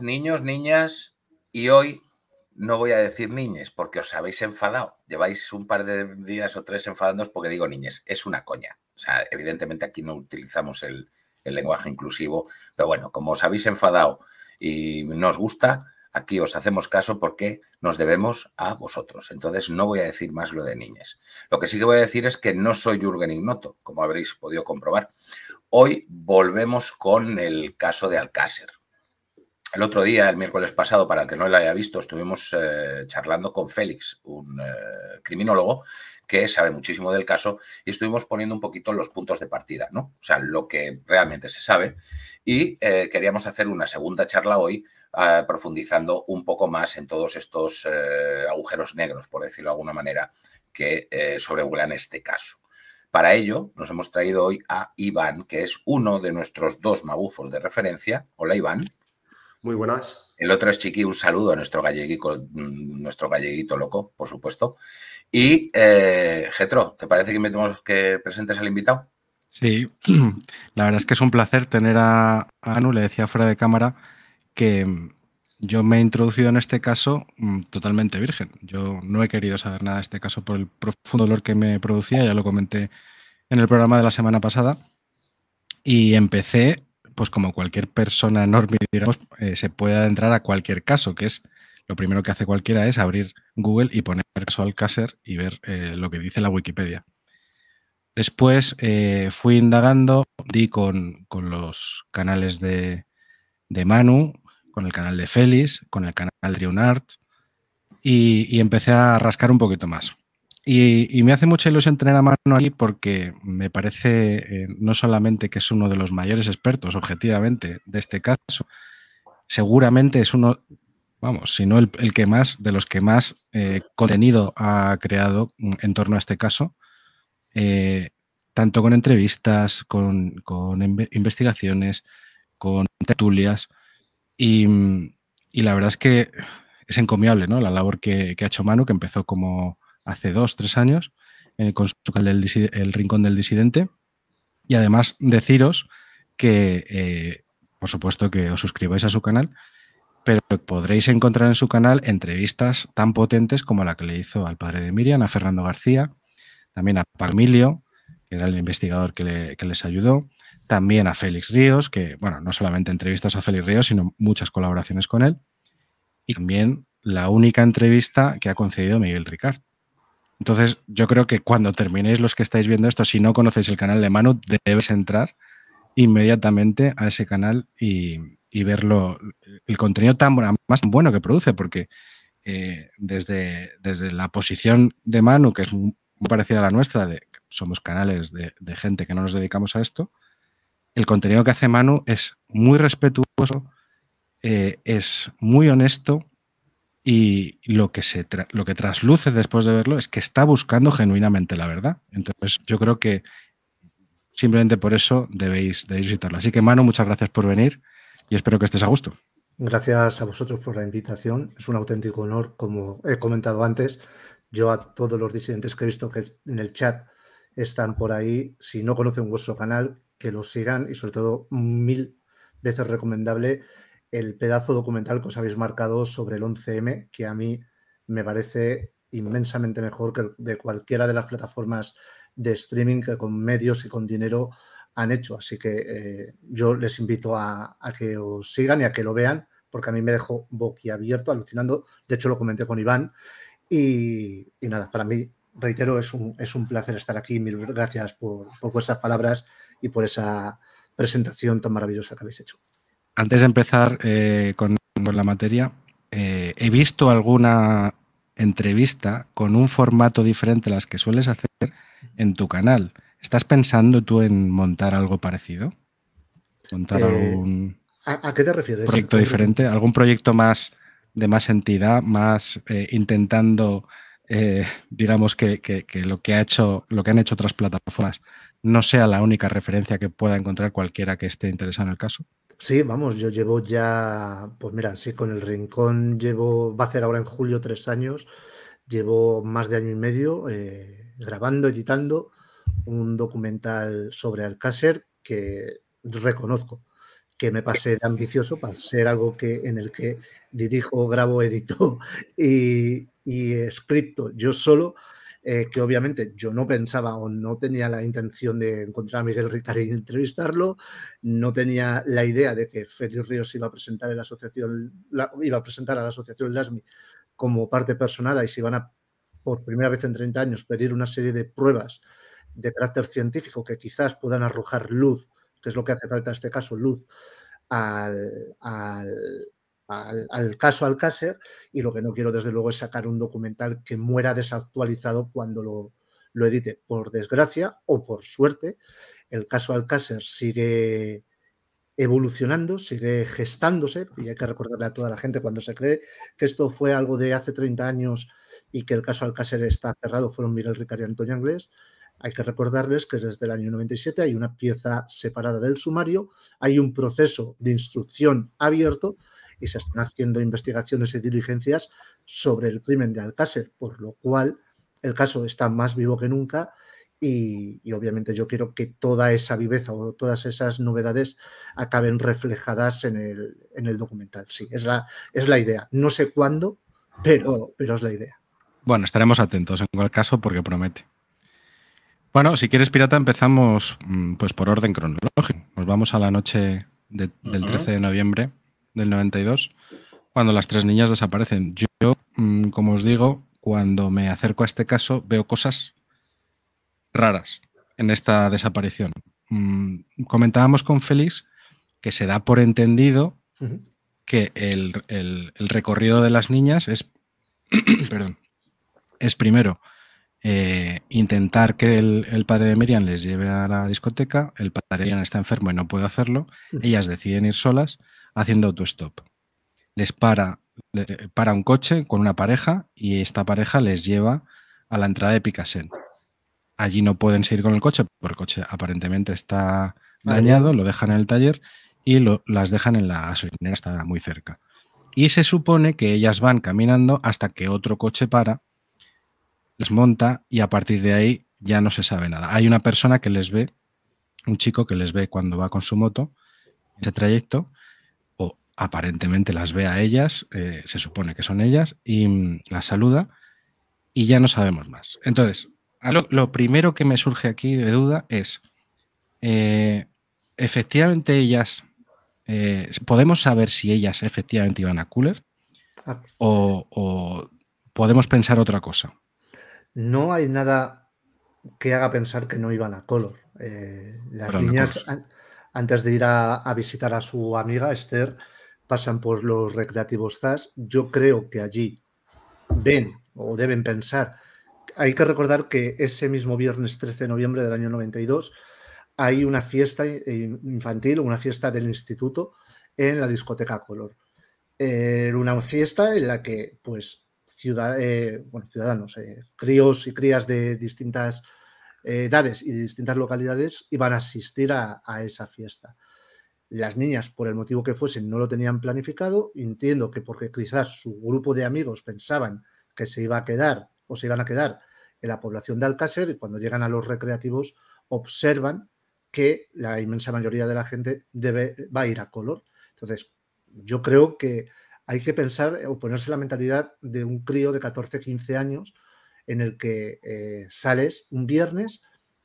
niños, niñas, y hoy no voy a decir niñes porque os habéis enfadado. Lleváis un par de días o tres enfadados porque digo niñes. Es una coña. O sea, evidentemente aquí no utilizamos el, lenguaje inclusivo, pero bueno, como os habéis enfadado y nos gusta, aquí os hacemos caso porque nos debemos a vosotros. Entonces no voy a decir más lo de niñes. Lo que sí que voy a decir es que no soy Jürgen Ignoto, como habréis podido comprobar. Hoy volvemos con el caso de Alcácer el otro día, el miércoles pasado, para el que no lo haya visto, estuvimos eh, charlando con Félix, un eh, criminólogo que sabe muchísimo del caso, y estuvimos poniendo un poquito los puntos de partida, ¿no? O sea, lo que realmente se sabe. Y eh, queríamos hacer una segunda charla hoy ah, profundizando un poco más en todos estos agujeros negros, por decirlo de alguna manera, que sobrevuelan este caso. Para ello, nos hemos traído hoy a Iván, que es uno de nuestros dos magufos de referencia. Hola, Iván. Muy buenas. El otro es Chiqui, un saludo a nuestro galleguito, mm, nuestro galleguito loco, por supuesto. Y eh, Getro, ¿te parece que, me que presentes al invitado? Sí, la verdad es que es un placer tener a, a Anu, le decía fuera de cámara que mm, yo me he introducido en este caso mm, totalmente virgen. Yo no he querido saber nada de este caso por el profundo dolor que me producía, ya lo comenté en el programa de la semana pasada. Y empecé pues como cualquier persona enorme, eh, se puede adentrar a cualquier caso, que es lo primero que hace cualquiera es abrir Google y poner caso Alcácer y ver eh, lo que dice la Wikipedia. Después eh, fui indagando, di con, los canales de, de, Manu, con el canal de Félix, con el canal de Triunart y empecé a rascar un poquito más. Y, me hace mucha ilusión tener a mano aquí porque me parece eh, no solamente que es uno de los mayores expertos objetivamente de este caso, seguramente es uno, vamos, si el, que más, de los que más eh, contenido ha creado en torno a este caso, eh, tanto con entrevistas, con, investigaciones, con tertulias. Y, la verdad es que es encomiable ¿no? la labor que, que ha hecho Manu, que empezó como hace dos, tres años, en eh, con canal del El Rincón del Disidente. Y además deciros que, eh, por supuesto, que os suscribáis a su canal, pero podréis encontrar en su canal entrevistas tan potentes como la que le hizo al padre de Miriam, a Fernando García, también a Pamilio, que era el investigador que, que les ayudó, también a Félix Ríos, que, bueno, no solamente entrevistas a Félix Ríos, sino muchas colaboraciones con él, y también la única entrevista que ha concedido Miguel Ricard entonces, yo creo que cuando terminéis los que estáis viendo esto, si no conocéis el canal de Manu, debes entrar inmediatamente a ese canal y, y verlo, el contenido tan bueno, más bueno que produce, porque eh, desde, desde la posición de Manu, que es muy parecida a la nuestra, de somos canales de, gente que no nos dedicamos a esto, el contenido que hace Manu es muy respetuoso, eh, es muy honesto y lo que, se lo que trasluce después de verlo es que está buscando genuinamente la verdad. Entonces, yo creo que simplemente por eso debéis, debéis visitarlo. Así que, Mano, muchas gracias por venir y espero que estés a gusto. Gracias a vosotros por la invitación. Es un auténtico honor, como he comentado antes. Yo a todos los disidentes que he visto que en el chat están por ahí, si no conocen vuestro canal, que lo sigan y sobre todo mil veces recomendable el pedazo documental que os habéis marcado sobre el 11M, que a mí me parece inmensamente mejor que de cualquiera de las plataformas de streaming que con medios y con dinero han hecho. Así que eh, yo les invito a, que os sigan y a que lo vean, porque a mí me dejó boquiabierto, alucinando. De hecho, lo comenté con Iván. Y, nada, para mí, reitero, es un, placer estar aquí. Mil gracias por, por vuestras palabras y por esa presentación tan maravillosa que habéis hecho antes de empezar eh, con, la materia, eh, he visto alguna entrevista con un formato diferente a las que sueles hacer en tu canal. ¿Estás pensando tú en montar algo parecido? ¿Montar eh, algún ¿a, qué te refieres? proyecto diferente? ¿Algún proyecto más de más entidad, más intentando, digamos, que, que, lo que ha hecho, lo que han hecho otras plataformas no sea la única referencia que pueda encontrar cualquiera que esté interesado en el caso? Sí, vamos, yo llevo ya, pues mira, sí, con el Rincón llevo, va a ser ahora en julio tres años, llevo más de año y medio eh, grabando, editando un documental sobre Alcácer que reconozco que me pasé de ambicioso para ser algo que, en el que dirijo, grabo, edito y, y yo solo eh, que obviamente yo no pensaba o no tenía la intención de encontrar a Miguel Ritari y entrevistarlo, no tenía la idea de que Félix Ríos iba a presentar, la asociación, iba a, presentar a la asociación LASMI como parte personal y se iban a, por primera vez en 30 años, pedir una serie de pruebas de carácter científico que quizás puedan arrojar luz, que es lo que hace falta en este caso, luz, al al, caso Alcácer y lo que no quiero desde luego es sacar un documental que muera desactualizado cuando lo, lo edite. Por desgracia o por suerte, el caso Alcácer sigue evolucionando, sigue gestándose, y hay que recordarle a toda la gente cuando se cree que esto fue algo de hace 30 años y que el caso Alcácer está cerrado, fueron Miguel Ricard y Antonio Anglés, hay que recordarles que desde el año 97 hay una pieza separada del sumario, hay un proceso de instrucción abierto y se están haciendo investigaciones y diligencias sobre el crimen de Alcácer, por lo cual el caso está más vivo que nunca y, obviamente yo quiero que toda esa viveza o todas esas novedades acaben reflejadas en el, documental. Sí, es la, es la idea. No sé cuándo, pero, pero es la idea. Bueno, estaremos atentos en cualquier caso porque promete. Bueno, si quieres, Pirata, empezamos mm, pues por orden cronológico. Nos vamos a la noche del 13 de noviembre del 92, cuando las tres niñas desaparecen. Yo, mm, como os digo, cuando me acerco a este caso, veo cosas raras en esta desaparición. Mm, comentábamos con Félix que se da por entendido que el, recorrido de las niñas es, es primero eh, intentar que el, padre de Miriam les lleve a la discoteca, el padre de Miriam está enfermo y no puede hacerlo, ellas deciden ir solas, haciendo autostop. Les para, para un coche con una pareja y esta pareja les lleva a la entrada de Picasso. Allí no pueden seguir con el coche porque el coche aparentemente está dañado, lo dejan en el taller y las dejan en la gasolinera, está muy cerca. Y se supone que ellas van caminando hasta que otro coche para, les monta y a partir de ahí ya no se sabe nada. Hay una persona que les ve, un chico que les ve cuando va con su moto, ese trayecto, aparentemente las ve a ellas, eh, se supone que son ellas, y mm, las saluda y ya no sabemos más. Entonces, lo, primero que me surge aquí de duda es, eh, efectivamente ellas, eh, ¿podemos saber si ellas efectivamente iban a Cooler? Ah. O, podemos pensar otra cosa? No hay nada que haga pensar que no iban a Color. las niñas, antes de ir a visitar a su amiga Esther, pasan por los recreativos tas Yo creo que allí ven o deben pensar. Hay que recordar que ese mismo viernes 13 de noviembre del año 92 hay una fiesta infantil, una fiesta del instituto en la discoteca Color. Era eh, una fiesta en la que, pues, ciudad, eh, ciudadanos, eh, críos y crías de distintas edades y de distintas localidades iban a asistir a esa fiesta. Las niñas, por el motivo que fuesen, no lo tenían planificado. Entiendo que porque quizás su grupo de amigos pensaban que se iba a quedar o se iban a quedar en la población de Alcácer y cuando llegan a los recreativos observan que la inmensa mayoría de la gente debe, va a ir a color. Entonces, yo creo que hay que pensar o ponerse la mentalidad de un crío de 14, 15 años en el que eh, sales un viernes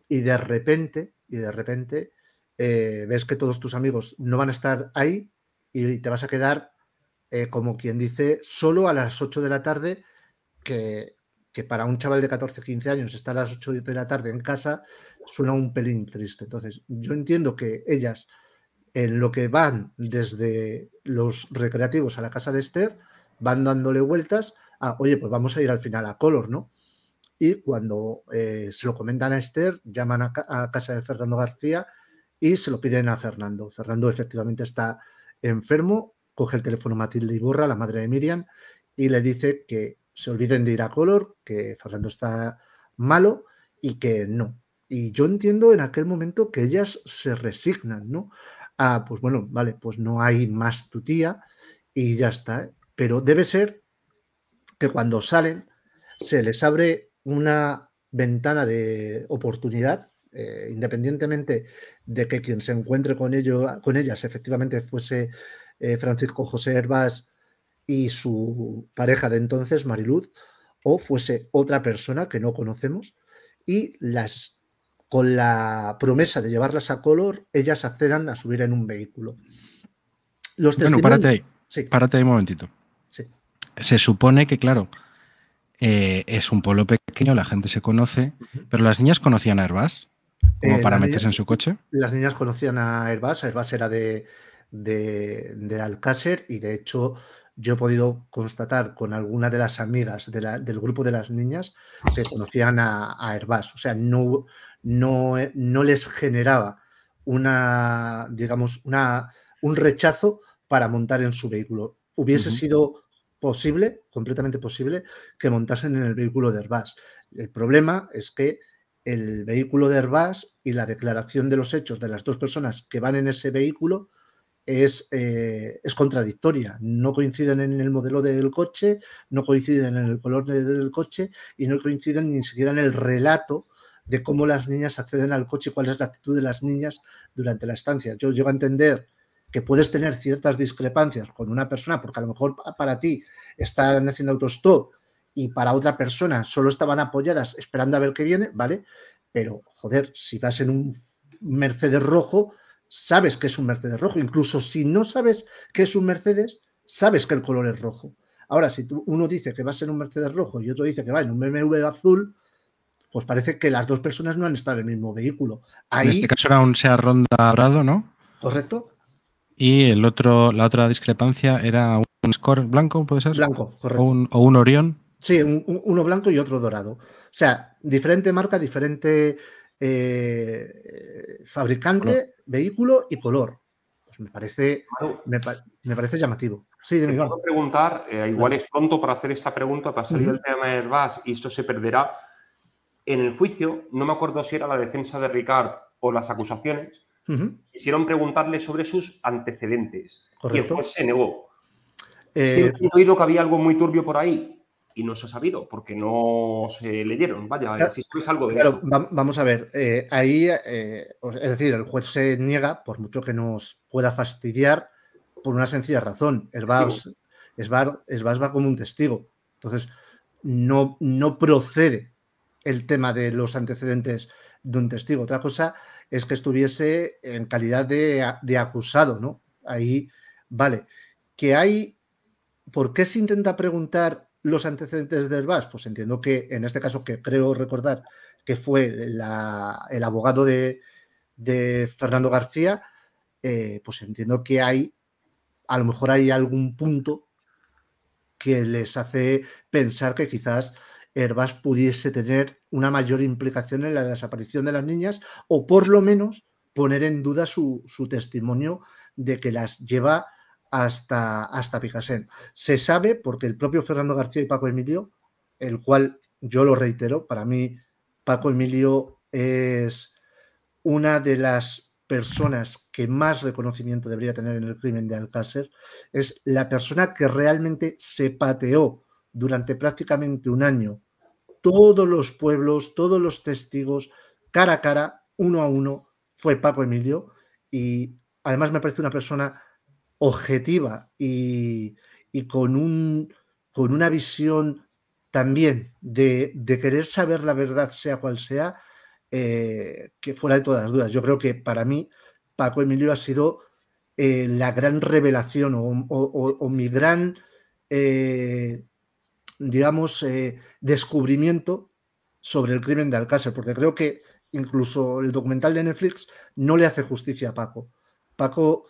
y de repente, y de repente eh, ves que todos tus amigos no van a estar ahí y te vas a quedar, eh, como quien dice, solo a las 8 de la tarde, que, que, para un chaval de 14, 15 años estar a las 8 de la tarde en casa suena un pelín triste. Entonces, yo entiendo que ellas, en lo que van desde los recreativos a la casa de Esther, van dándole vueltas a, oye, pues vamos a ir al final a Color, ¿no? Y cuando eh, se lo comentan a Esther, llaman a, a casa de Fernando García y se lo piden a Fernando. Fernando efectivamente está enfermo, coge el teléfono Matilde Iburra, la madre de Miriam, y le dice que se olviden de ir a Color, que Fernando está malo y que no. Y yo entiendo en aquel momento que ellas se resignan, ¿no? Ah, pues bueno, vale, pues no hay más tu tía y ya está. ¿eh? Pero debe ser que cuando salen se les abre una ventana de oportunidad eh, independientemente de que quien se encuentre con, ello, con ellas efectivamente fuese eh, Francisco José Herbás y su pareja de entonces, Mariluz, o fuese otra persona que no conocemos, y las, con la promesa de llevarlas a color, ellas accedan a subir en un vehículo. Los Bueno, párate ahí. Párate un momentito. Se supone que, claro, eh, es un pueblo pequeño, la gente se conoce, pero las niñas conocían a Herbás. Como eh, para meterse en su coche. Las niñas conocían a Airbus, Airbus era de, Alcácer y de hecho yo he podido constatar con alguna de las amigas del grupo de las niñas que conocían a, a Airbus. O sea, no, no, no les generaba una, digamos, una, un rechazo para montar en su vehículo. Hubiese sido posible, completamente posible, que montasen en el vehículo de Airbus. El problema es que el vehículo de Airbus y la declaración de los hechos de las dos personas que van en ese vehículo es, eh, es contradictoria. No coinciden en el modelo del coche, no coinciden en el color del coche y no coinciden ni siquiera en el relato de cómo las niñas acceden al coche y cuál es la actitud de las niñas durante la estancia. Yo llevo a entender que puedes tener ciertas discrepancias con una persona porque a lo mejor para ti están haciendo autostop y para otra persona solo estaban apoyadas esperando a ver qué viene, ¿vale? Pero, joder, si vas en un Mercedes rojo, sabes que es un Mercedes rojo. Incluso si no sabes que es un Mercedes, sabes que el color es rojo. Ahora, si tú, uno dice que va a ser un Mercedes rojo y otro dice que va en un BMW azul, pues parece que las dos personas no han estado en el mismo vehículo. Ahí, en este caso era un SEA Ronda abrado, ¿no? Correcto. Y el otro, la otra discrepancia era un Score blanco, ¿puede ser? Blanco, correcto. O un, o un Orión. Sí, uno blanco y otro dorado. O sea, diferente marca, diferente eh, fabricante, vehículo y color. Pues me parece, me, parece llamativo. Sí, Te puedo preguntar, eh, igual es pronto para hacer esta pregunta, para salir del tema de VAS y esto se perderá. En el juicio, no me acuerdo si era la defensa de Ricard o las acusaciones, quisieron preguntarle sobre sus antecedentes. Y después se negó. Eh... he oído que había algo muy turbio por ahí y no se ha sabido porque no se leyeron. Vaya, si si es algo de Vamos a ver, eh, ahí, eh, es decir, el juez se niega, por mucho que nos pueda fastidiar, por una sencilla razón. es es va como un testigo. Entonces, no, no procede el tema de los antecedentes de un testigo. Otra cosa es que estuviese en calidad de, acusado, ¿no? Ahí, vale. Que hay ¿por qué se intenta preguntar los antecedentes de VAS? Pues entiendo que en este caso, que creo recordar que fue el abogado de, Fernando García, eh, pues entiendo que hay, a lo mejor hay algún punto que les hace pensar que quizás Herbas pudiese tener una mayor implicación en la desaparición de las niñas o por lo menos poner en duda su, su testimonio de que las lleva hasta, hasta Se sabe porque el propio Fernando García y Paco Emilio, el cual yo lo reitero, para mí Paco Emilio es una de las personas que más reconocimiento debería tener en el crimen de Alcácer, es la persona que realmente se pateó durante prácticamente un año todos los pueblos, todos los testigos, cara a cara, uno a uno, fue Paco Emilio y además me parece una persona objetiva y, con, un, con una visión también de, querer saber la verdad, sea cual sea, eh, que fuera de todas las dudas. Yo creo que para mí, Paco Emilio ha sido eh, la gran revelación o, mi gran, eh, digamos, descubrimiento sobre el crimen de Alcácer, porque creo que incluso el documental de Netflix no le hace justicia a Paco. Paco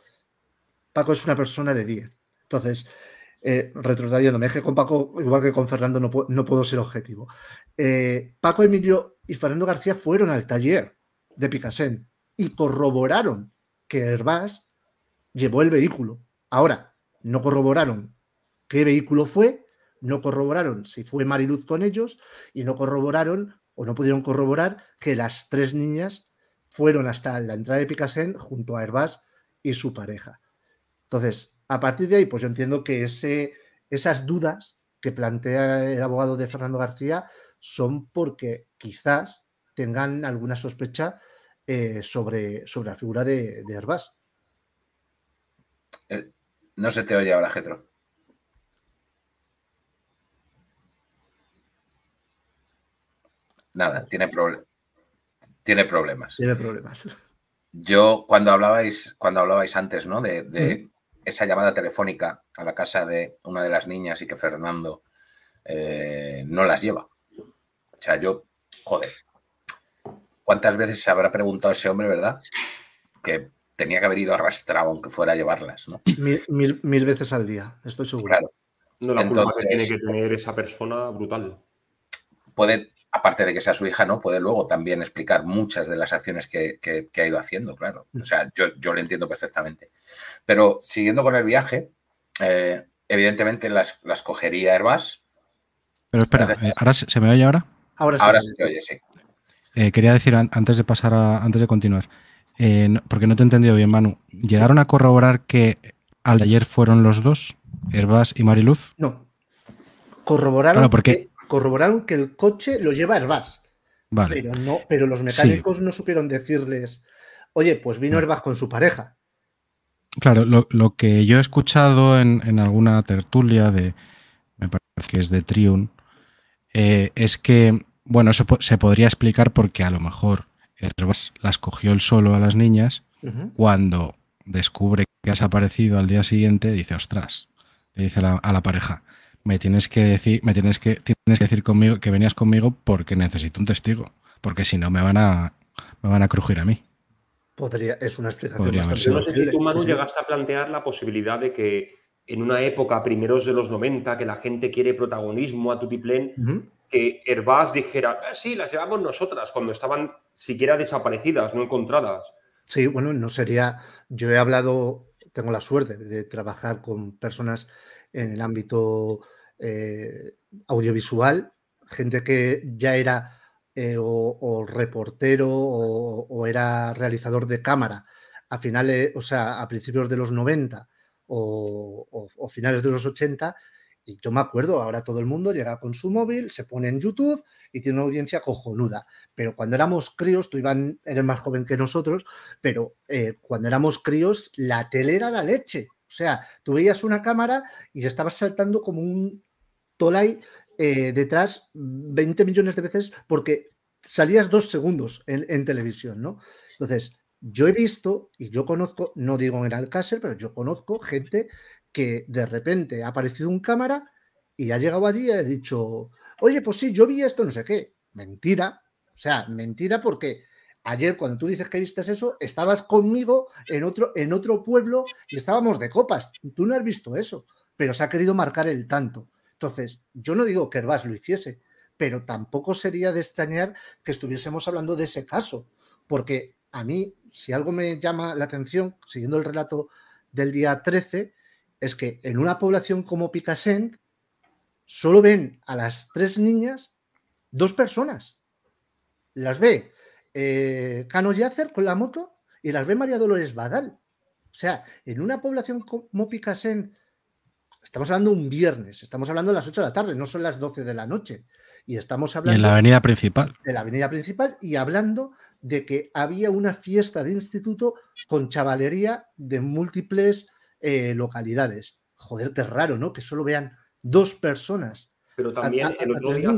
Paco es una persona de 10. Entonces, eh, me es con Paco, igual que con Fernando, no, puedo ser objetivo. Eh, Paco Emilio y Fernando García fueron al taller de Picasen y corroboraron que Herbás llevó el vehículo. Ahora, no corroboraron qué vehículo fue, no corroboraron si fue Mariluz con ellos y no corroboraron o no pudieron corroborar que las tres niñas fueron hasta la entrada de Picasen junto a Herbás y su pareja. Entonces, a partir de ahí, pues yo entiendo que ese, esas dudas que plantea el abogado de Fernando García son porque quizás tengan alguna sospecha eh, sobre, sobre la figura de, de Herbás. Eh, no se te oye ahora, Getro. Nada, tiene, tiene problemas. Tiene problemas. Yo, cuando hablabais, cuando hablabais antes, ¿no? de, mm esa llamada telefónica a la casa de una de las niñas y que Fernando eh, no las lleva. O sea, yo, joder, ¿cuántas veces se habrá preguntado ese hombre, verdad? Que tenía que haber ido arrastrado aunque fuera a llevarlas, ¿no? Mil, veces al día, estoy seguro. Claro. No, la Entonces, tiene que tener esa persona brutal. Puede aparte de que sea su hija, ¿no? Puede luego también explicar muchas de las acciones que, ha ido haciendo, claro. Mm. O sea, yo, lo entiendo perfectamente. Pero siguiendo con el viaje, eh, evidentemente las, las cogería Herbas. Pero espera, eh, ¿ahora se, me oye ahora? Ahora, ahora sí. se, oye, sí. Eh, quería decir antes de pasar a, antes de continuar, porque no te he entendido bien, Manu. ¿Llegaron a corroborar que al de ayer fueron los dos, Herbas y Mariluz? No. Corroboraron. Claro, porque corroboraron que el coche lo lleva Herbás. Pero, los mecánicos no supieron decirles, oye, pues vino Herbás mm. con su pareja. Claro, lo, que yo he escuchado en, alguna tertulia de, me parece que es de Triun, eh, es que, bueno, se podría explicar porque a lo mejor Herbás las cogió él solo a las niñas cuando descubre que has aparecido al día siguiente, dice, ostras, le dice a la pareja, me tienes que decir, me tienes que, tienes que decir conmigo que venías conmigo porque necesito un testigo, porque si no me van a, me van a crujir a mí. Podría, es una explicación. no sé si tú, Manu, ¿eh? llegaste a plantear la posibilidad de que en una época, primeros de los 90, que la gente quiere protagonismo a Tutiplén, que Herbás dijera, ah, sí, las llevamos nosotras, cuando estaban siquiera desaparecidas, no encontradas. Sí, bueno, no sería. Yo he hablado, tengo la suerte de trabajar con personas en el ámbito eh, audiovisual, gente que ya era eh, o, reportero o, era realizador de cámara a finales, o sea, a principios de los 90 o, finales de los 80, y yo me acuerdo, ahora todo el mundo llega con su móvil, se pone en YouTube y tiene una audiencia cojonuda. Pero cuando éramos críos, tú Iván eres más joven que nosotros, pero eh, cuando éramos críos, la tele era la leche. O sea, tú veías una cámara y estabas saltando como un Tolay eh, detrás 20 millones de veces porque salías dos segundos en, televisión, ¿no? Entonces, yo he visto y yo conozco, no digo en Alcácer, pero yo conozco gente que de repente ha aparecido un cámara y ha llegado allí y ha dicho, oye, pues sí, yo vi esto, no sé qué. Mentira. O sea, mentira porque ayer cuando tú dices que viste eso, estabas conmigo en otro, en otro pueblo y estábamos de copas. Tú no has visto eso, pero se ha querido marcar el tanto. Entonces, yo no digo que Herbás lo hiciese, pero tampoco sería de extrañar que estuviésemos hablando de ese caso, porque a mí, si algo me llama la atención, siguiendo el relato del día 13, es que en una población como Picassent solo ven a las tres niñas dos personas. Las ve eh, Cano Yacer con la moto y las ve María Dolores Badal. O sea, en una población como Picassent Estamos hablando un viernes, estamos hablando a las 8 de la tarde, no son las 12 de la noche. Y estamos hablando. en la avenida principal. De la avenida principal y hablando de que había una fiesta de instituto con chavalería de múltiples eh, localidades. Joder, qué raro, ¿no? Que solo vean dos personas. Pero también el otro día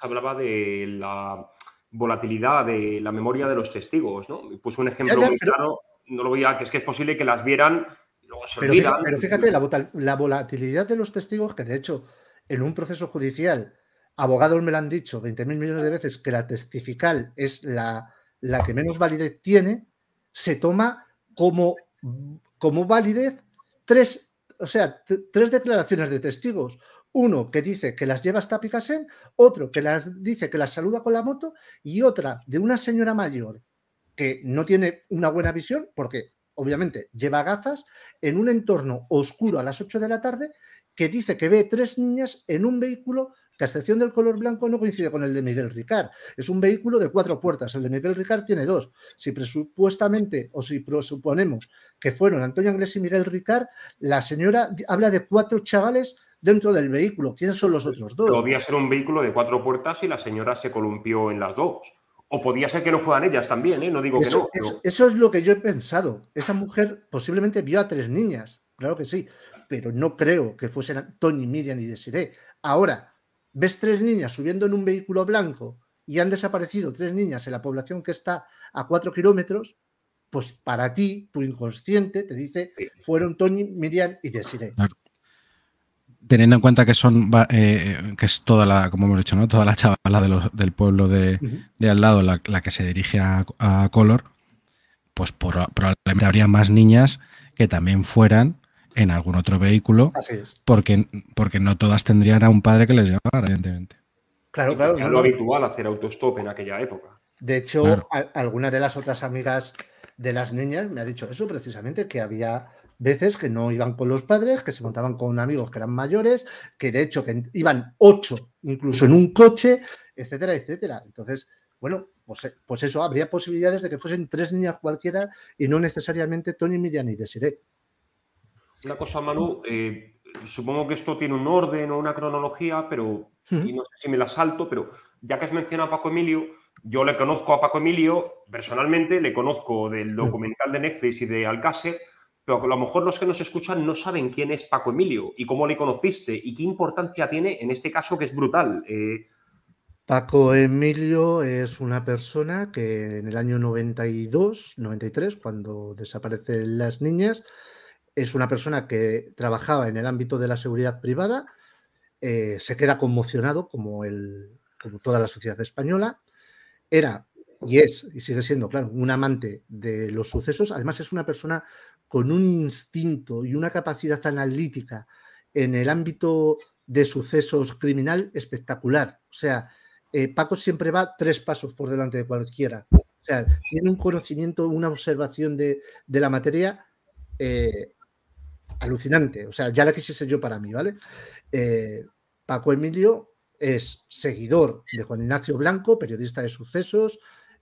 hablaba de la volatilidad de la memoria de los testigos, ¿no? Pues un ejemplo muy claro, no lo voy a, que es que es posible que las vieran pero, Fíjate, la, volatilidad de los testigos, que de hecho, en un proceso judicial, abogados me lo han dicho 20.000 millones de veces, que la testifical es la, la que menos validez tiene, se toma como, como validez tres, o sea, tres declaraciones de testigos. Uno que dice que las lleva hasta Picasso, otro que las dice que las saluda con la moto y otra de una señora mayor que no tiene una buena visión porque obviamente lleva gafas, en un entorno oscuro a las 8 de la tarde, que dice que ve tres niñas en un vehículo que a excepción del color blanco no coincide con el de Miguel Ricard. Es un vehículo de cuatro puertas, el de Miguel Ricard tiene dos. Si presupuestamente o si presuponemos que fueron Antonio Anglés y Miguel Ricard, la señora habla de cuatro chavales dentro del vehículo. ¿Quiénes son los otros dos? Debía ser un vehículo de cuatro puertas y la señora se columpió en las dos. O podía ser que no fueran ellas también, ¿eh? No digo que no. Eso, es lo que yo he pensado. Esa mujer posiblemente vio a tres niñas, claro que sí, pero no creo que fuesen Tony, Miriam y Desiree. Ahora, ves tres niñas subiendo en un vehículo blanco y han desaparecido tres niñas en la población que está a cuatro kilómetros, pues para ti, tu inconsciente, te dice, fueron Tony, Miriam y Desiree teniendo en cuenta que son eh, que es toda la, como hemos dicho, ¿no? Toda la chavala del pueblo de, al lado la, que se dirige a, Color, pues por, probablemente habría más niñas que también fueran en algún otro vehículo, porque, porque no todas tendrían a un padre que les llevara, evidentemente. Claro, claro. Era lo habitual hacer autostop en aquella época. De hecho, alguna de las otras amigas de las niñas me ha dicho eso precisamente, que había veces que no iban con los padres, que se montaban con amigos que eran mayores, que de hecho que iban ocho incluso en un coche, etcétera, etcétera. Entonces, bueno, pues, pues, eso, habría posibilidades de que fuesen tres niñas cualquiera y no necesariamente Tony, Miriam y Desiree. Una cosa, Manu, eh, supongo que esto tiene un orden o una cronología, pero hmm. no sé si me la salto, pero ya que has mencionado a Paco Emilio, yo le conozco a Paco Emilio personalmente, le conozco del hmm. documental de Netflix y de Alcácer, pero a lo mejor los que nos escuchan no saben quién es Paco Emilio y cómo le conociste y qué importancia tiene en este caso que es brutal. Eh. Paco Emilio es una persona que en el año 92, 93, cuando desaparecen las niñas, es una persona que trabajaba en el ámbito de la seguridad privada, eh, se queda conmocionado como, el, como toda la sociedad española, era y es y sigue siendo, claro, un amante de los sucesos, además es una persona con un instinto y una capacidad analítica en el ámbito de sucesos criminal espectacular. O sea, eh, Paco siempre va tres pasos por delante de cualquiera. O sea, tiene un conocimiento, una observación de, la materia eh, alucinante. O sea, ya la quisiese yo para mí, ¿vale? Eh, Paco Emilio es seguidor de Juan Ignacio Blanco, periodista de sucesos,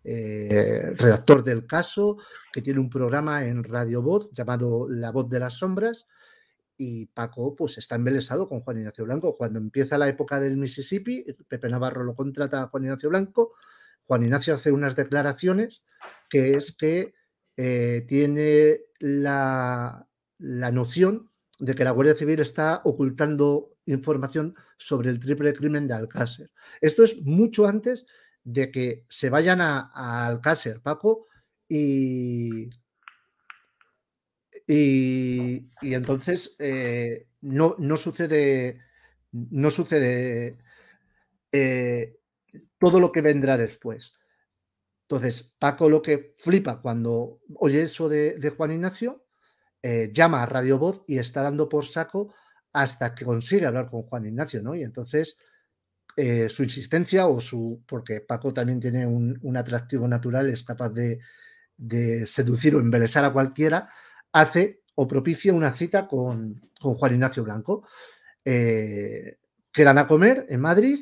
eh, redactor del caso, que tiene un programa en Radio Voz llamado La Voz de las Sombras. Y Paco pues está embelesado con Juan Ignacio Blanco. Cuando empieza la época del Mississippi, Pepe Navarro lo contrata a Juan Ignacio Blanco. Juan Ignacio hace unas declaraciones que es que eh, tiene la, la noción de que la Guardia Civil está ocultando información sobre el triple crimen de Alcácer. Esto es mucho antes de que se vayan a, Alcácer, Paco, y, y, entonces eh, no, no, sucede, no sucede eh, todo lo que vendrá después. Entonces, Paco lo que flipa cuando oye eso de, Juan Ignacio, eh, llama a Radio Voz y está dando por saco hasta que consigue hablar con Juan Ignacio, ¿no? Y entonces eh, su insistencia o su. porque Paco también tiene un, atractivo natural, es capaz de, seducir o embelesar a cualquiera, hace o propicia una cita con, Juan Ignacio Blanco. Eh, quedan a comer en Madrid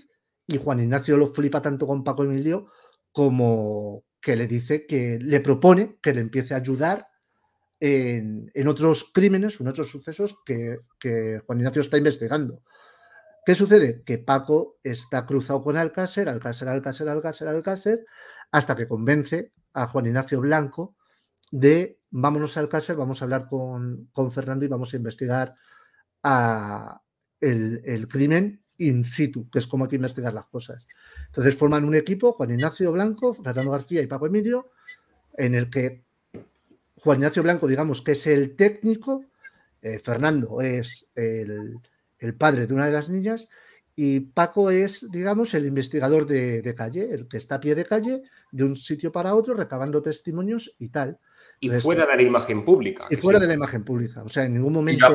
y Juan Ignacio lo flipa tanto con Paco Emilio como que le dice que le propone que le empiece a ayudar en, otros crímenes, en otros sucesos que Juan Ignacio está investigando. ¿Qué sucede? Que Paco está cruzado con Alcácer, Alcácer, Alcácer, Alcácer, Alcácer, hasta que convence a Juan Ignacio Blanco de vámonos a Alcácer, vamos a hablar con, Fernando y vamos a investigar el, crimen in situ, que es como hay que investigar las cosas. Entonces forman un equipo, Juan Ignacio Blanco, Fernando García y Paco Emilio, en el que Juan Ignacio Blanco, digamos que es el técnico, eh, Fernando es el el padre de una de las niñas, y Paco es, digamos, el investigador de, calle, el que está a pie de calle, de un sitio para otro, recabando testimonios y tal. Y fuera de la imagen pública. Y fuera de la imagen pública. O sea, en ningún momento.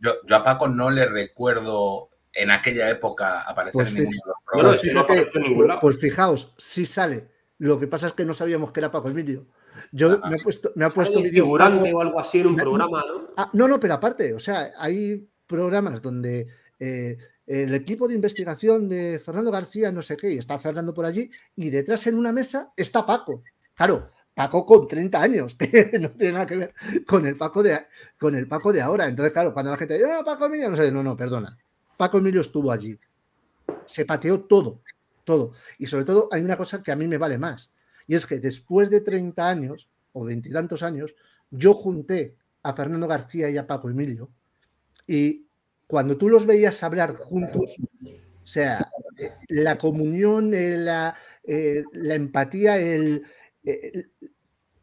Yo a, Paco, no le recuerdo en aquella época aparecer pues en ningún programa. pues, fijaos, sí sale. Lo que pasa es que no sabíamos que era Paco Emilio. Yo ah, ah, me ha puesto, me ha puesto o algo así en un programa, ¿no? Ah, no, no, pero aparte, o sea, hay programas donde eh, el equipo de investigación de Fernando García, no sé qué, y está Fernando por allí, y detrás en una mesa está Paco. Claro, Paco con 30 años, que no tiene nada que ver con el Paco de, con el Paco de ahora. Entonces, claro, cuando la gente dice, no, Paco Emilio, no sé, no, no, perdona. Paco Emilio estuvo allí. Se pateó todo, todo. Y sobre todo hay una cosa que a mí me vale más. Y es que después de 30 años, o veintitantos años, yo junté a Fernando García y a Paco Emilio y cuando tú los veías hablar juntos, o sea, eh, la comunión, eh, eh, la, empatía,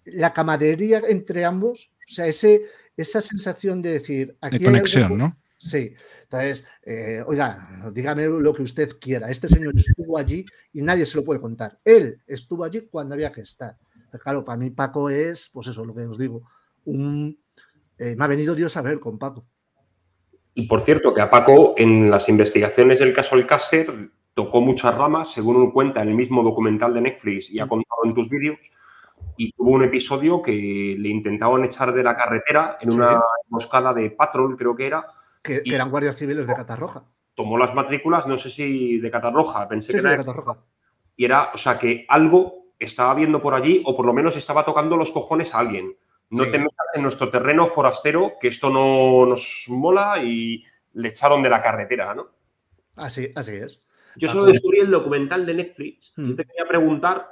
la camaradería entre ambos, o sea, ese, esa sensación de decir... Aquí de conexión, ¿no? Sí, entonces, oiga, dígame lo que usted quiera. Este señor estuvo allí y nadie se lo puede contar. Él estuvo allí cuando había que estar. claro, para mí Paco es, pues eso, lo que os digo, un... me ha venido Dios a ver con Paco. Y por cierto, que a Paco en las investigaciones del caso Alcácer tocó muchas ramas, según cuenta en el mismo documental de Netflix y ha mm. contado en tus vídeos, y tuvo un episodio que le intentaban echar de la carretera en una emboscada de patrol, creo que era. Que, eran guardias civiles de Catarroja. Tomó las matrículas, no sé si de Catarroja, pensé que era. De Catarroja. Y era, o sea, que algo estaba viendo por allí, o por lo menos estaba tocando los cojones a alguien. No te metas en nuestro terreno forastero, que esto no nos mola y le echaron de la carretera, ¿no? Así, así es. Yo solo descubrí el documental de Netflix. Yo mm. te quería preguntar,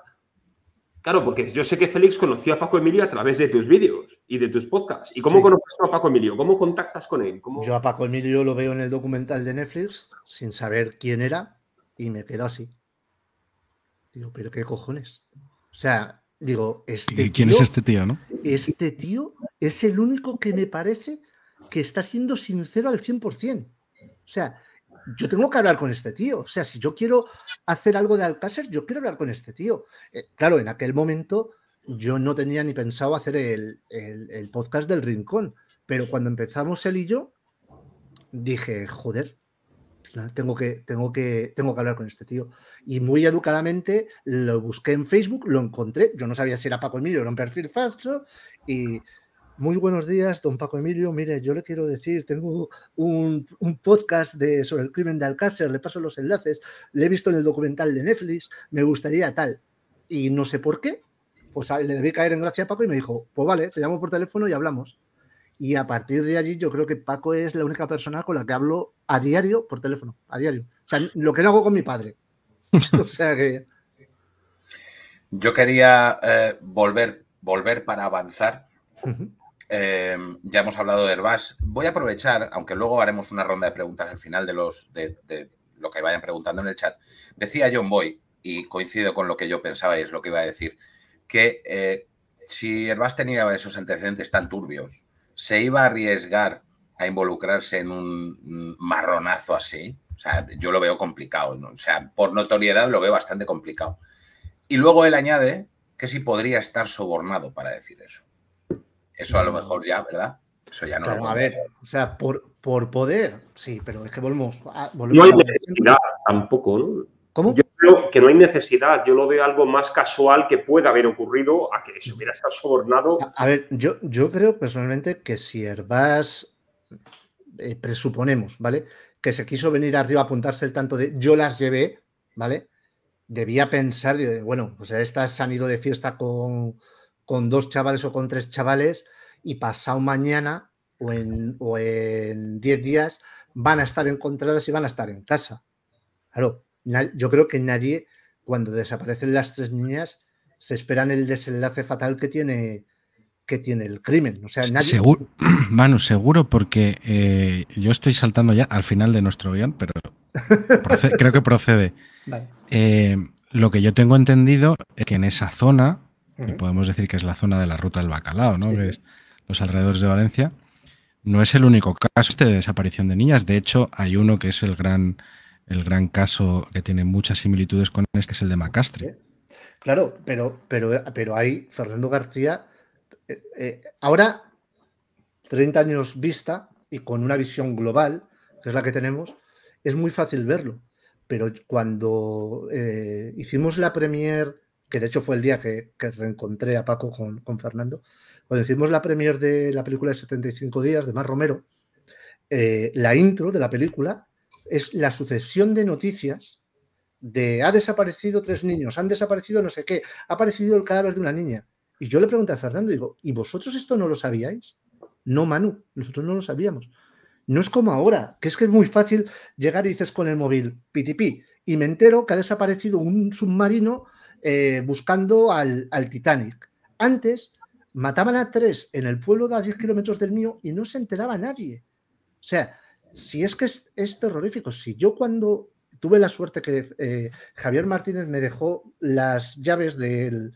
claro, porque yo sé que Félix conoció a Paco Emilio a través de tus vídeos y de tus podcasts. ¿Y cómo conoces a Paco Emilio? ¿Cómo contactas con él? Yo a Paco Emilio lo veo en el documental de Netflix sin saber quién era y me quedo así. Digo, pero qué cojones. O sea, Digo, este quién es este tío, no? Este tío es el único que me parece que está siendo sincero al 100%. O sea, yo tengo que hablar con este tío. O sea, si yo quiero hacer algo de Alcácer, yo quiero hablar con este tío. Eh, claro, en aquel momento yo no tenía ni pensado hacer el, el podcast del Rincón, pero cuando empezamos él y yo, dije, joder, tengo que, tengo, que, tengo que hablar con este tío. Y muy educadamente lo busqué en Facebook, lo encontré. Yo no sabía si era Paco Emilio, era un perfil falso. Y muy buenos días, don Paco Emilio. Mire, yo le quiero decir, tengo un, podcast de, sobre el crimen de Alcácer, le paso los enlaces, le he visto en el documental de Netflix, me gustaría tal. Y no sé por qué, pues le debí caer en gracia a Paco y me dijo, pues vale, te llamo por teléfono y hablamos. Y a partir de allí yo creo que Paco es la única persona con la que hablo a diario por teléfono, a diario. O sea, lo que no hago con mi padre. o sea que... Yo quería eh, volver, volver para avanzar. Em, ya hemos hablado de Herbás. Voy a aprovechar, aunque luego haremos una ronda de preguntas al final de, los, de, lo que vayan preguntando en el chat. Decía John Boy, y coincido con lo que yo pensaba y es lo que iba a decir, que eh, si Herbás tenía esos antecedentes tan turbios, se iba a arriesgar a involucrarse en un marronazo así. O sea, yo lo veo complicado. O sea, por notoriedad lo veo bastante complicado. Y luego él añade que sí podría estar sobornado para decir eso. Eso a lo mm. mejor ya, ¿verdad? Eso ya no a ver, o sea, por, por poder, sí, pero es que volvemos. A, no hay necesidad tampoco, yo creo que no hay necesidad, yo lo veo algo más casual que pueda haber ocurrido a que se hubiera estado sobornado. A, ver, yo, yo creo personalmente que si Herbás, eh, presuponemos, ¿vale? Que se quiso venir arriba a apuntarse el tanto de yo las llevé, ¿vale? Debía pensar, bueno, o pues sea, estas han ido de fiesta con, dos chavales o con tres chavales y pasado mañana o en diez días van a estar encontradas y van a estar en casa. Claro, yo creo que nadie, cuando desaparecen las tres niñas, se esperan el desenlace fatal que tiene, que tiene el crimen. O sea, Seguro, Manu, seguro, porque eh, yo estoy saltando ya al final de nuestro avión, pero creo que procede. Eh, lo que yo tengo entendido es que en esa zona, que podemos decir que es la zona de la ruta del bacalao, ¿no? los alrededores de Valencia, no es el único caso de desaparición de niñas. De hecho, hay uno que es el gran el gran caso que tiene muchas similitudes con este, que es el de Macastre. Claro, pero, pero, pero ahí Fernando García, eh, eh, ahora 30 años vista y con una visión global, que es la que tenemos, es muy fácil verlo. Pero cuando eh, hicimos la premier, que de hecho fue el día que, que reencontré a Paco con, con, Fernando, cuando hicimos la premier de la película de 75 días de Mar Romero, la intro de la película es la sucesión de noticias de ha desaparecido tres niños, han desaparecido no sé qué, ha aparecido el cadáver de una niña. Y yo le pregunté a Fernando, digo, ¿y vosotros esto no lo sabíais? No, Manu, nosotros no lo sabíamos. No es como ahora, que es que es muy fácil llegar y dices con el móvil, pitipi, y me entero que ha desaparecido un submarino eh, buscando al, al Titanic. Antes mataban a tres en el pueblo de a 10 kilómetros del mío y no se enteraba nadie. O sea, si es que es, terrorífico, si yo cuando tuve la suerte que eh, Javier Martínez me dejó las llaves de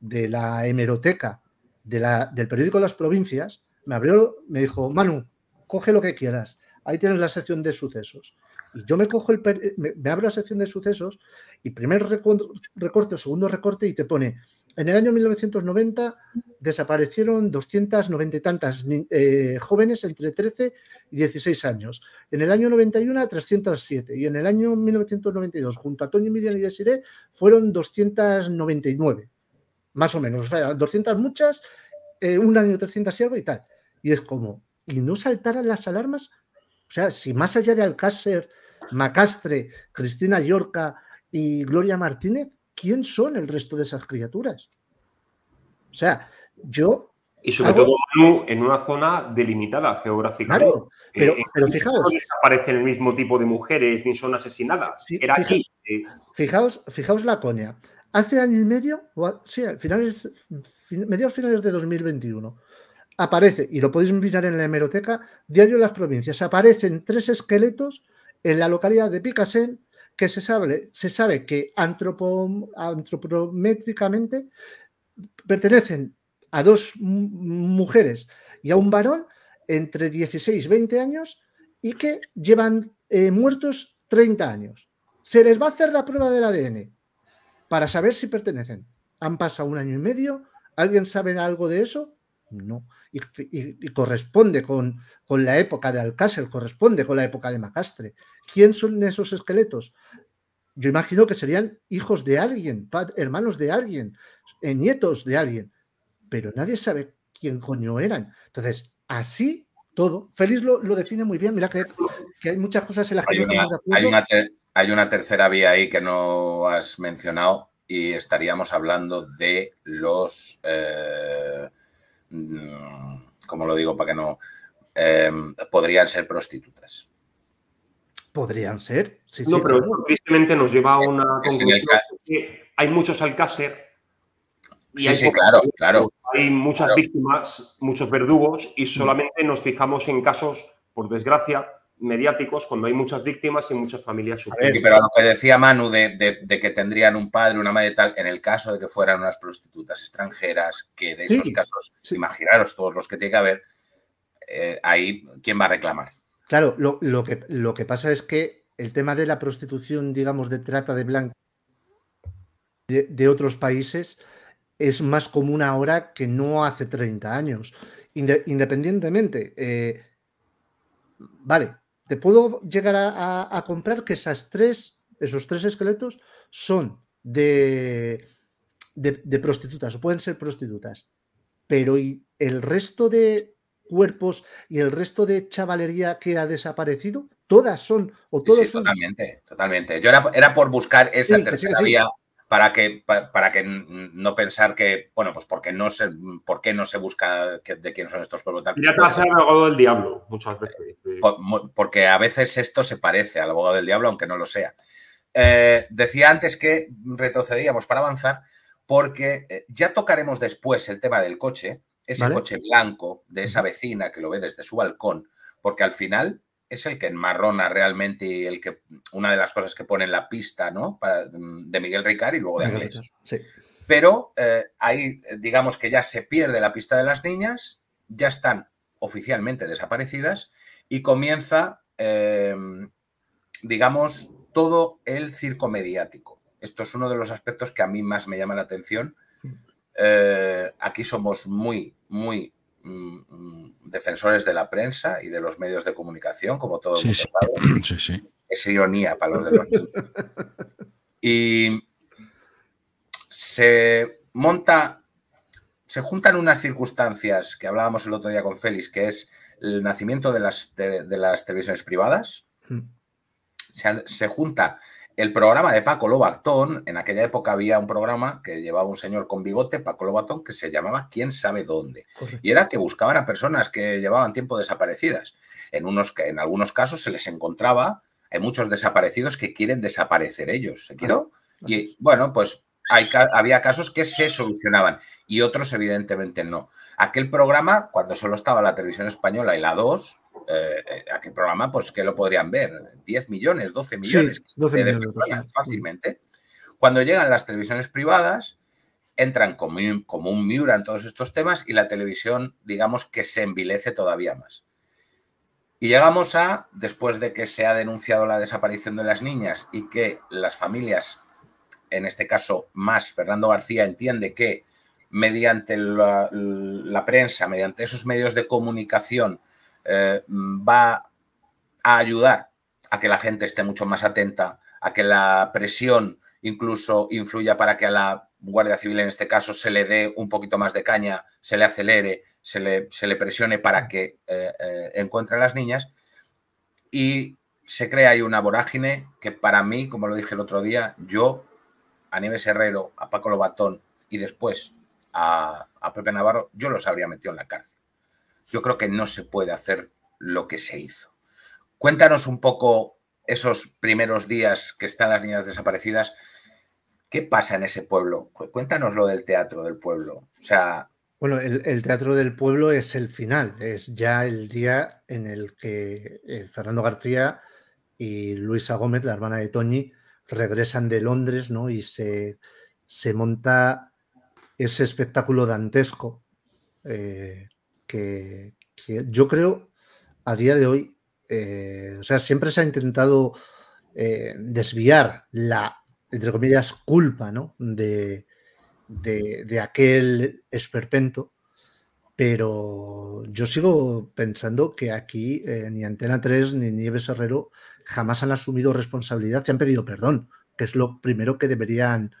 la hemeroteca de la, del periódico Las Provincias, me abrió, me dijo, Manu, coge lo que quieras. Ahí tienes la sección de sucesos. Y yo me cojo el eh, me, abro la sección de sucesos y primer recorte, segundo recorte y te pone en el año 1990 desaparecieron 290 y tantas eh, jóvenes entre 13 y 16 años. En el año 91, 307. Y en el año 1992, junto a Tony Miriam y Desiré, fueron 299. Más o menos. O sea, 200 muchas, eh, un año 300 y algo y tal. Y es como, ¿y no saltaran las alarmas? O sea, si más allá de Alcácer, Macastre, Cristina Yorca y Gloria Martínez, ¿quién son el resto de esas criaturas? O sea, yo. Y sobre todo en una zona delimitada geográficamente. Claro, eh, pero, fijaos. No el mismo tipo de mujeres ni son asesinadas. Era aquí. Eh. Fijaos, fijaos la conia. Hace año y medio, o, sí, finales, mediados finales de 2021, aparece, y lo podéis mirar en la hemeroteca, Diario de las Provincias, aparecen tres esqueletos en la localidad de Picasen que se sabe, se sabe que antropométricamente pertenecen a dos mujeres y a un varón entre 16 y 20 años y que llevan eh, muertos 30 años. Se les va a hacer la prueba del ADN para saber si pertenecen. Han pasado un año y medio. ¿Alguien sabe algo de eso? No. Y, corresponde con, con, la época de Alcácer, corresponde con la época de Macastre. ¿Quién son esos esqueletos? Yo imagino que serían hijos de alguien, hermanos de alguien, eh, nietos de alguien, pero nadie sabe quién coño eran. Entonces, así todo. Félix lo, define muy bien. Mira que, hay muchas cosas en las que no una, estamos hay tercera vía ahí que no has mencionado y estaríamos hablando de los. Eh, Mm, como lo digo para que no, em, podrían ser prostitutas. Podrían ser, sí, No, pero evidentemente, nos lleva a una conclusión que hay muchos Alcácer. sí, hay sí, claro, claro. Hay muchas víctimas, muchos verdugos, y mm. solamente nos fijamos en casos, por desgracia, mediáticos cuando hay muchas víctimas y muchas familias sufriendo. Pero lo que decía Manu de, que tendrían un padre, una madre tal, en el caso de que fueran unas prostitutas extranjeras, que de esos casos, imaginaros todos los que tiene que haber, eh, ahí, ¿quién va a reclamar? Claro, lo, que, pasa es que el tema de la prostitución, digamos, de trata de blancos de, otros países es más común ahora que no hace 30 años. independientemente, eh, vale, te puedo llegar a, comprar que esas tres, esos tres esqueletos son de, de, prostitutas o pueden ser prostitutas. Pero ¿y el resto de cuerpos y el resto de chavalería que ha desaparecido? Todas son o todos son... Totalmente, totalmente. Yo era, por buscar esa tercera para que, para, que no pensar que, bueno, pues porque no se, por qué no se busca de quién son estos cuervos. Tal, abogado del diablo, muchas veces. porque a veces esto se parece al abogado del diablo, aunque no lo sea. Eh, decía antes que retrocedíamos para avanzar, porque eh, ya tocaremos después el tema del coche, ese coche blanco de esa vecina que lo ve desde su balcón, porque al final es el que enmarrona realmente y el que una de las cosas que pone en la pista, ¿no? Para, mm, de Miguel Ricard y luego de Anglés. Pero eh, ahí, eh, digamos que ya se pierde la pista de las niñas, ya están oficialmente desaparecidas y comienza, eh, digamos, todo el circo mediático. Esto es uno de los aspectos que a mí más me llama la atención. aquí somos muy, muy Mm, defensores de la prensa y de los medios de comunicación, como todos es ironía para los de los Y se monta, se juntan unas circunstancias que hablábamos el otro día con Félix, que es el nacimiento de las, las televisiones privadas. Mm. Se, se junta el programa de Paco Lobatón, en aquella época había un programa que llevaba un señor con bigote, Paco Lobatón, que se llamaba Quién sabe dónde. Y era que buscaban a personas que llevaban tiempo desaparecidas. En, unos, en algunos casos se les encontraba, hay muchos desaparecidos que quieren desaparecer ellos. ¿Se quedó? y bueno, pues había casos que se solucionaban y otros evidentemente no. Aquel programa, cuando solo estaba la televisión española y la 2, eh, eh, a qué programa, pues que lo podrían ver, 10 millones, 12 millones, fácilmente. Cuando llegan las televisiones privadas, entran como, un miura en todos estos temas y la televisión, digamos, que se envilece todavía más. Y llegamos a, después de que se ha denunciado la desaparición de las niñas y que las familias, en este caso más Fernando García, entiende que mediante la prensa, mediante esos medios de comunicación, eh, mm, va a ayudar a que la gente esté mucho más atenta, a que la presión incluso influya para que a la Guardia Civil en este caso se le dé un poquito más de caña, se le acelere, se le, presione para que eh, eh, encuentre a las niñas. Y se crea ahí una vorágine que para mí, como lo dije el otro día, yo, a Nieves Herrero, a Paco Lobatón y después a Pepe Navarro, yo los habría metido en la cárcel yo creo que no se puede hacer lo que se hizo. Cuéntanos un poco esos primeros días que están las niñas desaparecidas. ¿Qué pasa en ese pueblo? Cuéntanos lo del teatro del pueblo. O sea. Bueno, el, teatro del pueblo es el final, es ya el día en el que eh, Fernando García y Luisa Gómez, la hermana de Tony, regresan de Londres, ¿no? Y se, se monta ese espectáculo dantesco eh, que, yo creo a día de hoy, eh, o sea, siempre se ha intentado eh, desviar la, entre comillas, culpa ¿no? de, aquel esperpento pero yo sigo pensando que aquí eh, ni Antena 3 ni Nieves Herrero jamás han asumido responsabilidad, se han pedido perdón, que es lo primero que deberían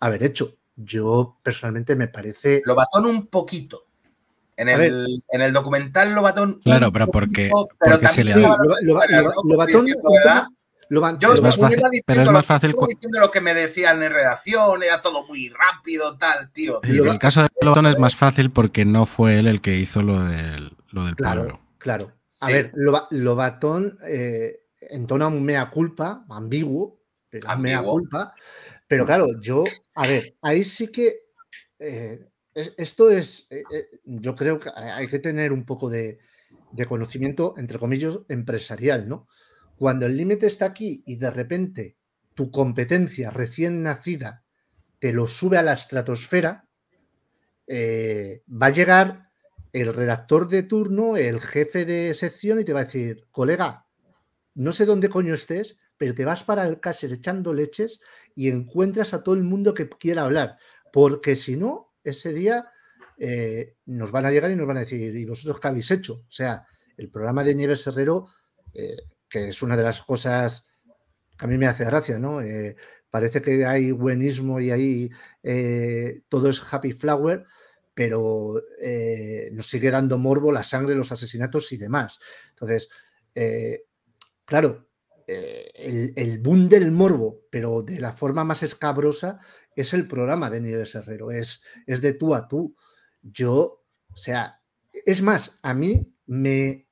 haber hecho. Yo personalmente me parece... Lo batón un poquito. En el, en el documental Lobatón. Claro, pero porque, porque se le da. Lobatón. Yo es más fácil, pero es más fácil diciendo lo que me decían en redacción, era todo muy rápido, tal, tío. En el caso de Lobatón es más fácil porque no fue él el que hizo lo del, lo del claro, Claro. A ver, Lobatón eh, entona un mea culpa, ambiguo, pero mea culpa. Pero claro, yo, a ver, ahí sí que eh, esto es, eh, eh, yo creo que hay que tener un poco de, conocimiento, entre comillas, empresarial, ¿no? Cuando el límite está aquí y de repente tu competencia recién nacida te lo sube a la estratosfera, eh, va a llegar el redactor de turno, el jefe de sección y te va a decir, colega, no sé dónde coño estés, pero te vas para el Cáceres echando leches y encuentras a todo el mundo que quiera hablar, porque si no, ese día eh, nos van a llegar y nos van a decir, ¿y vosotros qué habéis hecho? O sea, el programa de Nieves Herrero, eh, que es una de las cosas que a mí me hace gracia, ¿no? Eh, parece que hay buenismo y ahí todo es happy flower, pero nos sigue dando morbo la sangre, los asesinatos y demás. Entonces, claro, el, el boom del morbo, pero de la forma más escabrosa, es el programa de Nieves Herrero, es, es de tú a tú. Yo, o sea, es más, a mí me,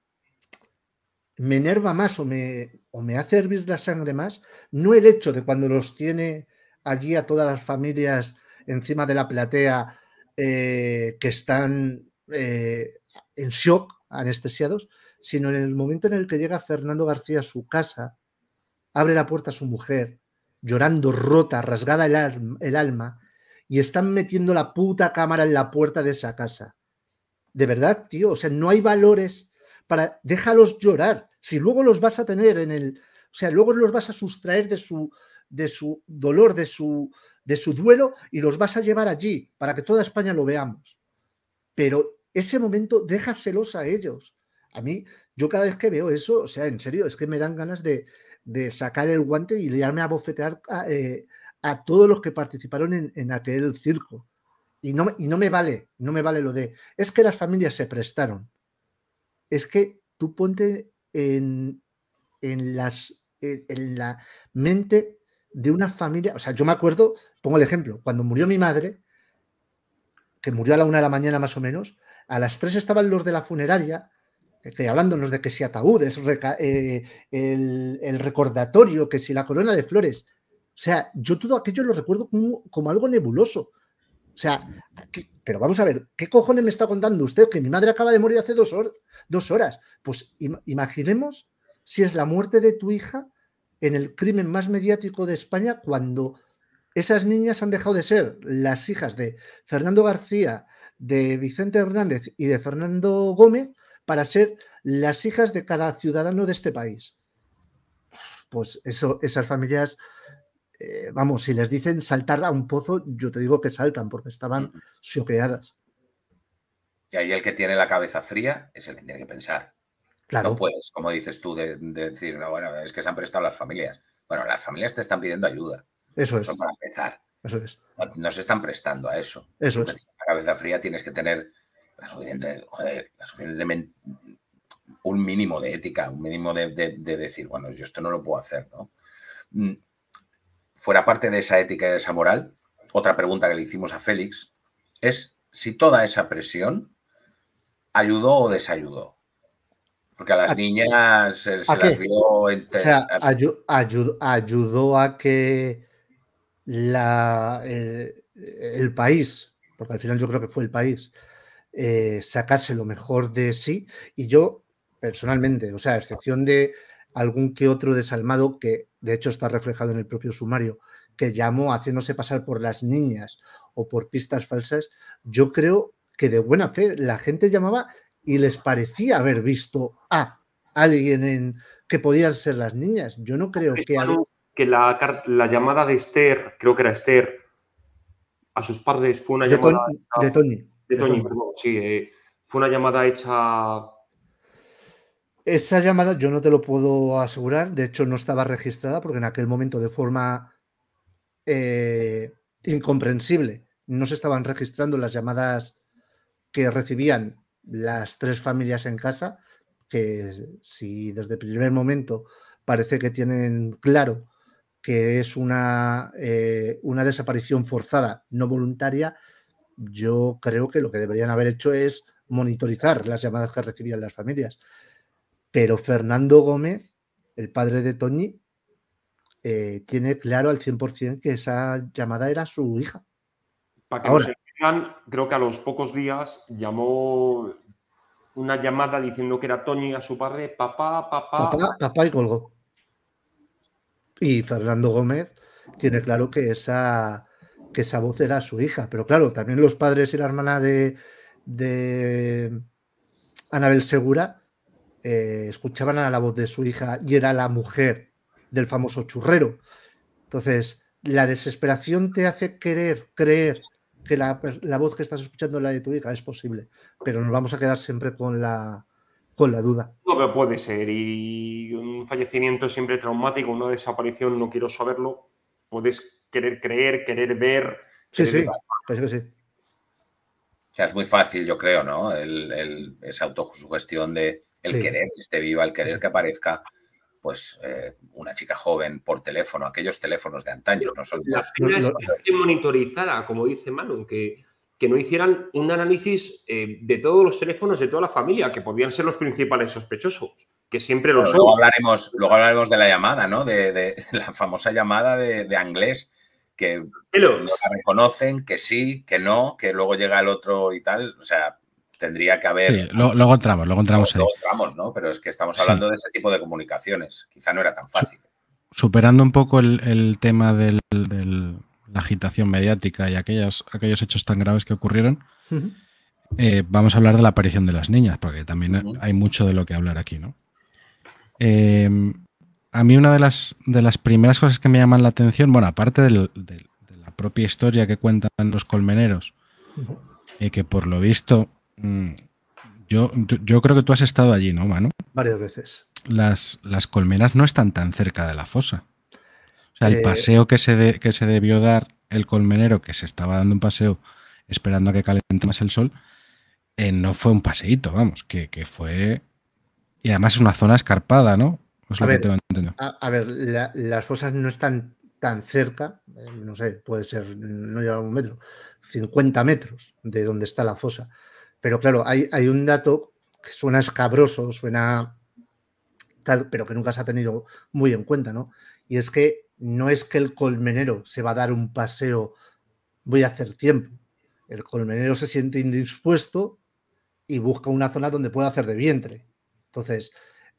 me enerva más o me, o me hace hervir la sangre más, no el hecho de cuando los tiene allí a todas las familias encima de la platea eh, que están eh, en shock, anestesiados, sino en el momento en el que llega Fernando García a su casa, abre la puerta a su mujer, llorando rota, rasgada el, alma, y están metiendo la puta cámara en la puerta de esa casa. De verdad, tío, o sea, no hay valores para... Déjalos llorar. Si luego los vas a tener en el... O sea, luego los vas a sustraer de su, de su dolor, de su, de su duelo, y los vas a llevar allí para que toda España lo veamos. Pero ese momento déjaselos a ellos. A mí, yo cada vez que veo eso, o sea, en serio, es que me dan ganas de, de sacar el guante y liarme a bofetear eh, a, todos los que participaron en, aquel circo. Y no, y no me vale, no me vale lo de, es que las familias se prestaron. Es que tú ponte en, en las, en, en la mente de una familia, o sea, yo me acuerdo, pongo el ejemplo, cuando murió mi madre, que murió a la una de la mañana más o menos, a las tres estaban los de la funeraria hablándonos de que si ataúdes, eh, el, recordatorio, que si la corona de flores. O sea, yo todo aquello lo recuerdo como, algo nebuloso. O sea, pero vamos a ver, ¿qué cojones me está contando usted? Que mi madre acaba de morir hace dos, dos horas. Pues imaginemos si es la muerte de tu hija en el crimen más mediático de España cuando esas niñas han dejado de ser las hijas de Fernando García, de Vicente Hernández y de Fernando Gómez para ser las hijas de cada ciudadano de este país. Pues eso, esas familias, eh, vamos, si les dicen saltar a un pozo, yo te digo que saltan porque estaban choqueadas. Y ahí el que tiene la cabeza fría es el que tiene que pensar. Claro. No puedes, como dices tú, de, decir, no, bueno, es que se han prestado las familias. Bueno, las familias te están pidiendo ayuda. Eso es. para empezar. Eso es. No, no, se están prestando a eso. Eso es. La cabeza fría tienes que tener un mínimo de ética, un mínimo de, decir, bueno, yo esto no lo puedo hacer, ¿no? Mm, fuera parte de esa ética y de esa moral, otra pregunta que le hicimos a Félix es si toda esa presión ayudó o desayudó. Porque a las niñas se, las vio... ayudó a que la, el país, porque al final yo creo que fue el país, eh, sacarse lo mejor de sí. Y yo, personalmente, o sea, a excepción de algún que otro desalmado, que de hecho está reflejado en el propio sumario, que llamó haciéndose pasar por las niñas o por pistas falsas, yo creo que de buena fe la gente llamaba y les parecía haber visto a alguien en, que podían ser las niñas. Yo no creo que... la, llamada de Esther, creo que era Esther, a sus padres fue una llamada... de Tony. De Toñi, sí. Eh, fue una llamada hecha. Esa llamada yo no te lo puedo asegurar. De hecho, no estaba registrada porque en aquel momento, de forma eh, incomprensible, no se estaban registrando las llamadas que recibían las tres familias en casa. Que si desde el primer momento parece que tienen claro que es una, eh, una desaparición forzada, no voluntaria, yo creo que lo que deberían haber hecho es monitorizar las llamadas que recibían las familias. Pero Fernando Gómez, el padre de Toñi, eh, tiene claro al 100% que esa llamada era su hija. Para que creo que a los pocos días llamó una llamada diciendo que era Toñi a su padre, papá, papá. Papá, papá y colgó. Y Fernando Gómez tiene claro que esa que esa voz era su hija. Pero claro, también los padres y la hermana de, Anabel Segura eh, escuchaban a la voz de su hija y era la mujer del famoso churrero. Entonces, la desesperación te hace querer, creer que la, voz que estás escuchando es la de tu hija, es posible, pero nos vamos a quedar siempre con la, con la duda. No, pero puede ser, y un fallecimiento siempre traumático, una desaparición, no quiero saberlo, puedes querer creer, querer ver. Sí, sí, sí. O es muy fácil, yo creo, ¿no? El, el esa autosugestión de el querer que esté viva, el querer que aparezca, pues, eh, una chica joven por teléfono, aquellos teléfonos de antaño. No son la primera es que monitorizara, como dice Manu, que, que no hicieran un análisis eh, de todos los teléfonos de toda la familia, que podían ser los principales sospechosos siempre lo Luego hablaremos, hablaremos de la llamada, ¿no? De, la famosa llamada de, inglés, que no la reconocen, que sí, que no, que luego llega el otro y tal. O sea, tendría que haber. luego entramos, luego entramos ahí. Luego entramos, ¿no? Pero es que estamos hablando de ese tipo de comunicaciones. Quizá no era tan fácil. Superando un poco el, tema de la agitación mediática y aquellos hechos tan graves que ocurrieron. Eh, vamos a hablar de la aparición de las niñas, porque también hay mucho de lo que hablar aquí, ¿no? Em, a mí una de las, de las primeras cosas que me llaman la atención, bueno, aparte de la propia historia que cuentan los colmeneros, y eh, que por lo visto, mm, yo, yo creo que tú has estado allí, ¿no, mano? Varias veces. Las, las colmenas no están tan cerca de la fosa. O sea, el eh, paseo que se, que se debió dar el colmenero, que se estaba dando un paseo esperando a que caliente más el sol, eh, no fue un paseíto, vamos, que, que fue y además es una zona escarpada, ¿no? a, ver, las fosas no están tan cerca, eh, no sé, puede ser, no lleva un metro, 50 metros de donde está la fosa. Pero claro, hay, hay un dato que suena escabroso, suena tal, pero que nunca se ha tenido muy en cuenta, ¿no? Y es que no es que el colmenero se va a dar un paseo, voy a hacer tiempo. El colmenero se siente indispuesto y busca una zona donde pueda hacer de vientre. Entonces,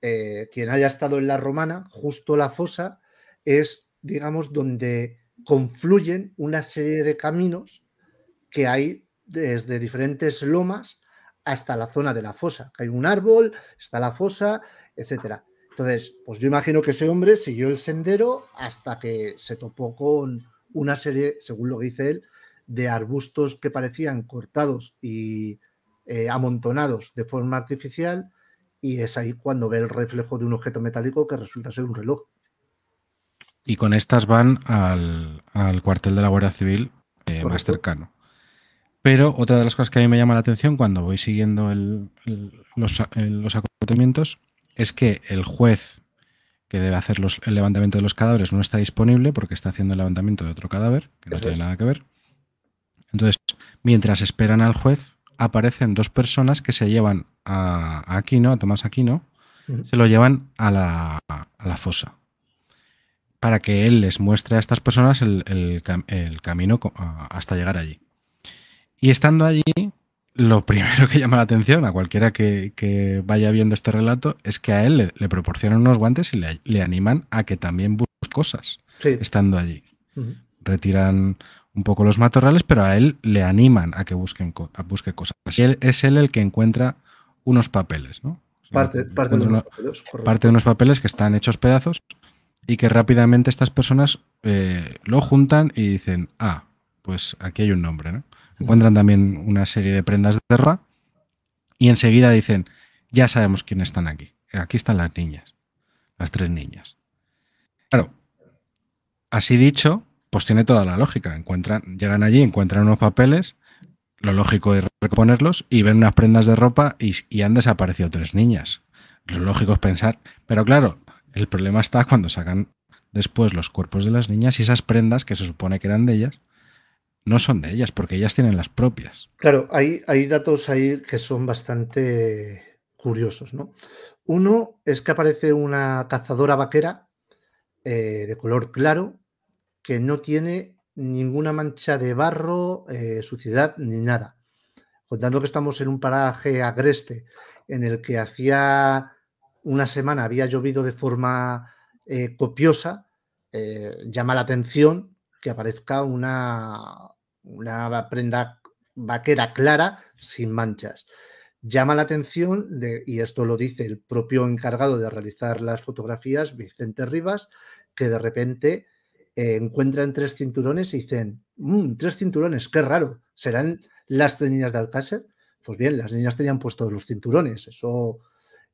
eh, quien haya estado en la romana, justo la fosa es, digamos, donde confluyen una serie de caminos que hay desde diferentes lomas hasta la zona de la fosa. Hay un árbol, está la fosa, etcétera. Entonces, pues yo imagino que ese hombre siguió el sendero hasta que se topó con una serie, según lo dice él, de arbustos que parecían cortados y eh, amontonados de forma artificial y es ahí cuando ve el reflejo de un objeto metálico que resulta ser un reloj. Y con estas van al, cuartel de la Guardia Civil eh, más cercano. Pero otra de las cosas que a mí me llama la atención cuando voy siguiendo los, acontecimientos es que el juez que debe hacer el levantamiento de los cadáveres no está disponible porque está haciendo el levantamiento de otro cadáver que no tiene nada que ver. Entonces, mientras esperan al juez, aparecen dos personas que se llevan a, Aquino, a Tomás Aquino, se lo llevan a la, fosa. Para que él les muestre a estas personas el, camino hasta llegar allí. Y estando allí, lo primero que llama la atención a cualquiera que, vaya viendo este relato es que a él le, proporcionan unos guantes y le, animan a que también busque cosas estando allí. Retiran un poco los matorrales, pero a él le animan a que busquen, a busque cosas. Y él, es él el que encuentra unos papeles, ¿no? Parte, de unos papeles, que están hechos pedazos y que rápidamente estas personas eh, lo juntan y dicen, ah, pues aquí hay un nombre, ¿no? Encuentran también una serie de prendas de ropa y enseguida dicen, ya sabemos quiénes están aquí. Aquí están las niñas, las tres niñas. Claro, así dicho, pues tiene toda la lógica. Encuentran, llegan allí, encuentran unos papeles, lo lógico es reponerlos y ven unas prendas de ropa y, han desaparecido tres niñas. Lo lógico es pensar, pero claro, el problema está cuando sacan después los cuerpos de las niñas y esas prendas que se supone que eran de ellas no son de ellas porque ellas tienen las propias. Claro, hay, hay datos ahí que son bastante curiosos, ¿no? Uno es que aparece una cazadora vaquera eh, de color claro que no tiene ninguna mancha de barro, eh, suciedad ni nada. Contando que estamos en un paraje agreste en el que hacía una semana había llovido de forma eh, copiosa, eh, llama la atención que aparezca una, una prenda vaquera clara sin manchas. Llama la atención, y esto lo dice el propio encargado de realizar las fotografías, Vicente Rivas, que de repente encuentran tres cinturones y dicen, mm, tres cinturones, qué raro, ¿serán las tres niñas de Alcácer? Pues bien, las niñas tenían puestos los cinturones, eso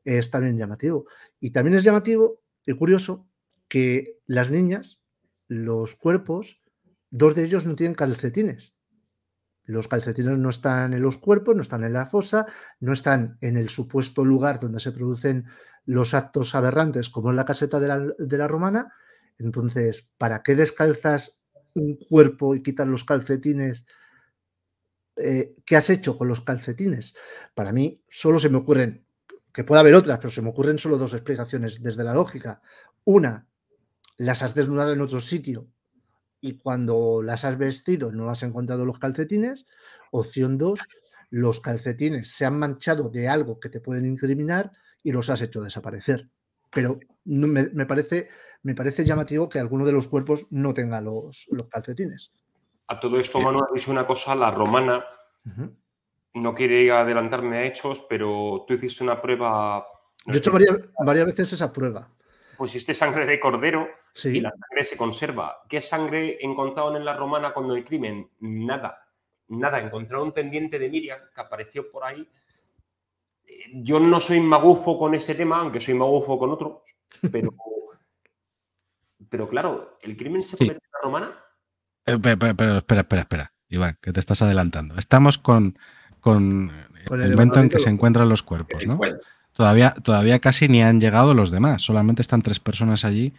es también llamativo. Y también es llamativo y curioso que las niñas, los cuerpos, dos de ellos no tienen calcetines. Los calcetines no están en los cuerpos, no están en la fosa, no están en el supuesto lugar donde se producen los actos aberrantes, como en la caseta de la romana, entonces, ¿para qué descalzas un cuerpo y quitas los calcetines? Eh, ¿Qué has hecho con los calcetines? Para mí solo se me ocurren, que puede haber otras, pero se me ocurren solo dos explicaciones desde la lógica. Una, las has desnudado en otro sitio y cuando las has vestido no has encontrado los calcetines. Opción dos, los calcetines se han manchado de algo que te pueden incriminar y los has hecho desaparecer. Pero me parece me parece llamativo que alguno de los cuerpos no tenga los, calcetines. A todo esto, eh, Manu, has dicho una cosa, la romana, no quiere adelantarme a hechos, pero tú hiciste una prueba... Yo he hecho varias, veces esa prueba. Pues hiciste sangre de cordero y la sangre se conserva. ¿Qué sangre encontraron en la romana cuando el crimen? Nada, nada. Encontraron un pendiente de Miriam que apareció por ahí. Eh, yo no soy magufo con ese tema, aunque soy magufo con otros, pero Pero claro, ¿el crimen se comete en la romana? Eh, pero, espera, espera, espera. Iván, que te estás adelantando. Estamos con, con, el, momento en que se encuentran los cuerpos, ¿no? Todavía, todavía casi ni han llegado los demás. Solamente están tres personas allí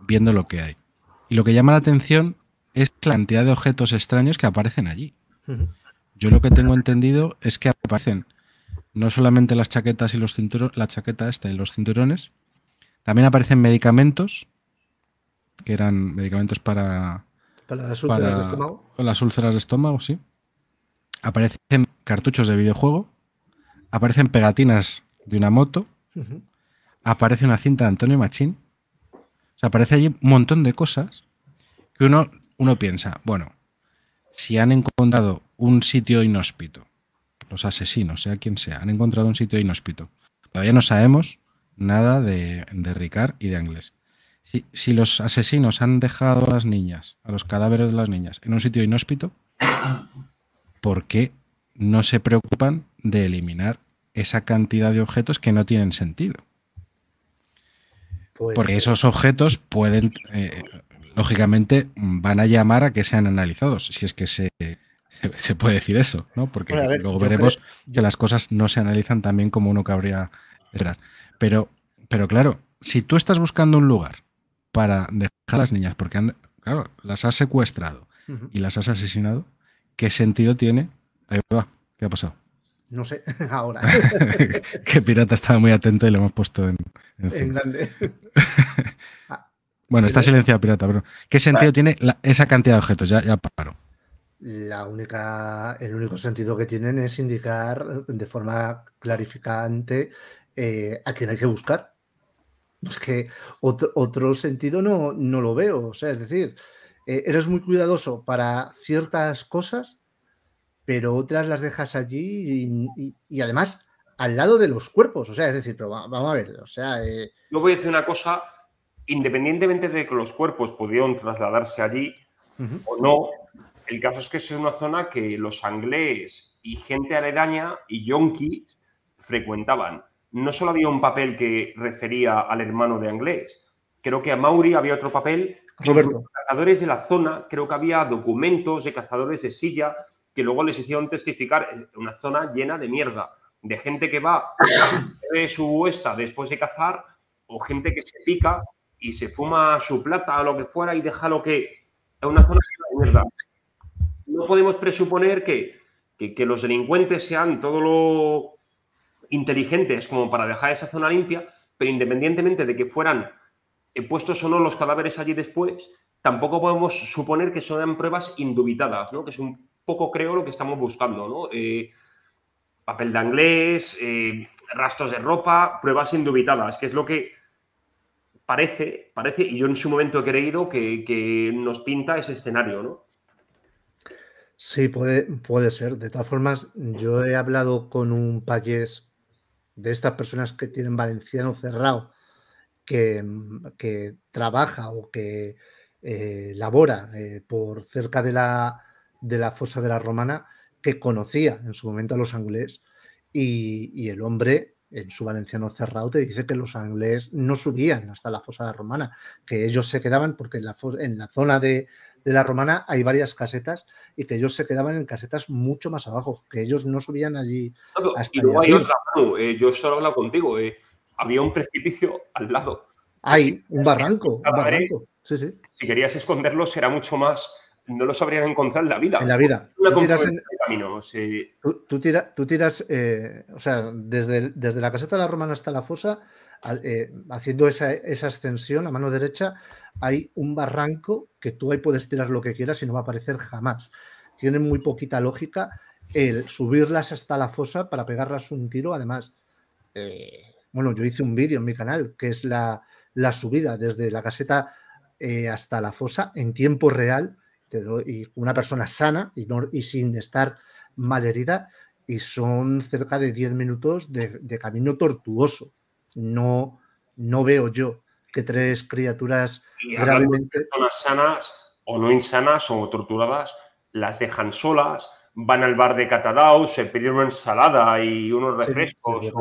viendo lo que hay. Y lo que llama la atención es la cantidad de objetos extraños que aparecen allí. Yo lo que tengo entendido es que aparecen no solamente las chaquetas y los cinturones, la chaqueta esta y los cinturones, también aparecen medicamentos, que eran medicamentos para... las úlceras de estómago. sí. Aparecen cartuchos de videojuego, aparecen pegatinas de una moto, aparece una cinta de Antonio Machín. O sea, aparece allí un montón de cosas que uno, uno piensa, bueno, si han encontrado un sitio inhóspito, los asesinos, sea quien sea, han encontrado un sitio inhóspito. Todavía no sabemos nada de, de Ricard y de Anglés. Si, los asesinos han dejado a las niñas, a los cadáveres de las niñas, en un sitio inhóspito, ¿por qué no se preocupan de eliminar esa cantidad de objetos que no tienen sentido? Pues Porque esos objetos pueden, eh, lógicamente, van a llamar a que sean analizados, si es que se, puede decir eso, ¿no? Porque luego veremos que las cosas no se analizan tan bien como uno cabría esperar. Pero, pero claro, si tú estás buscando un lugar para dejar a las niñas, porque claro, las has secuestrado y las has asesinado, ¿qué sentido tiene? Ahí va, ¿qué ha pasado? No sé, ahora. que Pirata estaba muy atento y lo hemos puesto en, en, grande. Ah. bueno, está silenciado Pirata, pero ¿qué sentido ah. tiene esa cantidad de objetos? Ya, ya paro. La única, el único sentido que tienen es indicar de forma clarificante eh, a quién hay que buscar es que otro, sentido no, no, lo veo. O sea, es decir, eh, eres muy cuidadoso para ciertas cosas, pero otras las dejas allí y, además al lado de los cuerpos. O sea, es decir, pero vamos a ver, o sea... Eh, Yo voy a decir una cosa, independientemente de que los cuerpos pudieron trasladarse allí o no, el caso es que es una zona que los anglés y gente aledaña y yonki frecuentaban no solo había un papel que refería al hermano de Anglés, creo que a Mauri había otro papel. Roberto. cazadores de la zona, creo que había documentos de cazadores de silla que luego les hicieron testificar. Una zona llena de mierda, de gente que va, de su huesta después de cazar, o gente que se pica y se fuma su plata o lo que fuera y deja lo que. Es una zona llena de mierda. No podemos presuponer que, que los delincuentes sean todo lo inteligentes como para dejar esa zona limpia, pero independientemente de que fueran eh, puestos o no los cadáveres allí después, tampoco podemos suponer que sean pruebas indubitadas, ¿no? que es un poco, creo, lo que estamos buscando. ¿no? Eh, papel de inglés, eh, rastros de ropa, pruebas indubitadas, que es lo que parece, parece y yo en su momento he creído que, nos pinta ese escenario. ¿no? Sí, puede, puede ser. De todas formas, yo he hablado con un payés de estas personas que tienen valenciano cerrado, que, mm, que trabaja o que eh, labora eh, por cerca de la, de la fosa de la Romana, que conocía en su momento a los anglés, y, el hombre en su valenciano cerrado te dice que los anglés no subían hasta la fosa de la romana, que ellos se quedaban porque en la zona de, de la Romana hay varias casetas y que ellos se quedaban en casetas mucho más abajo, que ellos no subían allí. hasta y eh, yo solo he hablado contigo, eh, había un precipicio al lado. Hay un barranco, Si querías esconderlo, será mucho más no lo sabrían encontrar en la vida. En la vida. tú tiras, tú, tiras eh, o sea, desde, desde, la caseta de la romana hasta la fosa, eh, haciendo esa, extensión ascensión a mano derecha, hay un barranco que tú ahí puedes tirar lo que quieras y no va a aparecer jamás. Tiene muy poquita lógica el subirlas hasta la fosa para pegarlas un tiro. Además, eh. bueno, yo hice un vídeo en mi canal que es la, subida desde la caseta eh, hasta la fosa en tiempo real y una persona sana y, sin estar mal herida y son cerca de 10 minutos de, camino tortuoso no, no veo yo que tres criaturas realmente sanas o no insanas o torturadas las dejan solas, van al bar de Catadao, se piden una ensalada y unos refrescos.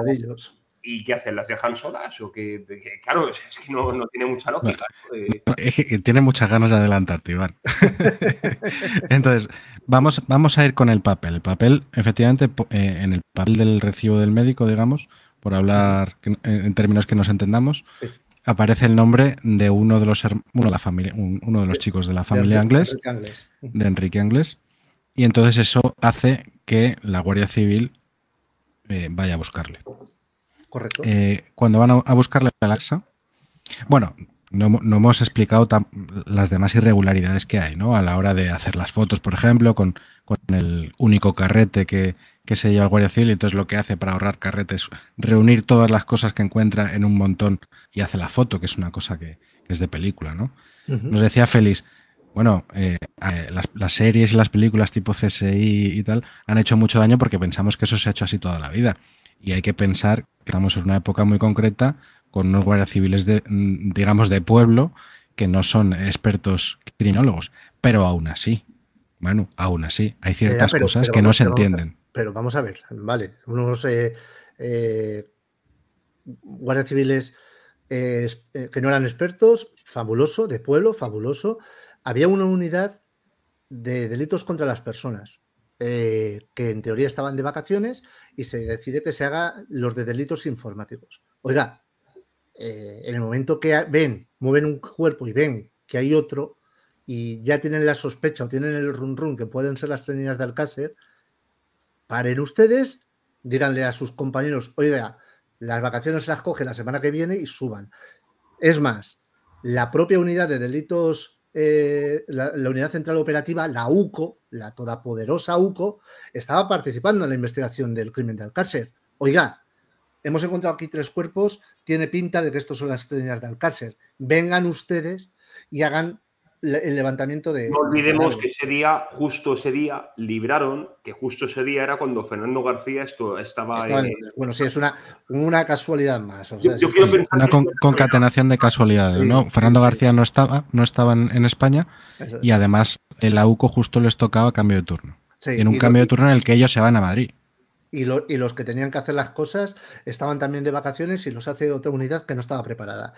¿Y qué hacen? ¿Las dejan solas? O que, eh, claro, es que no, tiene mucha lógica. Eh, eh, es que tiene muchas ganas de adelantarte, Iván. Entonces, vamos, vamos a ir con el papel. El papel, efectivamente, en el papel del recibo del médico, digamos, por hablar eh, en términos que nos entendamos, aparece el nombre de uno de los uno de los chicos de la familia de de Enrique Angles. y entonces eso hace que la Guardia Civil eh, vaya a buscarle. Correcto. Eh, cuando van a, buscarle a la casa, bueno, no, hemos explicado las demás irregularidades que hay, ¿no? A la hora de hacer las fotos, por ejemplo, con, con el único carrete que, que se lleva al Guardia Civil y entonces lo que hace para ahorrar carretes reunir todas las cosas que encuentra en un montón y hace la foto, que es una cosa que, es de película, ¿no? Nos decía Félix, bueno, eh, eh, las, series y las películas tipo CSI y tal han hecho mucho daño porque pensamos que eso se ha hecho así toda la vida. Y hay que pensar que estamos en una época muy concreta con unos guardias civiles, de, mm, digamos, de pueblo que no son expertos crinólogos, Pero aún así, Manu, aún así, hay ciertas cosas que no se entienden pero vamos a ver, vale, unos eh, eh, guardias civiles eh, que no eran expertos, fabuloso, de pueblo, fabuloso. Había una unidad de delitos contra las personas, que en teoría estaban de vacaciones y se decide que se haga los de delitos informáticos. Oiga, en el momento que ven, mueven un cuerpo y ven que hay otro y ya tienen la sospecha o tienen el run run que pueden ser las señas de Alcácer, paren ustedes, díganle a sus compañeros, oiga, las vacaciones se las coge la semana que viene y suban. Es más, la propia unidad de delitos, eh, la, unidad central operativa, la UCO, la todapoderosa UCO, estaba participando en la investigación del crimen de Alcácer. Oiga, hemos encontrado aquí tres cuerpos, tiene pinta de que estos son las estrellas de Alcácer. Vengan ustedes y hagan el levantamiento de... No olvidemos que ese día, justo ese día, libraron, que justo ese día era cuando Fernando García esto, estaba... bueno, sí, es una, una casualidad más. una concatenación de casualidades, ¿no? Fernando García no estaba, no estaba en, España y además el AUCO justo les tocaba cambio de turno. en un cambio de turno en el que ellos se van a Madrid. Y, y, los que tenían que hacer las cosas estaban también de vacaciones y los hace otra unidad que no estaba preparada.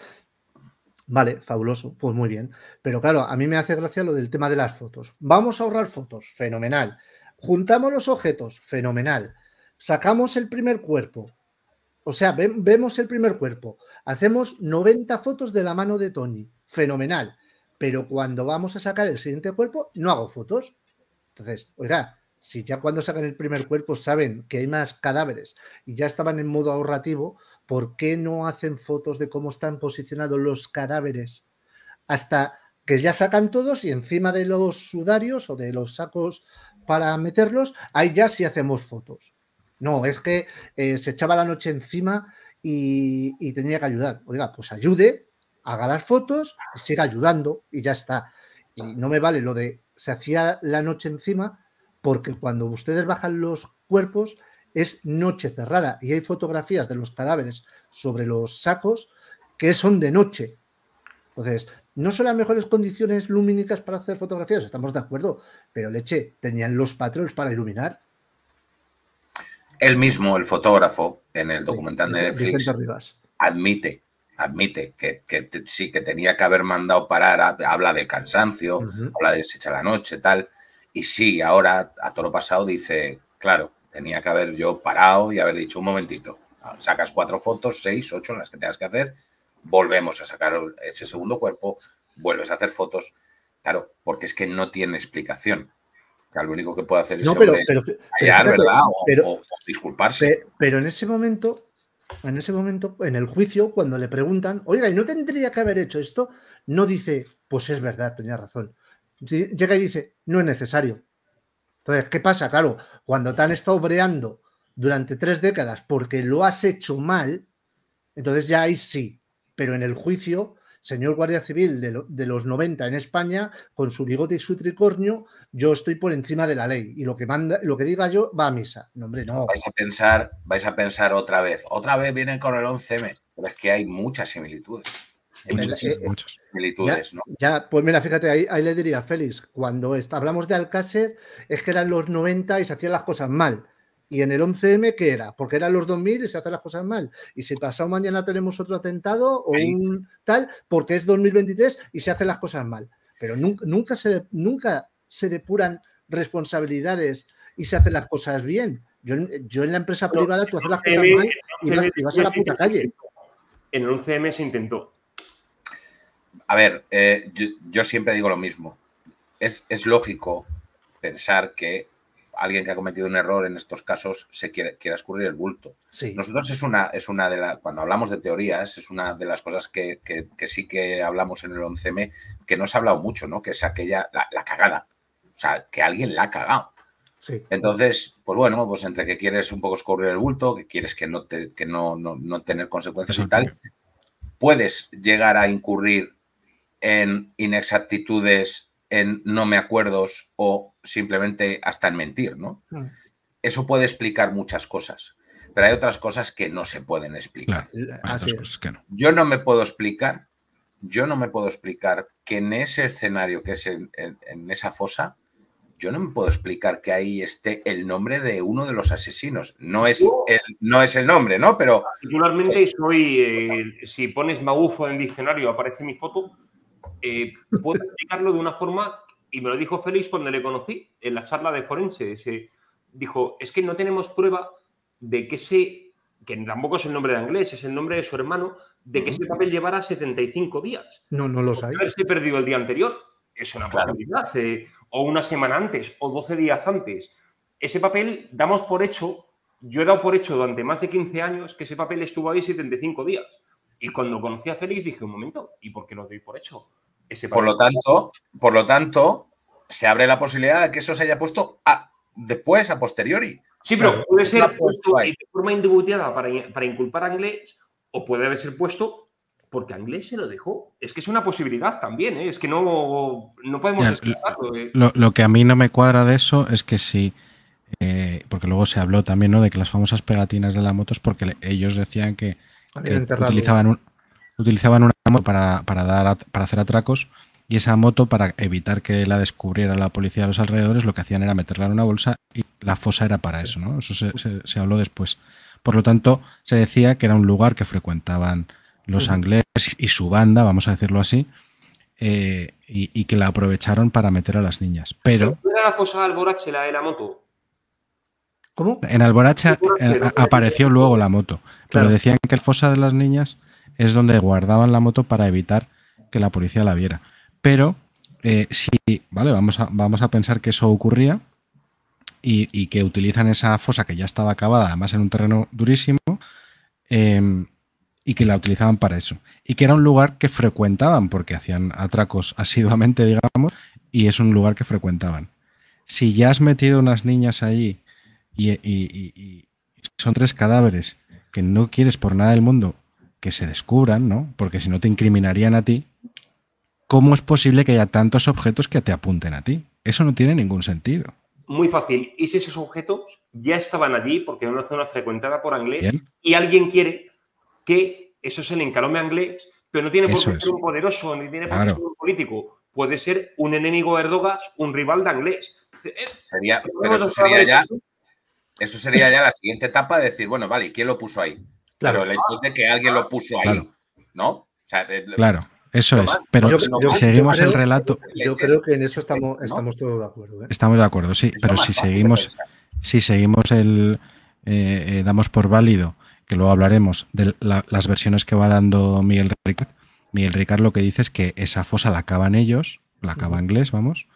Vale, fabuloso, pues muy bien. Pero claro, a mí me hace gracia lo del tema de las fotos. Vamos a ahorrar fotos, fenomenal. Juntamos los objetos, fenomenal. Sacamos el primer cuerpo. O sea, vemos el primer cuerpo. Hacemos 90 fotos de la mano de Tony, fenomenal. Pero cuando vamos a sacar el siguiente cuerpo, no hago fotos. Entonces, oiga, si ya cuando sacan el primer cuerpo saben que hay más cadáveres y ya estaban en modo ahorrativo, ¿Por qué no hacen fotos de cómo están posicionados los cadáveres? Hasta que ya sacan todos y encima de los sudarios o de los sacos para meterlos, ahí ya sí hacemos fotos. No, es que eh, se echaba la noche encima y, y, tenía que ayudar. Oiga, pues ayude, haga las fotos, siga ayudando y ya está. Y no me vale lo de se hacía la noche encima, porque cuando ustedes bajan los cuerpos es noche cerrada y hay fotografías de los cadáveres sobre los sacos que son de noche. Entonces, no son las mejores condiciones lumínicas para hacer fotografías, estamos de acuerdo, pero leche, tenían los patrones para iluminar. el mismo, el fotógrafo, en el documental de Netflix, admite admite que, sí, que tenía que haber mandado parar, habla de cansancio, habla de deshecha la noche, tal, y sí, ahora a toro pasado dice, claro, Tenía que haber yo parado y haber dicho un momentito, sacas cuatro fotos, seis, ocho, las que tengas que hacer, volvemos a sacar ese segundo cuerpo, vuelves a hacer fotos. Claro, porque es que no tiene explicación. Que lo único que puede hacer es no, pero, pero, O, disculparse. Pero, en ese momento, en ese momento, en el juicio, cuando le preguntan, oiga, ¿y no tendría que haber hecho esto? No dice, pues es verdad, tenía razón. Llega y dice, no es necesario. Entonces, ¿qué pasa? Claro, cuando te han estado breando durante tres décadas porque lo has hecho mal, entonces ya ahí sí. Pero en el juicio, señor Guardia Civil de, los 90 en España, con su bigote y su tricornio, yo estoy por encima de la ley y lo que manda, lo que diga yo va a misa. No, hombre, no. Vais a pensar, vais a pensar otra vez. Otra vez viene con el 11M, pero es que hay muchas similitudes. Eh, eh, muchas, Similitudes, pues mira, fíjate, ahí, le diría Félix, cuando hablamos de Alcácer, es que eran los 90 y se hacían las cosas mal. Y en el 11M, ¿qué era? Porque eran los 2000 y se hacen las cosas mal. Y si pasado mañana tenemos otro atentado o un tal, porque es 2023 y se hacen las cosas mal. Pero nunca, nunca, se, depuran responsabilidades y se hacen las cosas bien. Yo, yo en la empresa privada tú haces las cosas mal y vas a la puta calle. En el 11M se intentó. A ver, eh, yo, siempre digo lo mismo. Es, es, lógico pensar que alguien que ha cometido un error en estos casos se quiere, quiera escurrir el bulto. Nosotros es una, es una de las, cuando hablamos de teorías, es una de las cosas que, sí que hablamos en el 11M, que no se ha hablado mucho, ¿no? Que es aquella, la, cagada. O sea, que alguien la ha cagado. Sí. Entonces, pues bueno, pues entre que quieres un poco escurrir el bulto, que quieres que no, te, no, no, no tener consecuencias y tal, puedes llegar a incurrir en inexactitudes, en no me acuerdos o simplemente hasta en mentir, ¿no? Hmm. Eso puede explicar muchas cosas, pero hay otras cosas que no se pueden explicar. Yo no me puedo explicar, yo no me puedo explicar que en ese escenario, que es en, esa fosa, yo no me puedo explicar que ahí esté el nombre de uno de los asesinos. No es, el, nombre, ¿no? Pero. Particularmente soy. Eh, si pones Magufo en el diccionario, aparece mi foto. Eh, puedo explicarlo de una forma, y me lo dijo Félix cuando le conocí en la charla de Forense. dijo, es que no tenemos prueba de que ese, que tampoco es el nombre de inglés, es el nombre de su hermano, de que ese mm. papel llevara 75 días. No, no lo hay. Haberse perdido el día anterior es una posibilidad, eh, o una semana antes, o 12 días antes. Ese papel damos por hecho, yo he dado por hecho durante más de 15 años que ese papel estuvo ahí 75 días. Y cuando conocí a Félix dije, un momento, ¿y por qué lo doy por hecho? por lo tanto, por lo tanto, se abre la posibilidad de que eso se haya puesto después, a posteriori. Sí, pero puede ser puesto de forma indebuteada para, inculpar a Anglés o puede haber ser puesto porque inglés se lo dejó. Es que es una posibilidad también, ¿eh? es que no, no podemos ¿eh? Lo, que a mí no me cuadra de eso es que si. Eh, porque luego se habló también ¿no? de que las famosas pegatinas de la moto porque ellos decían que, que utilizaban un, utilizaban una moto para, para hacer atracos y esa moto, para evitar que la descubriera la policía de los alrededores, lo que hacían era meterla en una bolsa y la fosa era para eso, ¿no? Eso se, se, habló después. Por lo tanto, se decía que era un lugar que frecuentaban los angleses y su banda, vamos a decirlo así, eh, y, que la aprovecharon para meter a las niñas. Pero. era la fosa de Alborache, la de la moto? ¿Cómo? En alboracha eh, apareció luego la moto, pero decían que el fosa de las niñas es donde guardaban la moto para evitar que la policía la viera. Pero eh, vale, vamos a, vamos a pensar que eso ocurría y, que utilizan esa fosa que ya estaba acabada, además en un terreno durísimo, em, y que la utilizaban para eso. Y que era un lugar que frecuentaban porque hacían atracos asiduamente, digamos, y es un lugar que frecuentaban. Si ya has metido unas niñas allí y, y, y son tres cadáveres que no quieres por nada del mundo que se descubran, ¿no? Porque si no te incriminarían a ti, ¿cómo es posible que haya tantos objetos que te apunten a ti? Eso no tiene ningún sentido. Muy fácil. ¿Y si esos objetos ya estaban allí porque era una zona frecuentada por inglés y alguien quiere que eso se le encalome a inglés, pero no tiene por qué ser un poderoso, ni tiene por qué ser un político? Puede ser un enemigo de Erdogan, un rival de inglés. Eh, sería, eso sería ya... Eso sería ya la siguiente etapa de decir, bueno, vale, quién lo puso ahí? Claro. el hecho es de que alguien lo puso ahí, ¿no? claro. Eso es, pero si seguimos el relato. Yo creo que en eso estamos, todos de acuerdo. ¿eh? Estamos de acuerdo, sí, pero si seguimos, si seguimos el. Eh, eh, damos por válido, que luego hablaremos, de las versiones que va dando Miguel Ricard. Miguel Ricardo, lo que dice es que esa fosa la acaban ellos, la acaba inglés, vamos,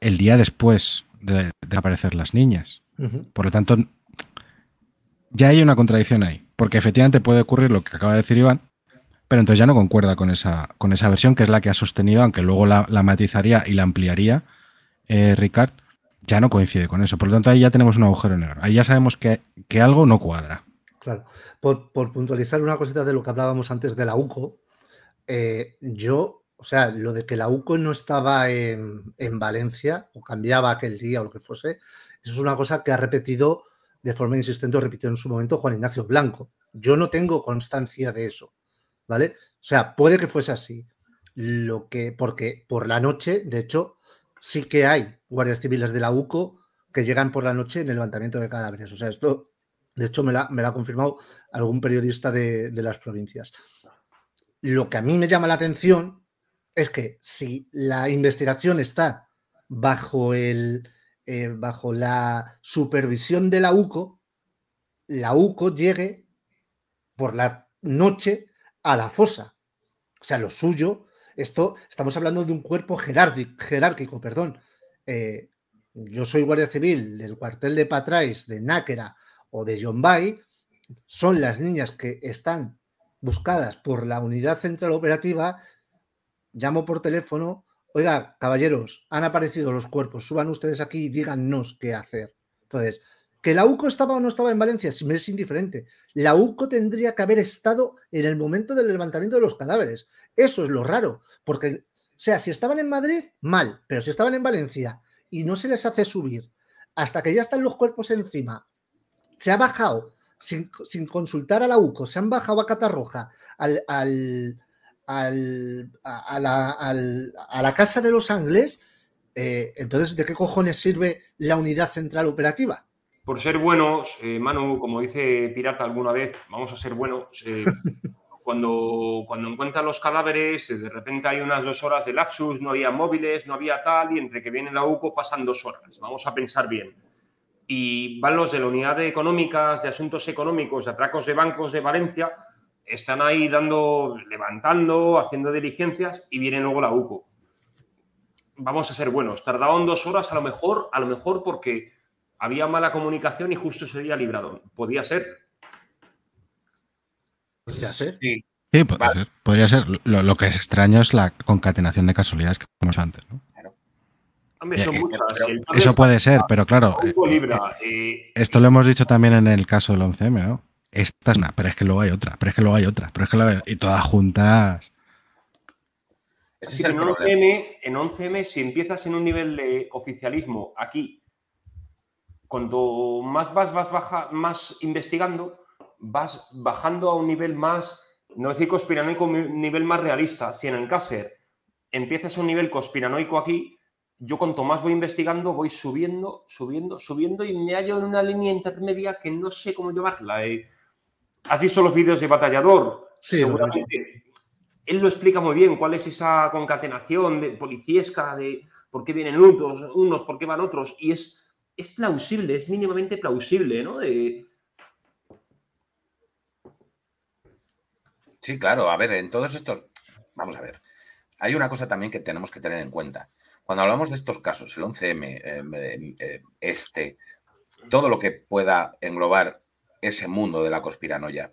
el día después de, aparecer las niñas. Por lo tanto, ya hay una contradicción ahí porque efectivamente puede ocurrir lo que acaba de decir Iván, pero entonces ya no concuerda con esa, con esa versión, que es la que ha sostenido, aunque luego la, matizaría y la ampliaría eh, Ricard, ya no coincide con eso. Por lo tanto, ahí ya tenemos un agujero negro. Ahí ya sabemos que, algo no cuadra. Claro. Por, puntualizar una cosita de lo que hablábamos antes de la UCO, eh, yo, o sea, lo de que la UCO no estaba en, en Valencia o cambiaba aquel día o lo que fuese, eso es una cosa que ha repetido de forma insistente repitió en su momento Juan Ignacio Blanco. Yo no tengo constancia de eso, ¿vale? O sea, puede que fuese así. Lo que, porque por la noche, de hecho, sí que hay guardias civiles de la UCO que llegan por la noche en el levantamiento de cadáveres. O sea, esto, de hecho, me la, ha confirmado algún periodista de las provincias. Lo que a mí me llama la atención es que si la investigación está bajo el, eh, bajo la supervisión de la UCO, la UCO llegue por la noche a la fosa. O sea, lo suyo, esto, estamos hablando de un cuerpo jerárquico, perdón. Eh, yo soy guardia civil del cuartel de Patrais, de Náquera o de Yombay, son las niñas que están buscadas por la unidad central operativa, llamo por teléfono, oiga, caballeros, han aparecido los cuerpos, suban ustedes aquí y díganos qué hacer. Entonces, que la UCO estaba o no estaba en Valencia, me es indiferente. La UCO tendría que haber estado en el momento del levantamiento de los cadáveres. Eso es lo raro, porque, o sea, si estaban en Madrid, mal, pero si estaban en Valencia y no se les hace subir hasta que ya están los cuerpos encima, se ha bajado sin, consultar a la UCO, se han bajado a Catarroja, al a, la, casa de los Angles, eh, entonces, ¿de qué cojones sirve la unidad central operativa? Por ser buenos, eh, Manu, como dice Pirata alguna vez, vamos a ser buenos. Eh, cuando, cuando encuentran los cadáveres, de repente hay unas dos horas de lapsus, no había móviles, no había tal, y entre que viene la UCO pasan dos horas. Vamos a pensar bien. Y van los de la unidad de económicas, de asuntos económicos, de atracos de bancos de Valencia, están ahí dando, levantando, haciendo diligencias y viene luego la UCO. Vamos a ser buenos. Tardaban dos horas a lo mejor, a lo mejor porque había mala comunicación y justo ese día libraron. Podía ser. Podría ser. Sí, podría, ser. Lo, que es extraño es la concatenación de casualidades que hemos antes. Eh, eh, eso puede ser, pero claro. Eh, esto lo hemos dicho también en el caso del 11M, ¿no? esta es pero es que luego hay otra, pero es que luego hay otra, pero es que luego hay... Y todas juntas... es en, 11M, si empiezas en un nivel de oficialismo aquí, cuanto más vas, vas baja, más investigando, vas bajando a un nivel más, no decir conspiranoico, un nivel más realista. Si en el Cácer empiezas a un nivel conspiranoico aquí, yo cuanto más voy investigando, voy subiendo, subiendo, subiendo y me hallo en una línea intermedia que no sé cómo llevarla. Eh, Has visto los vídeos de Batallador, sí, seguramente. Él lo explica muy bien, cuál es esa concatenación de, policiesca de por qué vienen unos, unos, por qué van otros. Y es, es plausible, es mínimamente plausible, ¿no? Sí, claro, a ver, en todos estos, vamos a ver, hay una cosa también que tenemos que tener en cuenta. Cuando hablamos de estos casos, el 11M, eh, eh, eh, este, todo lo que pueda englobar ese mundo de la conspiranoia.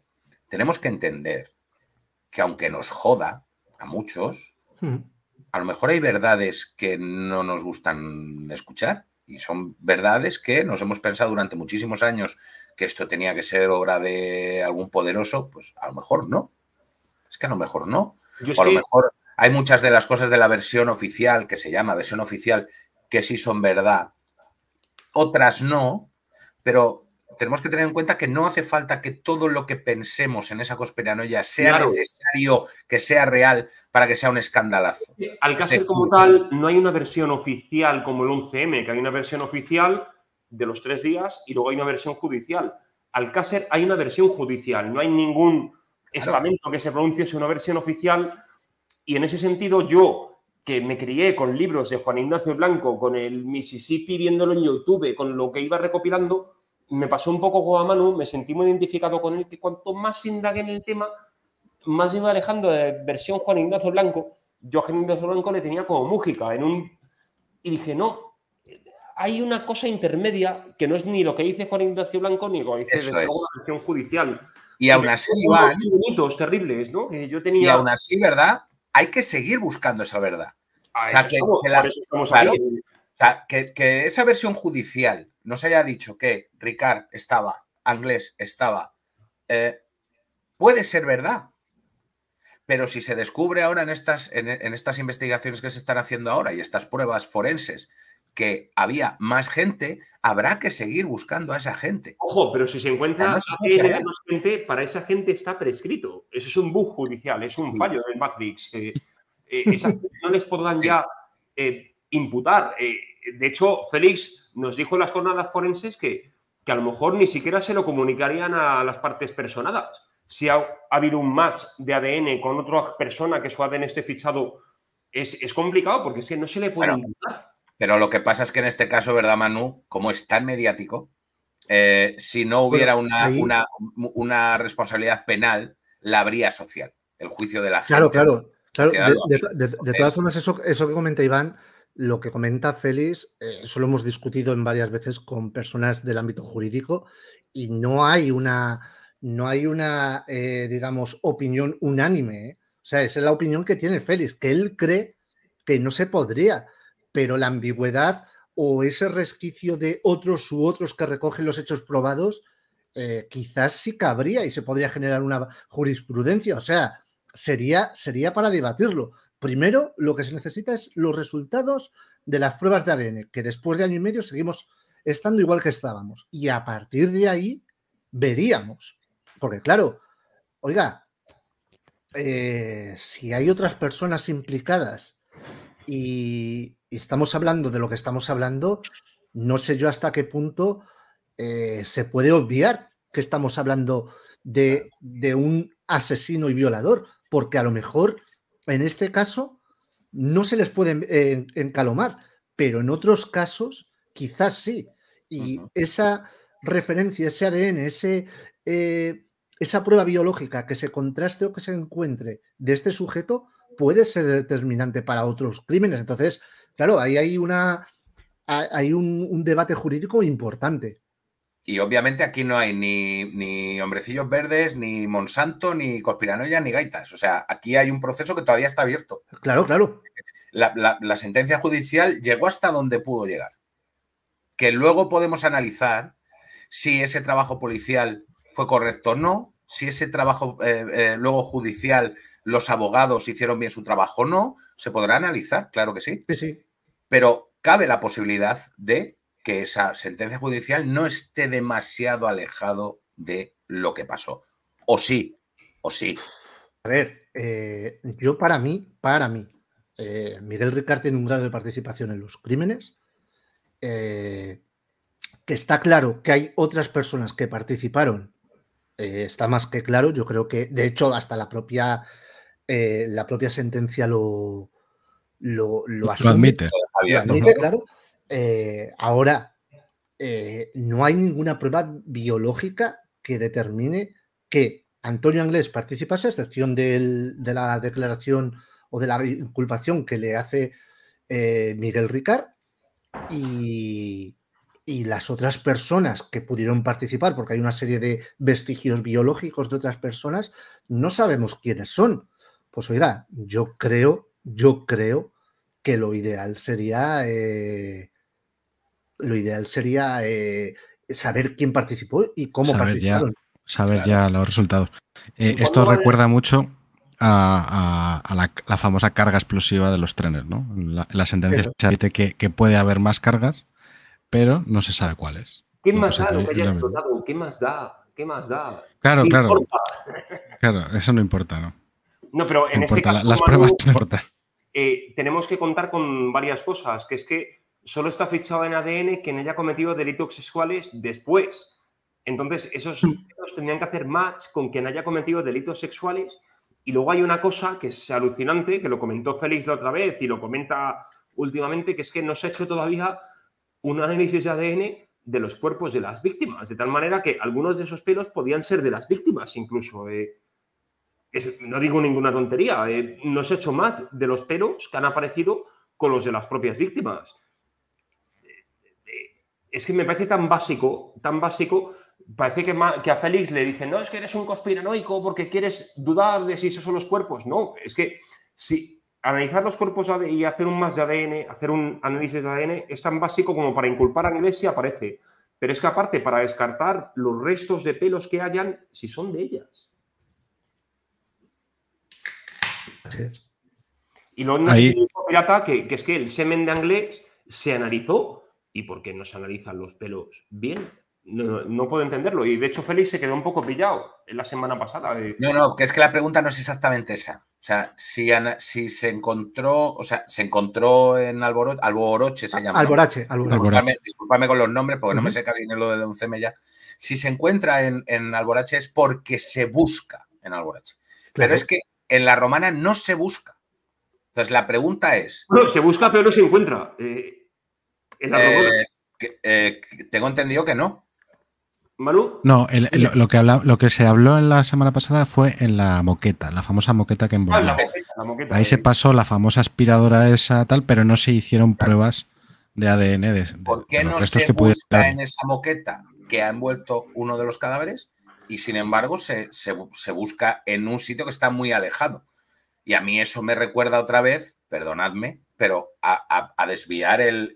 Tenemos que entender que aunque nos joda a muchos, hmm. a lo mejor hay verdades que no nos gustan escuchar y son verdades que nos hemos pensado durante muchísimos años que esto tenía que ser obra de algún poderoso, pues a lo mejor no. Es que a lo mejor no. a lo mejor hay muchas de las cosas de la versión oficial, que se llama versión oficial, que sí son verdad, otras no, pero tenemos que tener en cuenta que no hace falta que todo lo que pensemos en esa conspiranoia sea necesario que sea real para que sea un escandalazo. Al caso como tal, no hay una versión oficial como el 11M, que hay una versión oficial de los tres días y luego hay una versión judicial. Al Alcácer hay una versión judicial, no hay ningún estamento que se pronuncie, sobre una versión oficial. Y en ese sentido, yo, que me crié con libros de Juan Ignacio Blanco, con el Mississippi viéndolo en YouTube, con lo que iba recopilando, me pasó un poco con Manu, me sentí muy identificado con él, que cuanto más indague en el tema, más iba alejando de versión Juan Ignacio Blanco. Yo a Juan Ignacio Blanco le tenía como música en un... Y dije, no, hay una cosa intermedia que no es ni lo que dice Juan Ignacio Blanco ni lo que dice la versión judicial. Y aún así, Iván... terribles, ¿no? Que yo tenía... Y aún así, ¿verdad? Hay que seguir buscando esa verdad. o sea, que, o sea que esa versión judicial nos haya dicho que Ricard estaba, Anglés estaba, eh, puede ser verdad. Pero si se descubre ahora en estas, en, estas investigaciones que se están haciendo ahora y estas pruebas forenses que había más gente, habrá que seguir buscando a esa gente. Ojo, pero si se encuentra gente, para esa gente está prescrito. Eso es un bug judicial, es un fallo del Matrix. Eh, eh, esas no les podrán ya imputar de hecho, Félix nos dijo en las jornadas forenses que, que a lo mejor ni siquiera se lo comunicarían a las partes personadas. Si ha, habido un match de ADN con otra persona que su ADN esté fichado, es, complicado porque es que no se le puede... pero lo que pasa es que en este caso, ¿verdad, Manu? Como es tan mediático, eh, si no hubiera una, una, una, responsabilidad penal, la habría social, el juicio de la gente. Claro, claro. claro. De, todas formas, eso, eso que comenta Iván, lo que comenta Félix, eh, eso lo hemos discutido en varias veces con personas del ámbito jurídico y no hay una, no hay una eh, digamos, opinión unánime. ¿eh? O sea, esa es la opinión que tiene Félix, que él cree que no se podría, pero la ambigüedad o ese resquicio de otros u otros que recogen los hechos probados, quizás sí cabría y se podría generar una jurisprudencia. O sea, sería, sería para debatirlo. Primero, lo que se necesita es los resultados de las pruebas de ADN, que después de año y medio seguimos estando igual que estábamos. Y a partir de ahí veríamos. Porque claro, oiga, eh, si hay otras personas implicadas y, estamos hablando de lo que estamos hablando, no sé yo hasta qué punto eh, se puede obviar que estamos hablando de, de un asesino y violador, porque a lo mejor en este caso no se les puede eh, encalomar, pero en otros casos quizás sí. Y esa referencia, ese ADN, ese, eh, esa prueba biológica que se contraste o que se encuentre de este sujeto puede ser determinante para otros crímenes. Entonces, claro, ahí hay una hay un debate jurídico importante. Y obviamente aquí no hay ni, hombrecillos verdes, ni Monsanto, ni conspiranoia, ni gaitas. O sea, aquí hay un proceso que todavía está abierto. Claro, claro. La, sentencia judicial llegó hasta donde pudo llegar. Que luego podemos analizar si ese trabajo policial fue correcto o no, si ese trabajo eh, eh, luego judicial, los abogados hicieron bien su trabajo o no, se podrá analizar, claro que sí, sí. Pero cabe la posibilidad de que esa sentencia judicial no esté demasiado alejado de lo que pasó. O sí, o sí. A ver, eh, yo para mí, para mí, eh, Miguel Ricard tiene un grado de participación en los crímenes, eh, que está claro que hay otras personas que participaron, está más que claro, yo creo que, de hecho, hasta la propia, la propia sentencia lo, lo, asume, admite. Lo admite, claro. Eh, ahora, eh, no hay ninguna prueba biológica que determine que Antonio Anglés participase, a excepción de la declaración o de la inculpación que le hace eh, Miguel Ricard, y, las otras personas que pudieron participar, porque hay una serie de vestigios biológicos de otras personas, no sabemos quiénes son. Pues oiga, yo creo, yo creo que lo ideal sería lo ideal sería eh, saber quién participó y cómo saber participaron. saber ya los resultados. Eh, esto recuerda mucho a, la, famosa carga explosiva de los trenes, ¿no? La, sentencia dice que, puede haber más cargas, pero no se sabe cuáles. ¿Qué más da lo que haya explotado? ¿Qué más da? ¿Qué más da? Claro, claro. Claro, eso no importa, ¿no? No, pero en este caso, las pruebas no importan. Eh, tenemos que contar con varias cosas, que es que solo está fichado en ADN quien haya cometido delitos sexuales después. Entonces, esos pelos mm. tendrían que hacer match con quien haya cometido delitos sexuales. Y luego hay una cosa que es alucinante, que lo comentó Félix la otra vez y lo comenta últimamente, que es que no se ha hecho todavía un análisis de ADN de los cuerpos de las víctimas, de tal manera que algunos de esos pelos podían ser de las víctimas incluso. Eh. no digo ninguna tontería, eh, no se ha hecho más de los pelos que han aparecido con los de las propias víctimas es que me parece tan básico, tan básico, parece que, a Félix le dicen, no, es que eres un conspiranoico porque quieres dudar de si esos son los cuerpos. No, es que si analizar los cuerpos y hacer un más de ADN, hacer un análisis de ADN, es tan básico como para inculpar a Anglés si aparece. Pero es que aparte, para descartar los restos de pelos que hayan, si son de ellas. Y lo pirata, que, que es que el semen de Anglés se analizó y por qué no se analizan los pelos bien. No, puedo entenderlo. Y de hecho, Félix se quedó un poco pillado la semana pasada. No, no, que es que la pregunta no es exactamente esa. O sea, si, si se encontró, o sea, se encontró en Alboroche, Alboroche se ah, llama. Alborache, Alborache. con los nombres porque no me sé casi ni lo de Don ya. Si se encuentra en, en, Alborache es porque se busca en Alborache. Pero es que en la romana no se busca. Entonces la pregunta es. No, se busca, pero no se encuentra. Eh, eh, eh, tengo entendido que no. ¿Manu? No, lo, que se habló en la semana pasada fue en la moqueta, la famosa moqueta que ah, envolvió. Ahí se pasó la famosa aspiradora esa tal, pero no se hicieron pruebas de ADN. De, ¿Por qué no se busca en esa moqueta que ha envuelto uno de los cadáveres y sin embargo se, busca en un sitio que está muy alejado? Y a mí eso me recuerda otra vez, perdonadme, pero a, desviar el,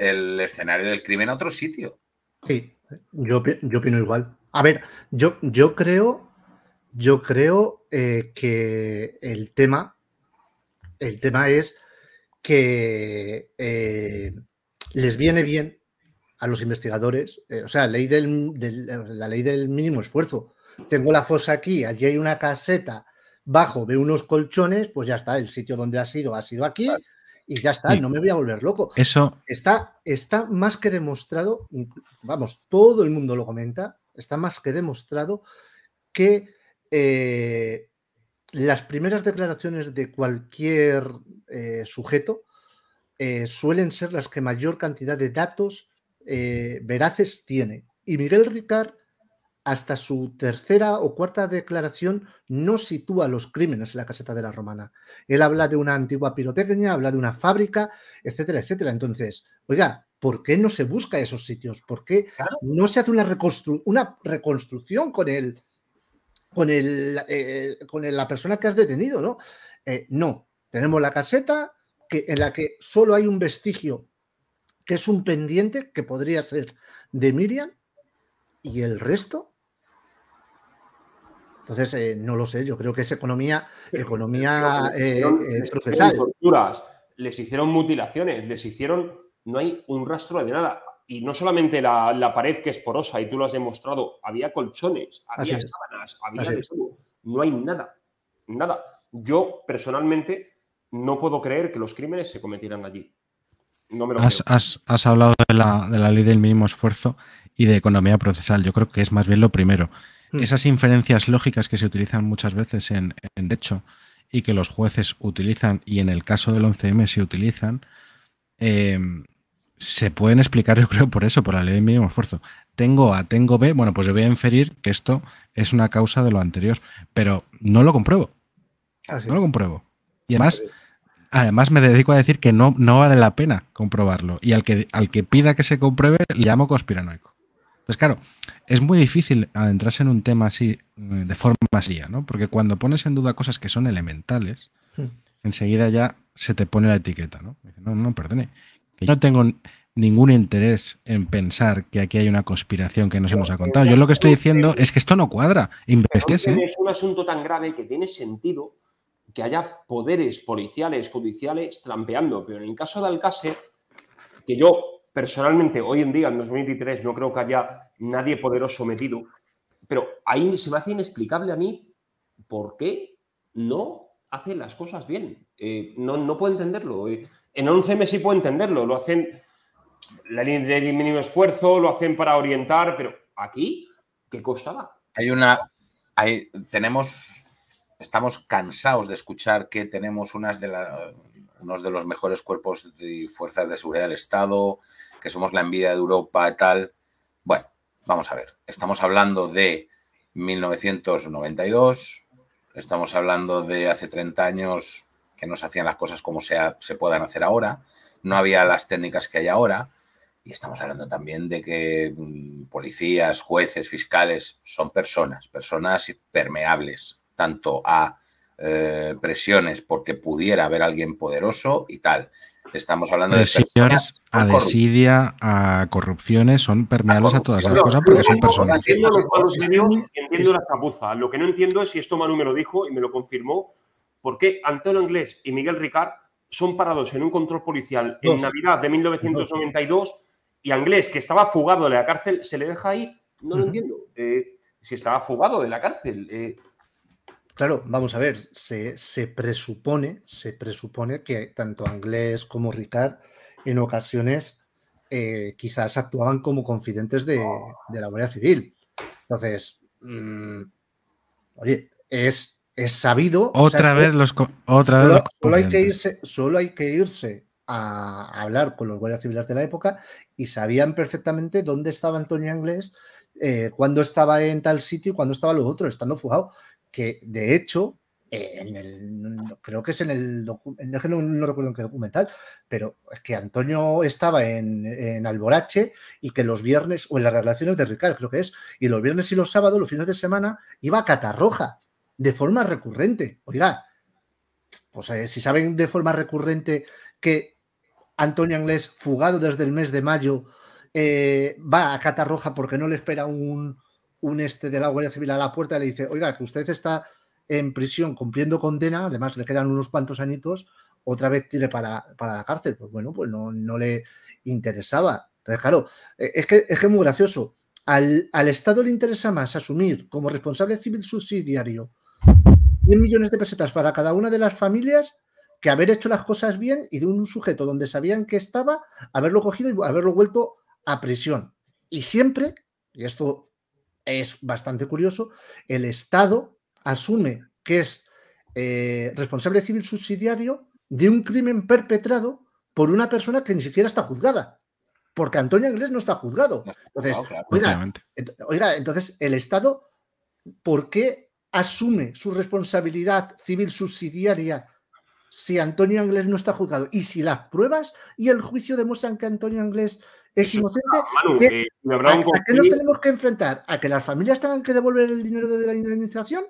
el escenario del crimen a otro sitio. Sí, yo, yo opino igual. A ver, yo, yo creo, yo creo eh, que el tema, el tema es que eh, les viene bien a los investigadores, eh, o sea, ley del, la ley del mínimo esfuerzo. Tengo la fosa aquí, allí hay una caseta, bajo ve unos colchones, pues ya está, el sitio donde ha sido ha sido aquí, y ya está, no me voy a volver loco. Eso está, está más que demostrado, vamos, todo el mundo lo comenta, está más que demostrado que eh, las primeras declaraciones de cualquier eh, sujeto eh, suelen ser las que mayor cantidad de datos veraces tiene. Y Miguel Ricard hasta su tercera o cuarta declaración no sitúa los crímenes en la caseta de la romana. Él habla de una antigua pirotecnia, habla de una fábrica, etcétera, etcétera. Entonces, oiga, ¿por qué no se busca esos sitios? ¿Por qué no se hace una, reconstrucción con él con, eh, con la persona que has detenido? No, eh, no. tenemos la caseta que, en la que solo hay un vestigio, que es un pendiente que podría ser de Miriam, y el resto entonces, eh, no lo sé, yo creo que es economía, economía eh, eh, procesal. les hicieron mutilaciones, les hicieron, no hay un rastro de nada. Y no solamente la, pared que es porosa, y tú lo has demostrado, había colchones, había sábanas, había No hay nada, nada. Yo personalmente no puedo creer que los crímenes se cometieran allí. No has, hablado de la, de la ley del mínimo esfuerzo y de economía procesal. Yo creo que es más bien lo primero. Mm. Esas inferencias lógicas que se utilizan muchas veces en, hecho y que los jueces utilizan, y en el caso del 11M se utilizan, em, se pueden explicar, yo creo, por eso, por la ley de mínimo esfuerzo. Tengo A, tengo B, bueno, pues yo voy a inferir que esto es una causa de lo anterior, pero no lo compruebo. Ah, no lo compruebo. Y además, además me dedico a decir que no, no vale la pena comprobarlo. Y al que, al que pida que se compruebe, le llamo conspiranoico. Pues claro, es muy difícil adentrarse en un tema así eh, de forma seria, ¿no? Porque cuando pones en duda cosas que son elementales, hmm. enseguida ya se te pone la etiqueta, ¿no? No, no, perdone. yo no tengo ningún interés en pensar que aquí hay una conspiración que nos hemos contado. Yo lo que estoy diciendo es que esto no cuadra. Es ¿eh? un asunto tan grave que tiene sentido que haya poderes policiales, judiciales trampeando. Pero en el caso de Alcácer, que yo personalmente hoy en día, en 2023, no creo que haya nadie poderoso metido, pero ahí se me hace inexplicable a mí por qué no hace las cosas bien. Eh, no, no puedo entenderlo. Eh, en 11 meses sí puedo entenderlo, lo hacen la línea de mínimo esfuerzo, lo hacen para orientar, pero aquí, ¿qué costaba? Hay una. tenemos. Estamos cansados de escuchar que tenemos unas de las unos de los mejores cuerpos de fuerzas de seguridad del Estado, que somos la envidia de Europa, tal. Bueno, vamos a ver, estamos hablando de 1992, estamos hablando de hace 30 años que no se hacían las cosas como se, se puedan hacer ahora, no había las técnicas que hay ahora, y estamos hablando también de que mm, policías, jueces, fiscales son personas, personas permeables tanto a eh, presiones porque pudiera haber alguien poderoso y tal. Estamos hablando de eh, personas a desidia, a corrupciones, son permeables a, todas las cosas porque son personas. Entiendo la chapuza. Lo que no entiendo es si esto Manu me lo dijo y me lo confirmó, porque qué Antonio Inglés y Miguel Ricard son parados en un control policial en Navidad de 1992 y Inglés, que estaba fugado de la cárcel, se le deja ir. No lo entiendo. Eh, si estaba fugado de la cárcel. Claro, vamos a ver, se, presupone, se presupone que tanto Anglés como Ricard en ocasiones eh, quizás actuaban como confidentes de, la Guardia Civil. Entonces, mm, oye, es, es sabido. Otra vez los. Otra solo, vez hay que irse, hay que irse a hablar con los guardias civiles de la época y sabían perfectamente dónde estaba Antonio Anglés, eh, cuándo estaba en tal sitio y cuándo estaba lo otro, estando fugado que de hecho, eh, en el, creo que es en el, no, recuerdo en qué documental, pero es que Antonio estaba en, Alborache y que los viernes, o en las relaciones de Ricardo, creo que es, y los viernes y los sábados, los fines de semana, iba a Catarroja de forma recurrente. Oiga, pues eh, si saben de forma recurrente que Antonio Anglés, fugado desde el mes de mayo, eh, va a Catarroja porque no le espera un, un este de la Guardia Civil a la puerta le dice, oiga, que usted está en prisión cumpliendo condena, además le quedan unos cuantos añitos, otra vez tire para, la cárcel. Pues bueno, pues no, le interesaba. Entonces, claro, e, es que es que muy gracioso. Al, al, Estado le interesa más asumir como responsable civil subsidiario 100 millones de pesetas para cada una de las familias que haber hecho las cosas bien y de un sujeto donde sabían que estaba, haberlo cogido y haberlo vuelto a prisión. Y siempre, y esto es bastante curioso, el Estado asume que es eh, responsable civil subsidiario de un crimen perpetrado por una persona que ni siquiera está juzgada, porque Antonio Inglés no está juzgado. Entonces, oiga, entonces el Estado, ¿por qué asume su responsabilidad civil subsidiaria si Antonio Inglés no está juzgado? Y si las pruebas y el juicio demuestran que Antonio Anglés es inocente. Eh, ¿A, qué nos tenemos que enfrentar? ¿A que las familias tengan que devolver el dinero de la indemnización?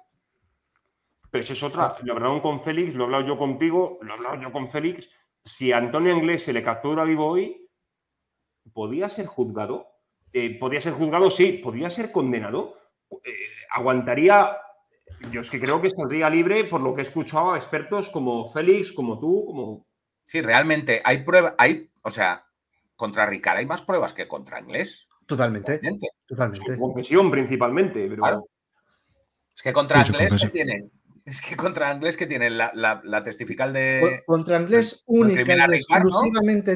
Pero es otra. Lo hablaron con Félix, lo he hablado yo contigo, lo he hablado yo con Félix. Si a Antonio Inglés se le captura vivo hoy, ¿podía ser juzgado? Eh, ¿Podía ser juzgado? Sí. ¿Podía ser condenado? Eh, ¿Aguantaría? Yo es que creo que saldría libre por lo que he escuchado a expertos como Félix, como tú, como... Sí, realmente hay pruebas, hay, o sea, contra Ricard hay más pruebas que contra Inglés. Totalmente. Totalmente. confesión principalmente, pero. Es que contra Inglés que tienen. Es que contra Inglés que tienen la, la, testifical de. Contra Inglés única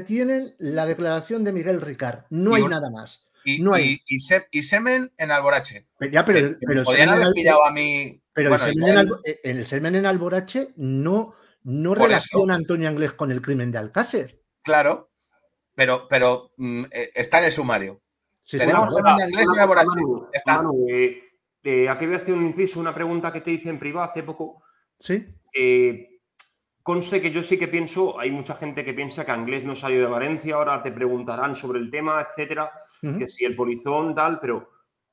tienen la declaración de Miguel Ricard. No hay nada más. Y, no hay. Y, y, semen en Alborache. Ya, pero, haber pillado a mí. Pero el, semen en, eh, el, semen en Alborache no, no relaciona Antonio Inglés con el crimen de Alcácer. Claro, pero, pero mm, e, está en el sumario. Tenemos sí, inglés y Manu, está. Eh, eh, aquí voy a hacer un inciso, una pregunta que te hice en privado hace poco. Sí. Eh, conste que yo sí que pienso, hay mucha gente que piensa que inglés no salió de Valencia, ahora te preguntarán sobre el tema, etcétera, que si el polizón, tal, pero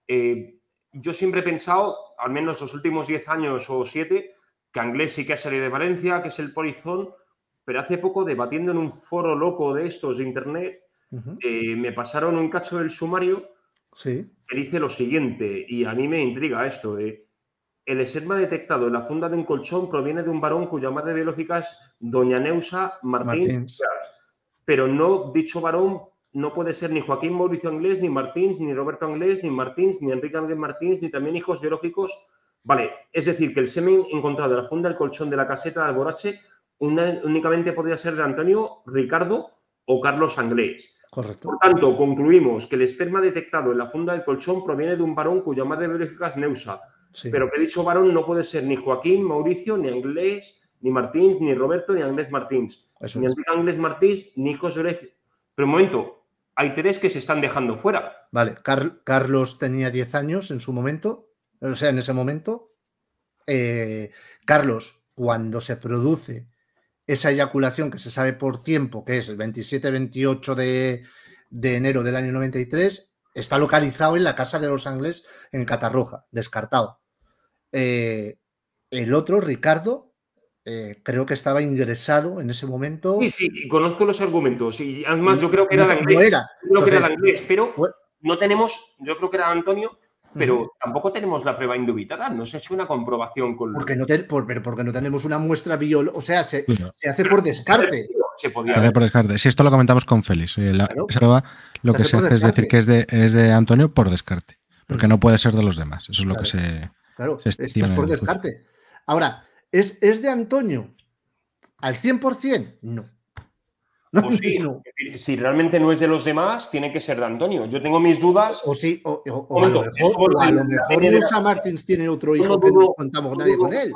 eh, yo siempre he pensado, al menos los últimos 10 años o 7, que inglés sí que ha salido de Valencia, que es el polizón, pero hace poco debatiendo en un foro loco de estos de internet, eh, me pasaron un cacho del sumario que dice lo siguiente, y a mí me intriga esto. El semen detectado en la funda de un colchón proviene de un varón cuya madre biológica es doña Neusa Martín. Pero no, dicho varón no puede ser ni Joaquín Mauricio Anglés, ni Martins, ni Roberto Anglés, ni Martins, ni Enrique Anglés Martins, ni también hijos biológicos. Vale, es decir, que el semen encontrado en la funda del colchón de la caseta de Alborache únicamente podría ser de Antonio Ricardo o Carlos Anglés. Correcto. Por tanto, concluimos que el esperma detectado en la funda del colchón proviene de un varón cuya madre verifica es Neusa, pero que dicho varón no puede ser ni Joaquín, Mauricio, ni Anglés, ni Martins, ni Roberto, ni Anglés Martins, ni Anglés Martins, ni José Pero un momento, hay tres que se están dejando fuera. Vale, Carlos tenía 10 años en su momento, o sea, en ese momento. Eh, Carlos, cuando se produce esa eyaculación que se sabe por tiempo, que es el 27-28 de, enero del año 93, está localizado en la casa de los Ángeles en Catarroja, descartado. Eh, el otro, Ricardo, eh, creo que estaba ingresado en ese momento. Sí, sí, conozco los argumentos. Y además, yo creo que era de inglés. No era. era de pero no tenemos, yo creo que era Antonio, pero tampoco tenemos la prueba indubitada, no se ha una comprobación con... Porque no, porque no tenemos una muestra biológica, o sea, se, se hace por descarte. Se hace por descarte. Si esto lo comentamos con Félix, eh, la, lo que se hace es decir que es de, es de Antonio por descarte, porque no puede ser de los demás, eso es lo que se... Claro, es, por descarte. Ahora, ¿es, ¿es de Antonio al 100%? No. si realmente no es de los demás, tiene que ser de Antonio. Yo tengo mis dudas. O sí, o, a lo mejor, Martins tiene otro hijo que no contamos nadie con él.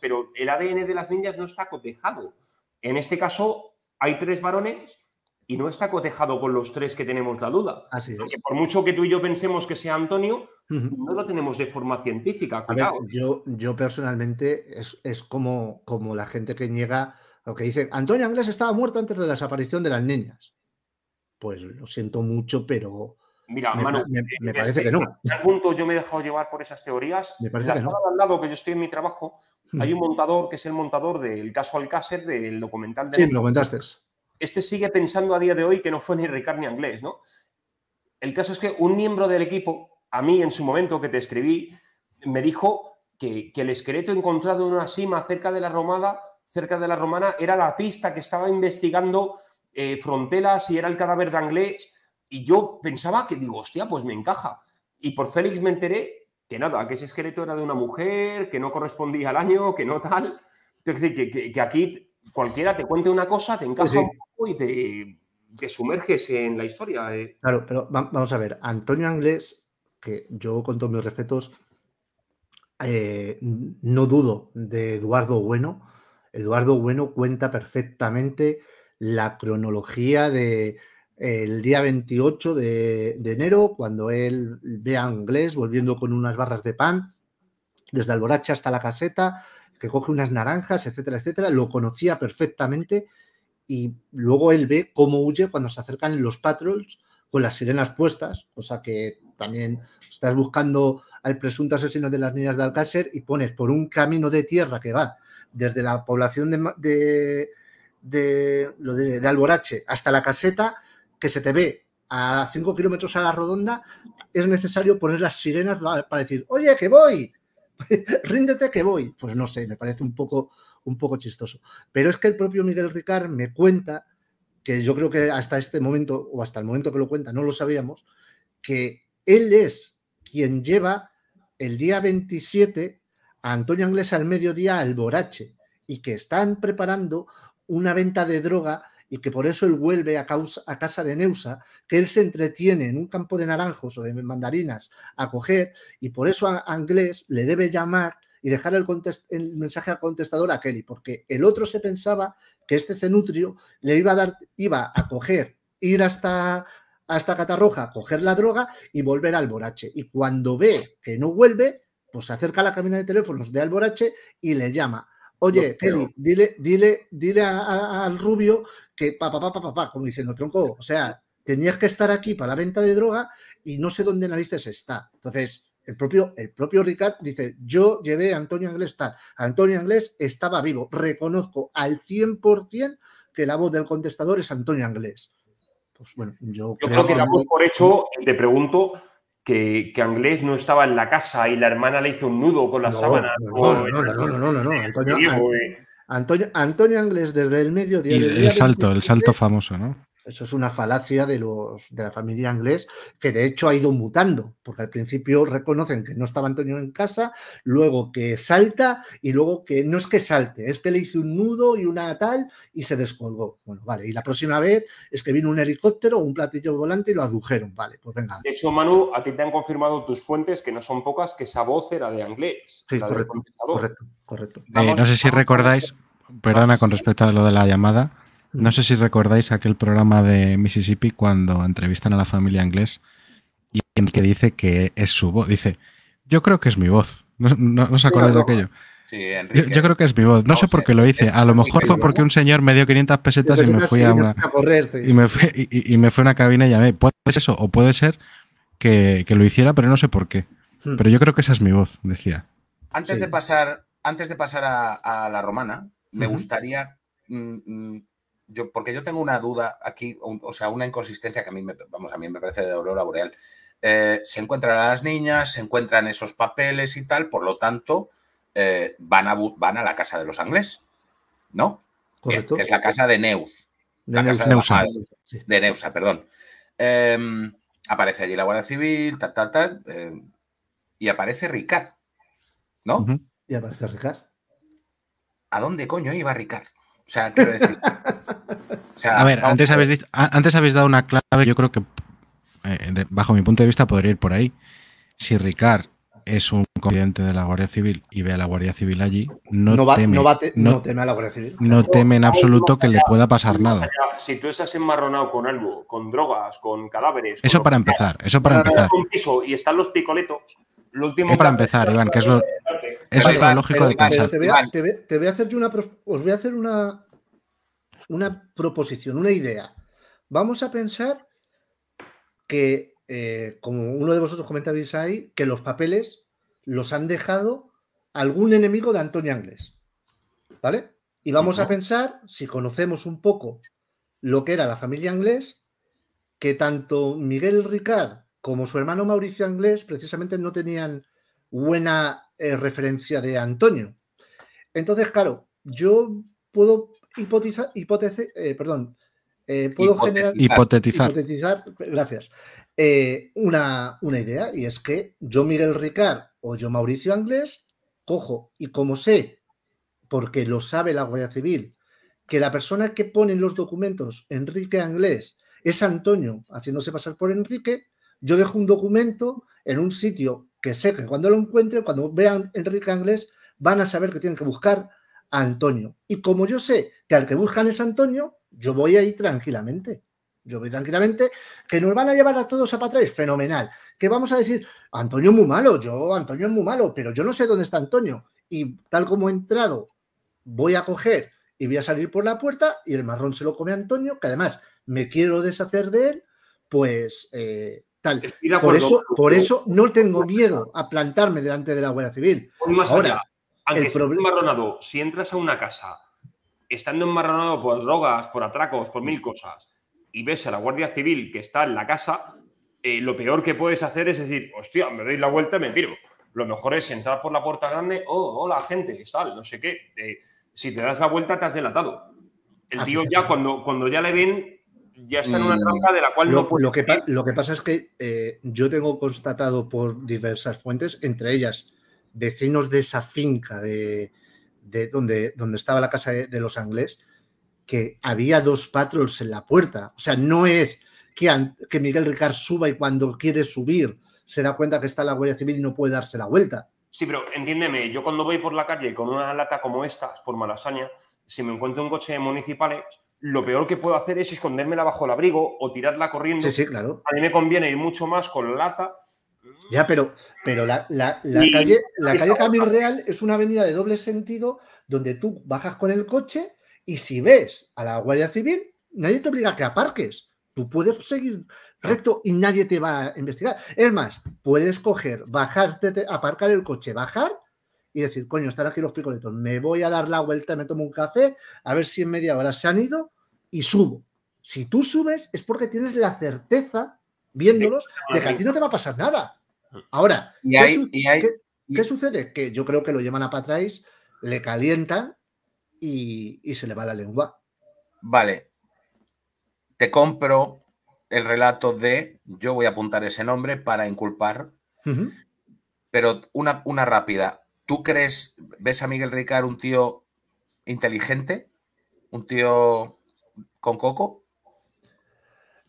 pero el ADN de las niñas no está cotejado. En este caso, hay tres varones y no está cotejado con los tres que tenemos la duda. Así por mucho que tú y yo pensemos que sea Antonio, no lo tenemos de forma científica. yo, personalmente es, como la gente que niega lo que dice, Antonio Anglés estaba muerto antes de la desaparición de las niñas. Pues lo siento mucho, pero. Mira, me, me, eh, parece que no. Punto yo me he dejado llevar por esas teorías. Me parece que no. al lado que yo estoy en mi trabajo, hmm. hay un montador que es el montador del caso Alcácer del documental de. Sí, lo comentaste. Este sigue pensando a día de hoy que no fue ni Ricard ni Anglés, ¿no? El caso es que un miembro del equipo, a mí en su momento que te escribí, me dijo que, que el esqueleto encontrado en una cima cerca de la Romada cerca de la Romana, era la pista que estaba investigando eh, fronteras Frontelas y era el cadáver de Anglés. Y yo pensaba que digo, hostia, pues me encaja. Y por Félix me enteré que nada, que ese esqueleto era de una mujer, que no correspondía al año, que no tal. Entonces, que, aquí cualquiera te cuente una cosa, te encaja un poco y te, sumerges en la historia. Eh. Claro, pero vamos a ver, Antonio Anglés, que yo con todos mis respetos, eh, no dudo de Eduardo Bueno, Eduardo Bueno cuenta perfectamente la cronología de eh, el día 28 de, enero, cuando él ve a inglés volviendo con unas barras de pan desde Alborache hasta la caseta, que coge unas naranjas, etcétera, etcétera, lo conocía perfectamente y luego él ve cómo huye cuando se acercan los patrols con las sirenas puestas, cosa que también estás buscando al presunto asesino de las niñas de Alcácer y pones por un camino de tierra que va desde la población de, de, Alborache hasta la caseta, que se te ve a 5 kilómetros a la redonda, es necesario poner las sirenas para decir, oye, que voy, ríndete que voy. Pues no sé, me parece un poco, un poco chistoso. Pero es que el propio Miguel Ricard me cuenta, que yo creo que hasta este momento, o hasta el momento que lo cuenta, no lo sabíamos, que él es quien lleva el día 27 a Antonio Anglés al mediodía al Borache y que están preparando una venta de droga y que por eso él vuelve a, causa, a, casa de Neusa, que él se entretiene en un campo de naranjos o de mandarinas a coger y por eso a Anglés le debe llamar y dejar el, mensaje al contestador a Kelly, porque el otro se pensaba que este cenutrio le iba a dar, iba a coger, ir hasta, hasta Catarroja, coger la droga y volver al borache. Y cuando ve que no vuelve, pues se acerca a la cabina de teléfonos de Alborache y le llama. Oye, Kelly, dile, dile, dile al rubio que papá, papá, papá, como diciendo, tronco, o sea, tenías que estar aquí para la venta de droga y no sé dónde narices está. Entonces, el propio, el propio Ricard dice, yo llevé a Antonio Anglés tal, Antonio Anglés estaba vivo, reconozco al 100% que la voz del contestador es Antonio Anglés. Pues bueno, yo, creo, que que voz por hecho, te pregunto, que, que, Anglés no estaba en la casa y la hermana le hizo un nudo con las sábanas. No, no, no, no, no, Antonio, Antonio, Antonio Anglés desde el medio el, salto, el salto famoso, ¿no? Eso es una falacia de, los, de la familia inglés, que de hecho ha ido mutando, porque al principio reconocen que no estaba Antonio en casa, luego que salta y luego que no es que salte, es que le hizo un nudo y una tal y se descolgó. Bueno, vale, y la próxima vez es que vino un helicóptero o un platillo volante y lo adujeron, vale, pues venga. De hecho, Manu, a ti te han confirmado tus fuentes, que no son pocas, que esa voz era de inglés. Sí, correcto, correcto, correcto, eh, no sé si recordáis, perdona, con respecto a lo de la llamada no sé si recordáis aquel programa de Mississippi cuando entrevistan a la familia inglés y en que dice que es su voz. Dice, yo creo que es mi voz. ¿No, no, no os acordáis de aquello? yo, creo que es mi voz. No, sé por qué lo hice. A lo mejor fue porque un señor me dio 500 pesetas y me fui a una. Y me fue a una cabina y llamé. Puede ser eso, o puede ser que, lo hiciera, pero no sé por qué. Hmm. Pero yo creo que esa es mi voz, decía. Antes de pasar, antes de pasar a, la romana, me gustaría mm, mm, yo, porque yo tengo una duda aquí, o sea, una inconsistencia que a mí me, vamos, a mí me parece de aurora boreal. Eh, se encuentran a las niñas, se encuentran esos papeles y tal, por lo tanto, eh, van, a, van a la casa de los anglés, ¿no? Correcto. que es la casa de Neus. De la casa de, Neusa. de Neusa, perdón. Em, aparece allí la Guardia Civil, tal, tal, tal, em, y aparece Ricard, ¿no? Y aparece Ricard. ¿A dónde coño iba Ricard? O sea, quiero decir. a ver, antes habéis, antes habéis dado una clave, yo creo que, eh, bajo mi punto de vista, podría ir por ahí. Si Ricard es un confidente de la Guardia Civil y ve a la Guardia Civil allí, no, teme, no, en absoluto que le pueda pasar nada. Si tú estás enmarronado con algo, con drogas, con cadáveres. Eso para empezar, eso para empezar. Un piso y están los picoletos. Lo último es para empezar, Iván, que es lo, eso es lógico de Te voy, a, hacer una. Os voy a hacer una. Una proposición, una idea. Vamos a pensar que, eh, como uno de vosotros comentabais ahí, que los papeles los han dejado algún enemigo de Antonio Anglés. ¿Vale? Y vamos a pensar, si conocemos un poco lo que era la familia Anglés, que tanto Miguel Ricard como su hermano Mauricio Anglés precisamente no tenían buena eh, referencia de Antonio. Entonces, claro, yo puedo hipotizar, eh, perdón, eh, puedo generar hipotetizar, hipotetizar gracias, una, una idea y es que yo Miguel Ricard o yo Mauricio Anglés cojo y como sé, porque lo sabe la Guardia Civil, que la persona que pone los documentos Enrique Anglés es Antonio haciéndose pasar por Enrique, yo dejo un documento en un sitio que sé que cuando lo encuentren, cuando vean Enrique Anglés, van a saber que tienen que buscar a Antonio. Y como yo sé que al que buscan es Antonio, yo voy ahí tranquilamente. Yo voy tranquilamente, que nos van a llevar a todos a atrás fenomenal. Que vamos a decir, Antonio es muy malo, yo, Antonio es muy malo, pero yo no sé dónde está Antonio. Y tal como he entrado, voy a coger y voy a salir por la puerta y el marrón se lo come a Antonio, que además me quiero deshacer de él, pues eh, por, eso, no tengo miedo a plantarme delante de la Guardia Civil. Más Ahora, el problema... si entras a una casa estando enmarronado por drogas, por atracos, por mil cosas, y ves a la Guardia Civil que está en la casa, eh, lo peor que puedes hacer es decir, hostia, me doy la vuelta y me tiro. Lo mejor es entrar por la puerta grande, oh, hola, gente, sal, no sé qué. Eh, si te das la vuelta, te has delatado. El tío ya, cuando, cuando ya le ven, ya está en una mm, trampa de la cual lo, no Lo que, pasa es que eh, yo tengo constatado por diversas fuentes, entre ellas vecinos de esa finca de, donde, donde estaba la casa de, los angles que había dos patrols en la puerta. O sea, no es que, que Miguel Ricard suba y cuando quiere subir se da cuenta que está la Guardia Civil y no puede darse la vuelta. Sí, pero entiéndeme, yo cuando voy por la calle con una lata como esta, por malasaña, si me encuentro un coche municipal, lo peor que puedo hacer es escondérmela bajo el abrigo o tirarla corriendo. Sí, sí, claro. A mí me conviene ir mucho más con lata. Ya, pero, pero la, calle, la calle Camino Real es una avenida de doble sentido donde tú bajas con el coche y si ves a la Guardia Civil, nadie te obliga a que aparques. Tú puedes seguir recto y nadie te va a investigar. Es más, puedes coger, bajarte, aparcar el coche, bajar y decir, coño, están aquí los picoletos, me voy a dar la vuelta, me tomo un café, a ver si en media hora se han ido y subo. Si tú subes es porque tienes la certeza, viéndolos, de que a ti no te va a pasar nada. Ahora, ¿Y ¿qué, qué, sucede? Que yo creo que lo llaman a Patrais, le calientan y, se le va la lengua. Vale. Te compro el relato de yo voy a apuntar ese nombre para inculpar. Pero una, una rápida. ¿Tú crees, ves a Miguel Ricard un tío inteligente? ¿Un tío con Coco?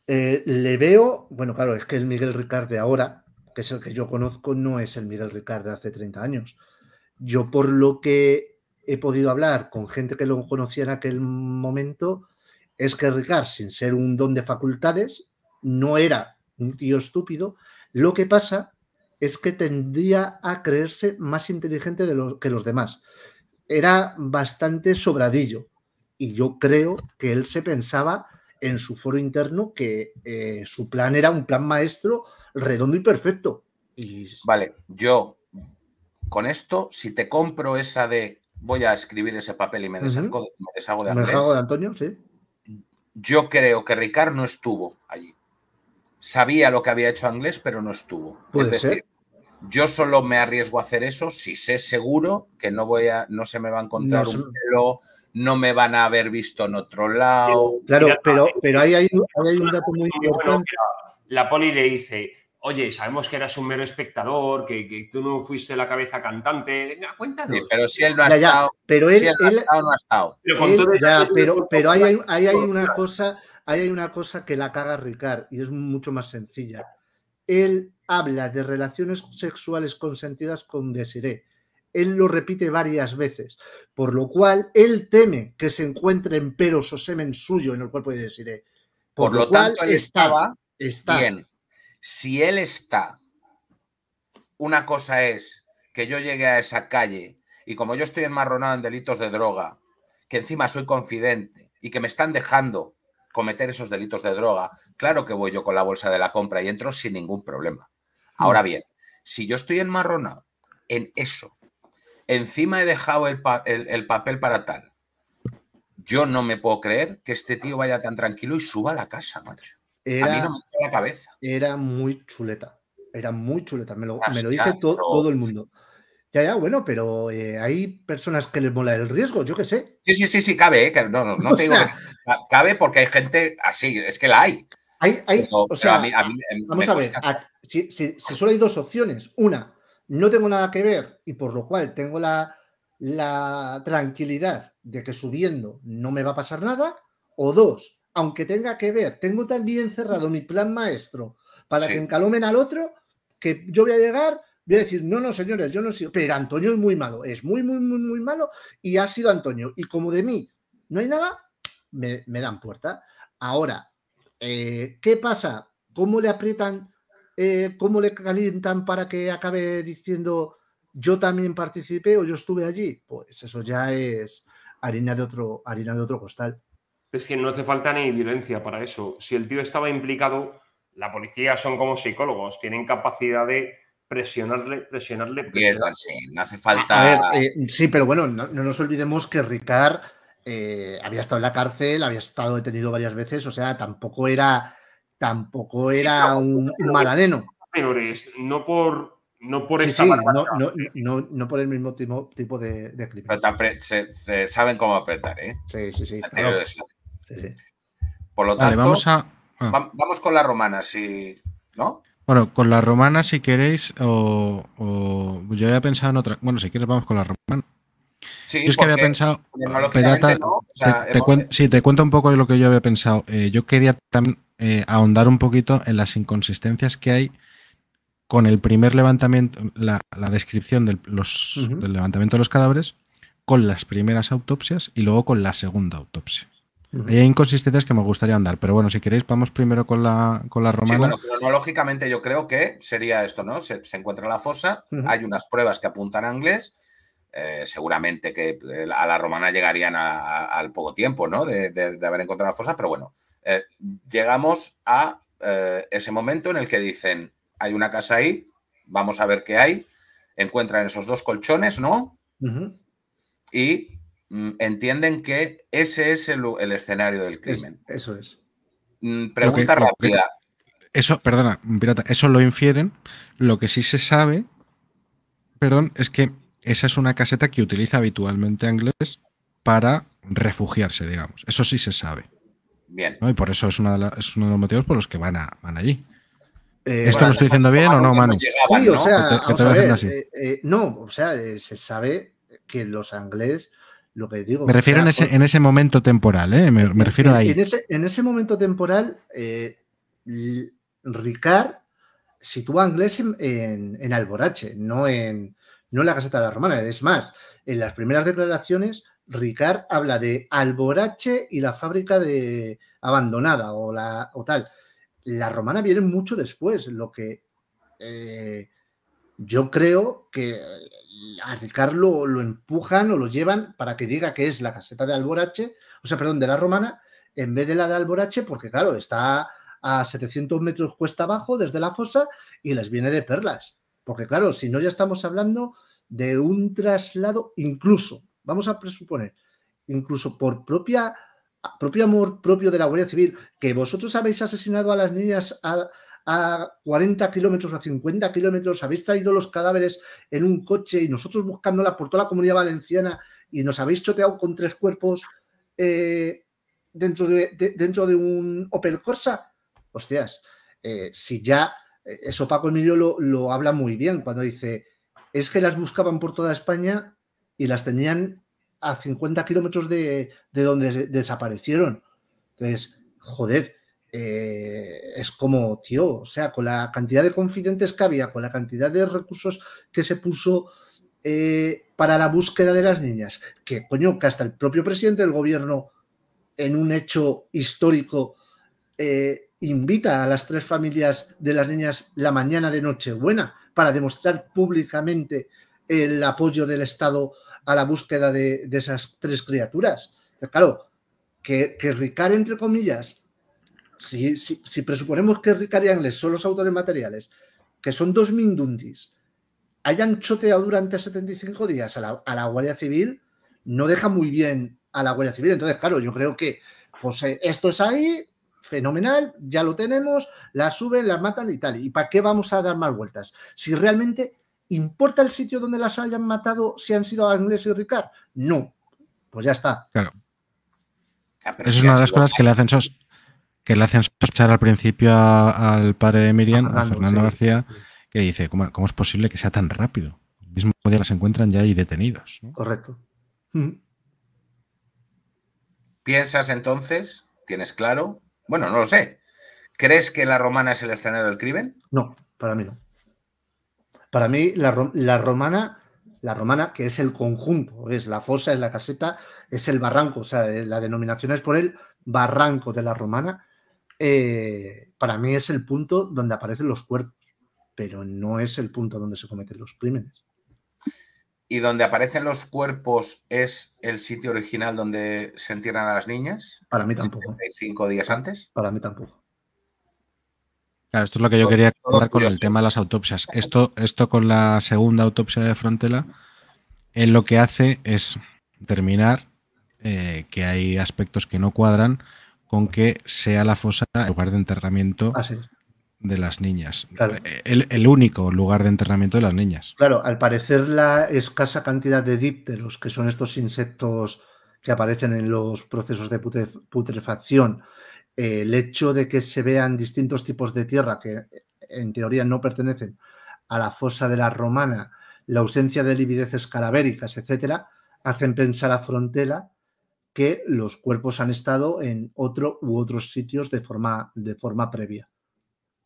Eh, le veo, bueno, claro, es que el Miguel Ricard de ahora, que es el que yo conozco, no es el Miguel Ricard de hace 30 años. Yo por lo que he podido hablar con gente que lo conocía en aquel momento, es que Ricard, sin ser un don de facultades, no era un tío estúpido. Lo que pasa es que tendía a creerse más inteligente de que los demás. Era bastante sobradillo y yo creo que él se pensaba en su foro interno que eh, su plan era un plan maestro redondo y perfecto. Y... Vale, yo con esto, si te compro esa de voy a escribir ese papel y me deshago, de Me deshago de Antonio, sí. Yo creo que Ricard no estuvo allí. Sabía lo que había hecho Anglés, pero no estuvo. es decir, yo solo me arriesgo a hacer eso si sé seguro que no voy a, no se me va a encontrar un pelo, no me van a haber visto en otro lado. Claro, pero, pero ahí, hay, hay un dato muy importante. La poli le dice, oye, sabemos que eras un mero espectador, que, tú no fuiste la cabeza cantante, venga, cuéntanos. pero si él no ha estado, pero él, no ha estado. Pero, pero, ahí, hay, hay una cosa, hay una cosa que la caga Ricard y es mucho más sencilla. Él habla de relaciones sexuales consentidas con Desiree él lo repite varias veces, por lo cual él teme que se en peros o semen suyo en el cuerpo de decir Por, lo, tanto, estaba está. bien. Si él está, una cosa es que yo llegue a esa calle y como yo estoy enmarronado en delitos de droga, que encima soy confidente y que me están dejando cometer esos delitos de droga, claro que voy yo con la bolsa de la compra y entro sin ningún problema. Hmm. Ahora bien, si yo estoy enmarronado en eso encima he dejado el, papel para tal. Yo no me puedo creer que este tío vaya tan tranquilo y suba a la casa, macho. a mí no me la cabeza. Era muy chuleta. Era muy chuleta. Me lo, me dice todo el mundo. Ya, ya, bueno, pero eh, hay personas que les mola el riesgo, yo qué sé. Sí, sí, sí, sí, cabe, eh, no, te digo cabe porque hay gente así, es que la hay. Hay, vamos a ver, si, solo hay dos opciones, una, no tengo nada que ver y por lo cual tengo la, tranquilidad de que subiendo no me va a pasar nada, o dos, aunque tenga que ver, tengo también cerrado mi plan maestro para que encalomen al otro, que yo voy a llegar, voy a decir, no, no, señores, yo no sigo, pero Antonio es muy malo, es muy, muy, muy, muy malo y ha sido Antonio. Y como de mí no hay nada, me, dan puerta. Ahora, eh, ¿qué pasa? ¿Cómo le aprietan eh, cómo le calientan para que acabe diciendo yo también participé o yo estuve allí, pues eso ya es harina de otro, harina de otro costal. Es que no hace falta ni violencia para eso. Si el tío estaba implicado, la policía son como psicólogos, tienen capacidad de presionarle, presionarle. presionarle. Sí, no hace falta. Eh, sí, pero bueno, no, nos olvidemos que Ricard eh, había estado en la cárcel, había estado detenido varias veces, o sea, tampoco era tampoco era un, maladeno. no por, no por no, por el mismo tipo, tipo de, de Pero se, saben cómo apretar, ¿eh? Sí, sí, sí. Por lo tanto, vamos, a... Ah. vamos con la romana, si, ¿no? Bueno, con la romana, si queréis, o, yo había pensado en otra. Bueno, si quieres, vamos con la romana. Sí, yo es que había pensado. te, sí, te cuento un poco de lo que yo había pensado. Eh, yo quería también eh, ahondar un poquito en las inconsistencias que hay con el primer levantamiento, la, descripción del, levantamiento de los cadáveres, con las primeras autopsias y luego con la segunda autopsia. Hay inconsistencias que me gustaría andar, pero bueno, si queréis, vamos primero con la, con la romana. Sí, bueno, cronológicamente yo creo que sería esto, ¿no? Se, encuentra la fosa, hay unas pruebas que apuntan a inglés eh, seguramente que eh, a la romana llegarían al poco tiempo, ¿no? de haber encontrado la fosa, pero bueno, eh, llegamos a eh, ese momento en el que dicen, hay una casa ahí, vamos a ver qué hay, encuentran esos dos colchones, ¿no? Y mm, entienden que ese es el, escenario del crimen. eso es. Mm, pregunta rápida. eso, perdona, pirata, eso lo infieren. Lo que sí se sabe, perdón, es que esa es una caseta que utiliza habitualmente Anglés para refugiarse, digamos. Eso sí se sabe. Y por eso es, uno de los motivos por los que van, a, van allí. Eh, ¿Esto lo estoy diciendo bien o no, Manu? sí, o sea, ¿no? o sea, eh, se sabe que los anglés, lo que digo... Me refiero en, ese, momento temporal, ¿eh? Me, refiero en, ahí. En ese, momento temporal, eh, Ricard sitúa a Anglés en, en, Alborache, no en, no en la Caseta de la Romana. Es más, en las primeras declaraciones Ricard habla de Alborache y la fábrica de abandonada o, la, o tal. La romana viene mucho después, lo que eh, yo creo que eh, a Ricard lo, lo, empujan o lo llevan para que diga que es la caseta de Alborache, o sea, perdón, de la romana, en vez de la de Alborache, porque claro, está a 700 metros cuesta abajo desde la fosa y les viene de perlas. Porque claro, si no ya estamos hablando de un traslado, incluso vamos a presuponer, incluso por propia, propio amor propio de la Guardia Civil, que vosotros habéis asesinado a las niñas a, 40 kilómetros, a 50 kilómetros, habéis traído los cadáveres en un coche y nosotros buscándolas por toda la comunidad valenciana y nos habéis choteado con tres cuerpos eh, dentro, de, dentro de un Opel Corsa. Hostias, eh, si ya eh, eso Paco Emilio lo habla muy bien cuando dice, es que las buscaban por toda España y las tenían a 50 kilómetros de, donde desaparecieron. Entonces, joder, eh, es como, tío, o sea, con la cantidad de confidentes que había, con la cantidad de recursos que se puso eh, para la búsqueda de las niñas, que coño, que hasta el propio presidente del gobierno, en un hecho histórico, eh, invita a las tres familias de las niñas la mañana de Nochebuena para demostrar públicamente el apoyo del Estado a la búsqueda de, esas tres criaturas. claro, que, que Ricard, entre comillas, si, presuponemos que Ricard y Angles son los autores materiales, que son dos mindundis, hayan choteado durante 75 días a la, a la Guardia Civil, no deja muy bien a la Guardia Civil. Entonces, claro, yo creo que pues, eh, esto es ahí, fenomenal, ya lo tenemos, la suben, la matan y tal. ¿Y para qué vamos a dar más vueltas? Si realmente ¿Importa el sitio donde las hayan matado si han sido Anglés y Ricard? No. Pues ya está. Claro. Ah, Esa es una de las cosas que le hacen que le hacen sospechar al principio al padre de Miriam, a Fernando, García, que dice, ¿cómo, es posible que sea tan rápido? El mismo día las encuentran ya ahí detenidos. Correcto. ¿Piensas entonces? ¿Tienes claro? Bueno, no lo sé. ¿Crees que la romana es el escenario del crimen? No, para mí no. Para mí, la, romana, la romana, que es el conjunto, es la fosa, es la caseta, es el barranco, o sea, eh, la denominación es por el barranco de la romana. Eh, para mí es el punto donde aparecen los cuerpos, pero no es el punto donde se cometen los crímenes. ¿Y donde aparecen los cuerpos es el sitio original donde se entierran a las niñas? Para mí tampoco. ¿Cinco días antes? Para mí tampoco. Claro, esto es lo que yo quería contar con el tema de las autopsias. Esto, esto con la segunda autopsia de Frontela, él lo que hace es terminar eh, que hay aspectos que no cuadran con que sea la fosa el lugar de enterramiento de las niñas. Eh, el, el, único lugar de enterramiento de las niñas. Claro, al parecer la escasa cantidad de dípteros, que son estos insectos que aparecen en los procesos de putrefacción, el hecho de que se vean distintos tipos de tierra que eh, en teoría no pertenecen a la fosa de la romana, la ausencia de livideces calabéricas, etcétera, hacen pensar a Frontera que los cuerpos han estado en otro u otros sitios de forma, de forma previa.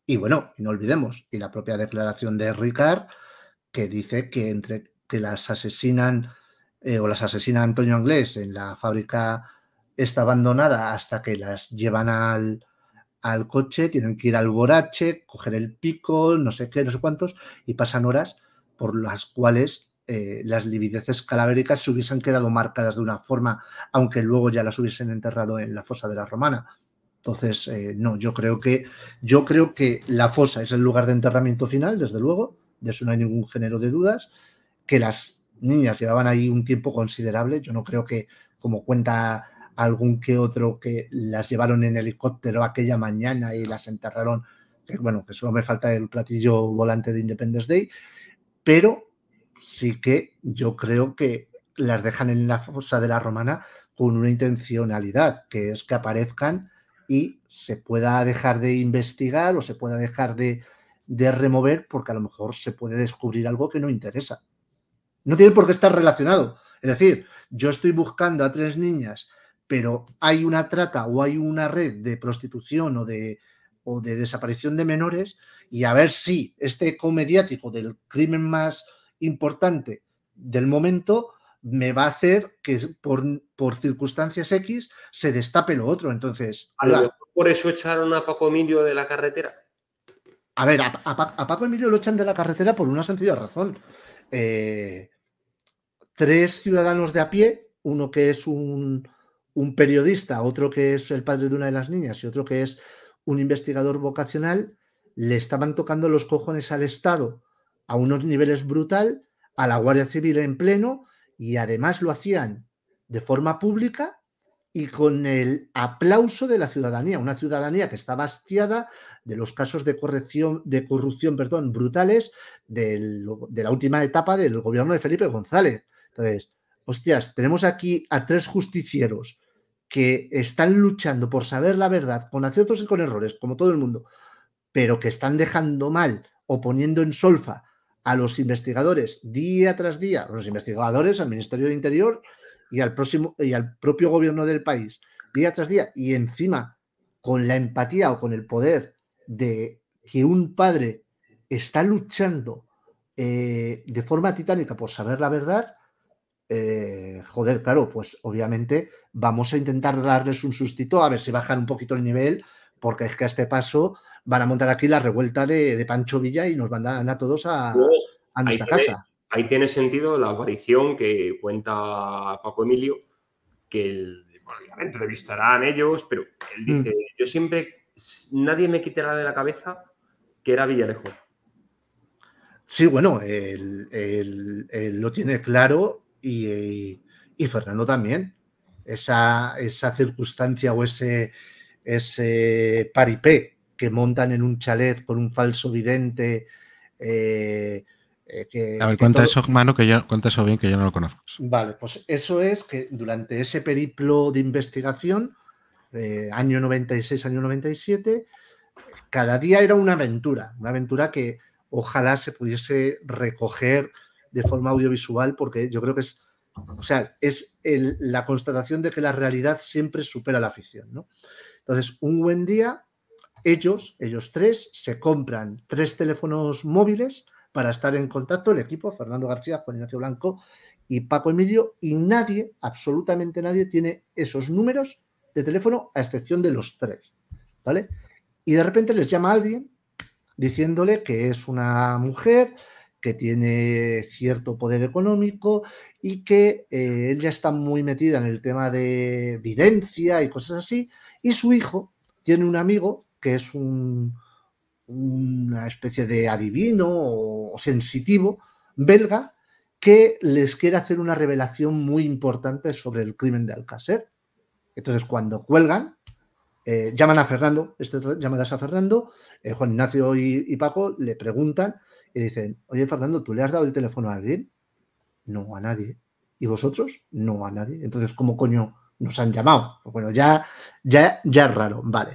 Y bueno, no olvidemos, y la propia declaración de Ricard, que dice que entre que las asesinan eh, o las asesina Antonio Anglés en la fábrica está abandonada hasta que las llevan al, coche, tienen que ir al borache, coger el pico, no sé qué, no sé cuántos, y pasan horas por las cuales eh, las livideces calabéricas se hubiesen quedado marcadas de una forma, aunque luego ya las hubiesen enterrado en la fosa de la romana. Entonces, eh, no, yo creo que yo creo que la fosa es el lugar de enterramiento final, desde luego, de eso no hay ningún género de dudas, que las niñas llevaban ahí un tiempo considerable, yo no creo que, como cuenta algún que otro que las llevaron en helicóptero aquella mañana y las enterraron, bueno, que solo me falta el platillo volante de Independence Day, pero sí que yo creo que las dejan en la fosa de la romana con una intencionalidad, que es que aparezcan y se pueda dejar de investigar o se pueda dejar de, de remover porque a lo mejor se puede descubrir algo que no interesa. No tiene por qué estar relacionado. Es decir, yo estoy buscando a tres niñas pero hay una trata o hay una red de prostitución o de, o de desaparición de menores y a ver si este comediático del crimen más importante del momento me va a hacer que por, por circunstancias X se destape lo otro. Entonces, por eso echaron a Paco Emilio de la carretera. A ver, a, Paco Emilio lo echan de la carretera por una sencilla razón. Eh, tres ciudadanos de a pie, uno que es un, un periodista, otro que es el padre de una de las niñas y otro que es un investigador vocacional, le estaban tocando los cojones al Estado a unos niveles brutal, a la Guardia Civil en pleno, y además lo hacían de forma pública y con el aplauso de la ciudadanía, una ciudadanía que está hastiada de los casos de, corrección, de corrupción perdón, brutales de la última etapa del gobierno de Felipe González. Entonces, hostias, tenemos aquí a tres justicieros que están luchando por saber la verdad, con aciertos y con errores, como todo el mundo, pero que están dejando mal o poniendo en solfa a los investigadores día tras día, a los investigadores, al Ministerio del Interior y al, próximo, y al propio gobierno del país, día tras día, y encima con la empatía o con el poder de que un padre está luchando eh, de forma titánica por saber la verdad, eh, joder, claro, pues obviamente vamos a intentar darles un sustito, a ver si bajan un poquito el nivel, porque es que a este paso van a montar aquí la revuelta de, Pancho Villa y nos mandan a todos a, a nuestra casa. Ahí tiene sentido la aparición que cuenta Paco Emilio, que obviamente entrevistarán ellos, pero él mm. dice, yo siempre, nadie me quitará de la cabeza que era Villalejo. Sí, bueno, él lo tiene claro y, Fernando también. Esa, circunstancia o ese, ese paripé que montan en un chalet con un falso vidente. Eh, eh, a ver, cuenta eso, mano, que yo cuenta eso bien, que yo no lo conozco. Vale, pues eso es que durante ese periplo de investigación, eh, año 96, año 97, cada día era una aventura, una aventura que ojalá se pudiese recoger de forma audiovisual, porque yo creo que es, o sea, es la constatación de que la realidad siempre supera la ficción, ¿no? Entonces, un buen día, ellos, ellos tres, se compran tres teléfonos móviles para estar en contacto, el equipo, Fernando García, Juan Ignacio Blanco y Paco Emilio, y nadie, absolutamente nadie, tiene esos números de teléfono, a excepción de los tres, ¿vale? Y de repente les llama alguien diciéndole que es una mujer, que tiene cierto poder económico y que eh, él ya está muy metida en el tema de evidencia y cosas así. Y su hijo tiene un amigo que es un, una especie de adivino o, sensitivo belga que les quiere hacer una revelación muy importante sobre el crimen de Alcácer. Entonces, cuando cuelgan, eh, llaman a Fernando, este, llamadas a Fernando, eh, Juan Ignacio y, Paco le preguntan y dicen, oye Fernando, ¿tú le has dado el teléfono a alguien? No, a nadie. ¿Y vosotros? No, a nadie. Entonces, ¿cómo coño nos han llamado? Pues bueno, ya, ya, ya es raro, vale.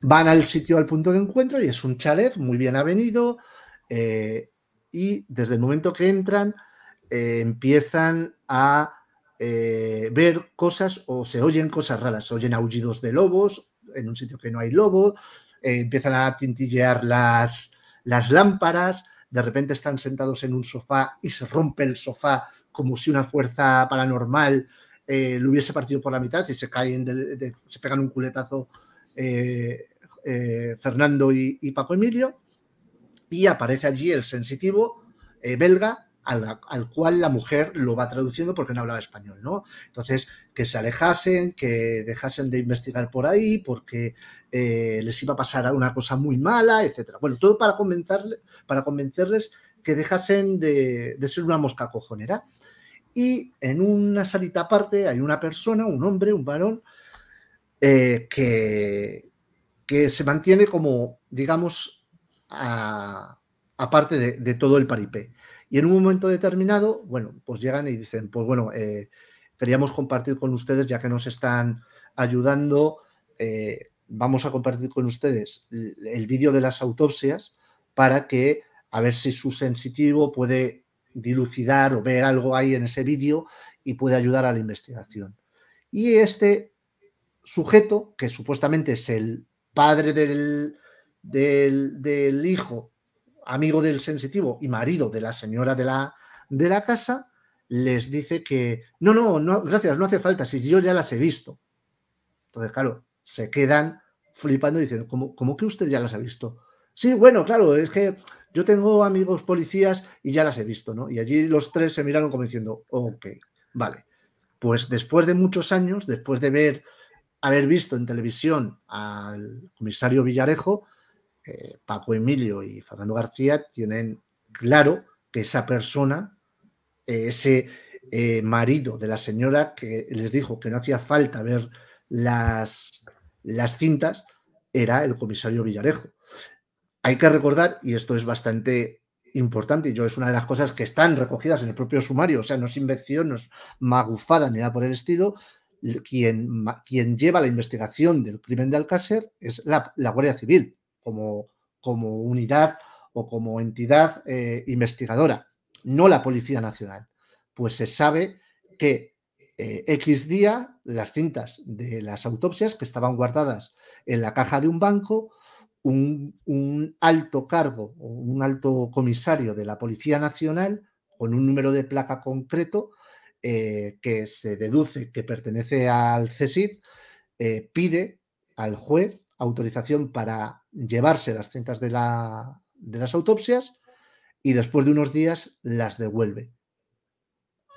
Van al sitio, al punto de encuentro y es un chalet muy bien avenido eh, y desde el momento que entran eh, empiezan a eh, ver cosas o se oyen cosas raras, se oyen aullidos de lobos en un sitio que no hay lobos, eh, empiezan a tintillear las, las lámparas, de repente están sentados en un sofá y se rompe el sofá como si una fuerza paranormal eh, lo hubiese partido por la mitad y se caen, se pegan un culetazo eh, eh, Fernando y, y, Paco Emilio. Y aparece allí el sensitivo belga al, cual la mujer lo va traduciendo porque no hablaba español, ¿no? Entonces, que se alejasen, que dejasen de investigar por ahí, porque eh, les iba a pasar una cosa muy mala, etc. Bueno, todo para, para convencerles que dejasen de, ser una mosca cojonera. Y en una salita aparte hay una persona, un hombre, un varón, eh, que, que se mantiene como, digamos, aparte de, de todo el paripé. Y en un momento determinado, bueno, pues llegan y dicen, pues bueno, eh, queríamos compartir con ustedes, ya que nos están ayudando, eh, vamos a compartir con ustedes el, vídeo de las autopsias para que a ver si su sensitivo puede dilucidar o ver algo ahí en ese vídeo y puede ayudar a la investigación. Y este sujeto, que supuestamente es el padre del, del, del hijo amigo del sensitivo y marido de la señora de la, de la casa, les dice que no, no, no, gracias, no hace falta, si yo ya las he visto. Entonces, claro, se quedan flipando diciendo, ¿cómo, cómo que usted ya las ha visto? Sí, bueno, claro, es que yo tengo amigos policías y ya las he visto, ¿no? Y allí los tres se miraron como diciendo, ok, vale. Pues después de muchos años, después de ver, haber visto en televisión al comisario Villarejo, eh, Paco Emilio y Fernando García tienen claro que esa persona, eh, ese eh, marido de la señora que les dijo que no hacía falta ver las, las cintas, era el comisario Villarejo. Hay que recordar, y esto es bastante importante, yo es una de las cosas que están recogidas en el propio sumario, o sea, no es invención, no es magufada ni nada por el estilo, quien, quien lleva la investigación del crimen de Alcácer es la Guardia Civil como, como unidad o como entidad eh, investigadora, no la Policía Nacional. Pues se sabe que eh, X día las cintas de las autopsias que estaban guardadas en la caja de un banco, un, alto cargo o un alto comisario de la Policía Nacional con un número de placa concreto eh, que se deduce que pertenece al CSID, pide al juez autorización para llevarse las cintas de, las autopsias y después de unos días las devuelve.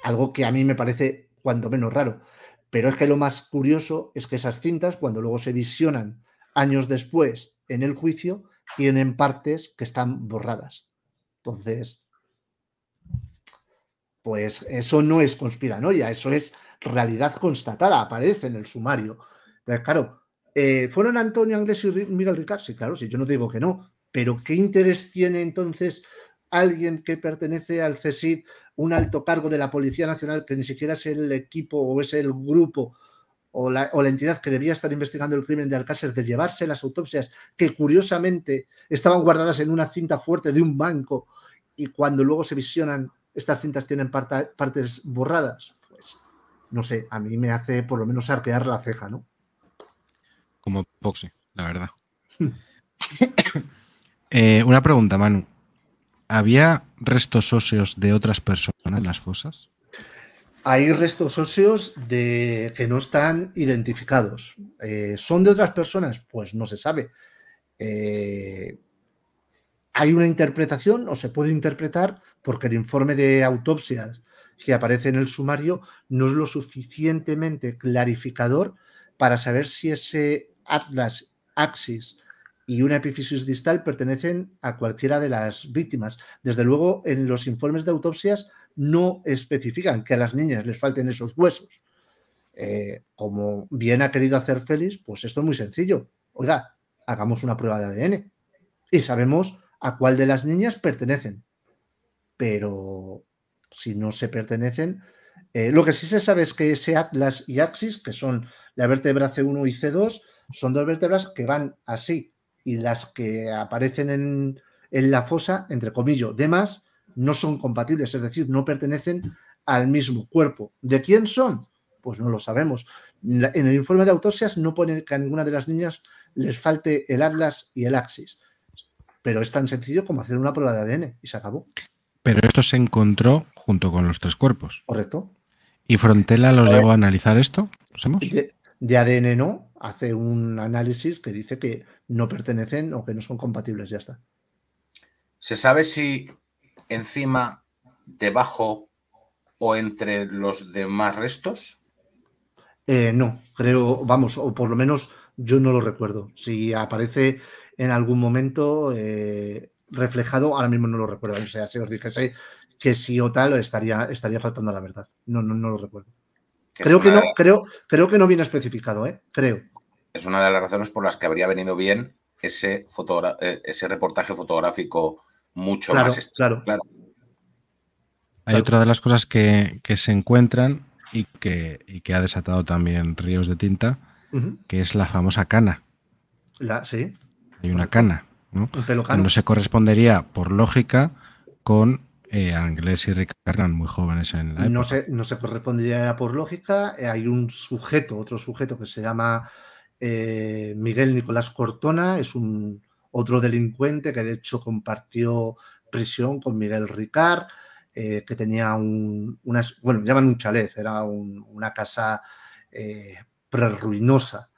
Algo que a mí me parece cuanto menos raro. Pero es que lo más curioso es que esas cintas, cuando luego se visionan años después en el juicio, tienen partes que están borradas. Entonces, pues eso no es conspiranoia, eso es realidad constatada, aparece en el sumario. Entonces, claro, eh, ¿Fueron Antonio Anglés y Miguel Ricard? Sí, claro, sí, yo no digo que no, pero ¿qué interés tiene entonces alguien que pertenece al CESID, un alto cargo de la Policía Nacional, que ni siquiera es el equipo o es el grupo o la, entidad que debía estar investigando el crimen de Alcácer, de llevarse las autopsias, que curiosamente estaban guardadas en una cinta fuerte de un banco y cuando luego se visionan, estas cintas tienen partes borradas? Pues no sé, a mí me hace por lo menos arquear la ceja, ¿no? como boxe, la verdad. Hmm. Eh, una pregunta, Manu. ¿Había restos óseos de otras personas en las fosas? Hay restos óseos de que no están identificados. Eh, ¿Son de otras personas? Pues no se sabe. Eh, hay una interpretación o se puede interpretar porque el informe de autopsias que aparece en el sumario no es lo suficientemente clarificador para saber si ese atlas, axis y una epífisis distal pertenecen a cualquiera de las víctimas. Desde luego, en los informes de autopsias no especifican que a las niñas les falten esos huesos. Eh, como bien ha querido hacer Félix, pues esto es muy sencillo. Oiga, hagamos una prueba de ADN y sabemos a cuál de las niñas pertenecen. Pero si no se pertenecen, eh, lo que sí se sabe es que ese atlas y axis, que son la vértebra C1 y C2, son dos vértebras que van así y las que aparecen en, la fosa, entre comillas, demás, no son compatibles, es decir, no pertenecen al mismo cuerpo. ¿De quién son? Pues no lo sabemos. En el informe de autopsias no pone que a ninguna de las niñas les falte el atlas y el axis. Pero es tan sencillo como hacer una prueba de ADN y se acabó. Pero esto se encontró junto con los tres cuerpos. Correcto. ¿Y Frontela los eh, llevó a analizar esto? de, ADN no, hace un análisis que dice que no pertenecen o que no son compatibles, ya está. ¿Se sabe si encima, debajo o entre los demás restos? Eh, no, creo, vamos, o por lo menos yo no lo recuerdo. Si aparece en algún momento eh, reflejado, ahora mismo no lo recuerdo. O sea, si os dijese que sí o tal, estaría, estaría faltando la verdad. No, no, no lo recuerdo. Creo que, no, creo, creo que no viene especificado, ¿eh? Creo. Es una de las razones por las que habría venido bien ese, eh, ese reportaje fotográfico mucho más claro. claro. Hay otra de las cosas que, se encuentran y que, que, ha desatado también ríos de tinta, que es la famosa cana. La, sí. Hay una cana, ¿no? no se correspondería, por lógica, con eh, Anglés y Ricardo eran muy jóvenes en la No se, no se correspondería por lógica. Eh, hay un sujeto, otro sujeto que se llama eh, Miguel Nicolás Cortona, es un otro delincuente que de hecho compartió prisión con Miguel Ricard, eh, que tenía un, unas, bueno, llaman un chalez, era una casa prerruinosa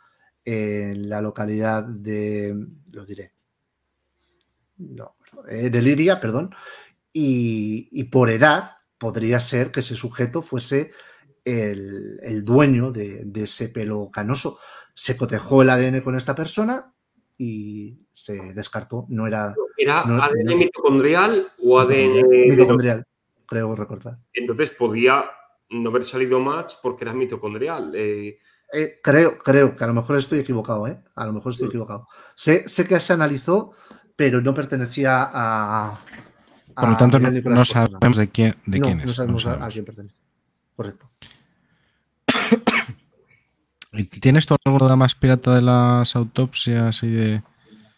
en la localidad de, lo diré, no, de Liria, perdón, y, por edad podría ser que ese sujeto fuese el, dueño de, ese pelo canoso. Se cotejó el ADN con esta persona y se descartó. No era. Era ADN mitocondrial o ADN. Mitocondrial, creo recordar. Entonces podía no haber salido más porque era mitocondrial. Eh. Eh, creo, creo que a lo mejor estoy equivocado, ¿eh? A lo mejor estoy equivocado. sé que se analizó, pero no pertenecía a, por lo tanto, no, sabemos de quién, es. No sabemos, A, quién pertenece. Correcto. ¿Tienes algo de más pirata de las autopsias y de.?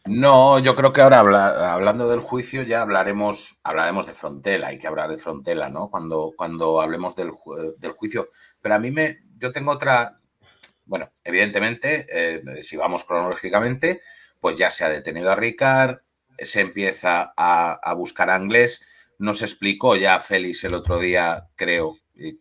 No, yo creo que ahora hablando del juicio ya hablaremos, hablaremos de Frontela, hay que hablar de Frontela, ¿no? Cuando, cuando hablemos del, eh, juicio. Pero a mí me, yo tengo otra, bueno, evidentemente, eh, si vamos cronológicamente, pues ya se ha detenido a Ricard, se empieza a, buscar inglés Nos explicó ya Félix el otro día, creo,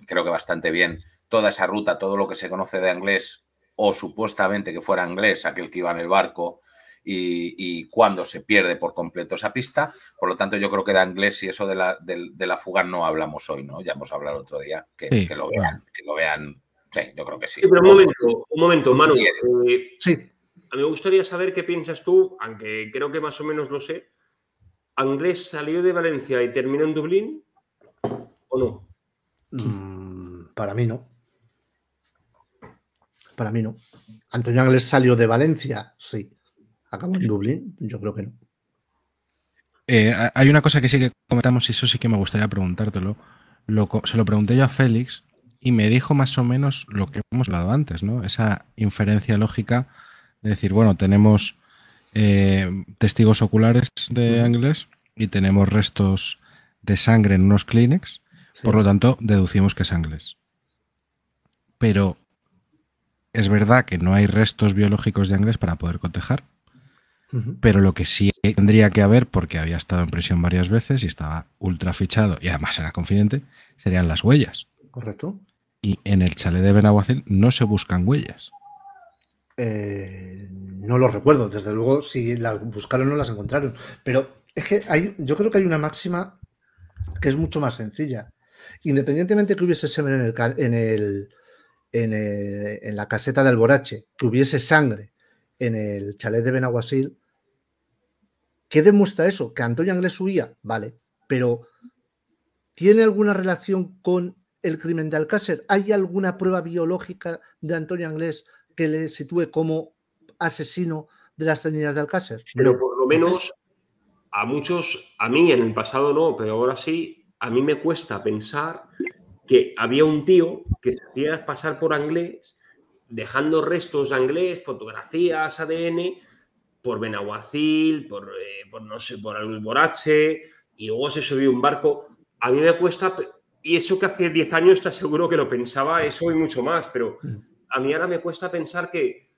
creo que bastante bien, toda esa ruta, todo lo que se conoce de inglés o supuestamente que fuera inglés, aquel que iba en el barco, y, cuando se pierde por completo esa pista. Por lo tanto, yo creo que de inglés y eso de la, de, la fuga no hablamos hoy, ¿no? Ya a hablar otro día, que, lo vean, que lo vean. Sí, yo creo que sí. un momento, un momento, Manu. Eh, sí a mí me gustaría saber qué piensas tú, aunque creo que más o menos lo sé. ¿Anglés salió de Valencia y terminó en Dublín o no? Mm, para mí no. Para mí no. Antonio Anglés salió de Valencia, sí. ¿Acabó en Dublín? Yo creo que no. Eh, hay una cosa que sí que comentamos y eso sí que me gustaría preguntártelo. se lo pregunté yo a Félix y me dijo más o menos lo que hemos hablado antes, ¿no? Esa inferencia lógica es decir, bueno, tenemos eh, testigos oculares de Anglés y tenemos restos de sangre en unos clínex por lo tanto, deducimos que es Anglés Pero es verdad que no hay restos biológicos de Anglés para poder cotejar, pero lo que sí tendría que haber, porque había estado en prisión varias veces y estaba ultra fichado y además era confidente, serían las huellas. Correcto. Y en el chalet de Benaguacil no se buscan huellas. Eh, no lo recuerdo, desde luego, si las buscaron no las encontraron. Pero es que hay, yo creo que hay una máxima que es mucho más sencilla. Independientemente que hubiese semen en, el, en, el, en, eh, en la caseta de Alborache, que hubiese sangre en el chalet de Benaguasil, ¿qué demuestra eso? Que Antonio Anglés huía, vale, pero ¿tiene alguna relación con el crimen de Alcácer? ¿Hay alguna prueba biológica de Antonio Anglés que le sitúe como asesino de las tenidas de Alcácer. Pero por lo menos a muchos, a mí en el pasado no, pero ahora sí, a mí me cuesta pensar que había un tío que se hacía pasar por inglés, dejando restos de inglés, fotografías, ADN, por Benaguacil, eh, por, no sé, por Alborache, y luego se subió un barco. A mí me cuesta, y eso que hace 10 años está seguro que lo pensaba, eso y mucho más, pero mm a mí ahora me cuesta pensar que,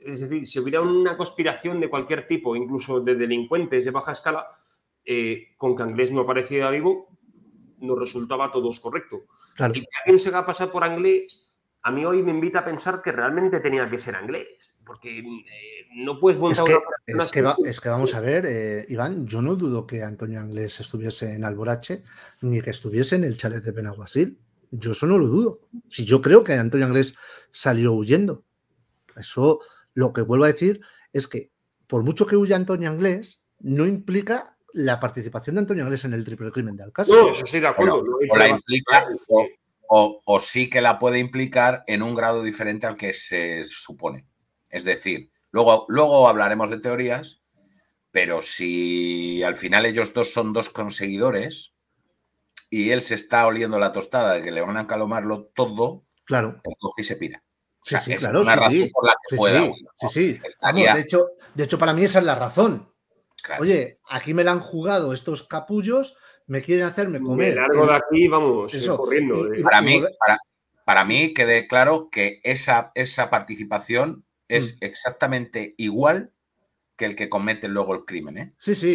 es decir, si hubiera una conspiración de cualquier tipo, incluso de delincuentes de baja escala, eh, con que Anglés no apareciera vivo, nos resultaba a todos correcto. que alguien se va a pasar por Anglés, a mí hoy me invita a pensar que realmente tenía que ser Anglés, porque eh, no puedes es que, vamos a ver, eh, Iván, yo no dudo que Antonio Anglés estuviese en Alborache, ni que estuviese en el chalet de Benaguasil. Yo eso no lo dudo. Si yo creo que Antonio Anglés salió huyendo. Eso lo que vuelvo a decir es que por mucho que huya Antonio Anglés, no implica la participación de Antonio Anglés en el triple crimen de Alcázar. No, eso de acuerdo. o, sí que la puede implicar en un grado diferente al que se supone. Es decir, luego, luego hablaremos de teorías, pero si al final ellos dos son dos conseguidores, y él se está oliendo la tostada de que le van a calomarlo todo, claro. y se pira. una razón de, hecho, para mí esa es la razón. Oye, aquí me la han jugado estos capullos, me quieren hacerme comer. Me de aquí, vamos, eh, corriendo. Eh. para, mí, para, mí quede claro que esa, esa participación es mm. exactamente igual el que comete luego el crimen, ¿eh? Sí, sí. Sí,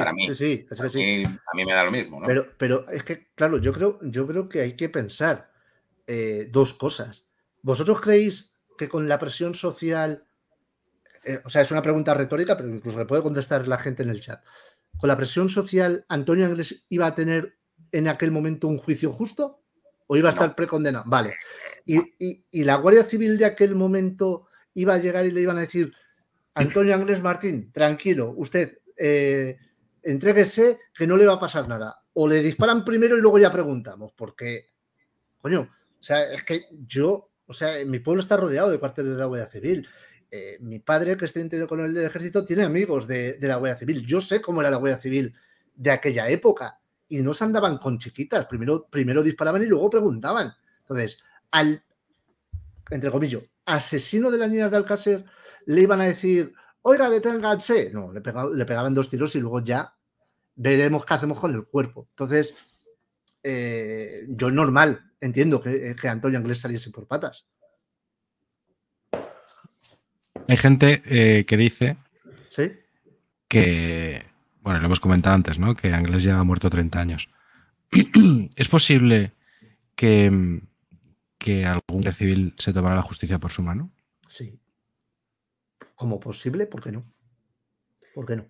a mí me da lo mismo, Pero, pero es que, claro, yo creo, yo creo que hay que pensar eh, dos cosas. ¿Vosotros creéis que con la presión social, eh, o sea, es una pregunta retórica, pero incluso le puede contestar la gente en el chat. ¿Con la presión social Antonio Ángeles iba a tener en aquel momento un juicio justo? ¿O iba a estar precondenado? Vale. y, la Guardia Civil de aquel momento iba a llegar y le iban a decir, Antonio Andrés Martín, tranquilo, usted eh, entréguese que no le va a pasar nada. O le disparan primero y luego ya preguntamos, porque, coño, o sea, es que yo, o sea, mi pueblo está rodeado de cuarteles de la Guardia Civil. Eh, mi padre, que está es con el del ejército, tiene amigos de, la Guardia Civil. Yo sé cómo era la Guardia Civil de aquella época y no se andaban con chiquitas. Primero, primero disparaban y luego preguntaban. Entonces, al, entre comillas, asesino de las niñas de Alcácer le iban a decir, oiga, deténganse. No, le, pegaban dos tiros y luego ya veremos qué hacemos con el cuerpo. Entonces, eh, yo normal entiendo que, eh, que, Antonio Anglés saliese por patas. Hay gente eh, que dice que, bueno, lo hemos comentado antes, ¿no? Que Anglés ya ha muerto 30 años. ¿Es posible que, que algún civil se tomara la justicia por su mano? Sí como posible, ¿por qué no? ¿Por qué no?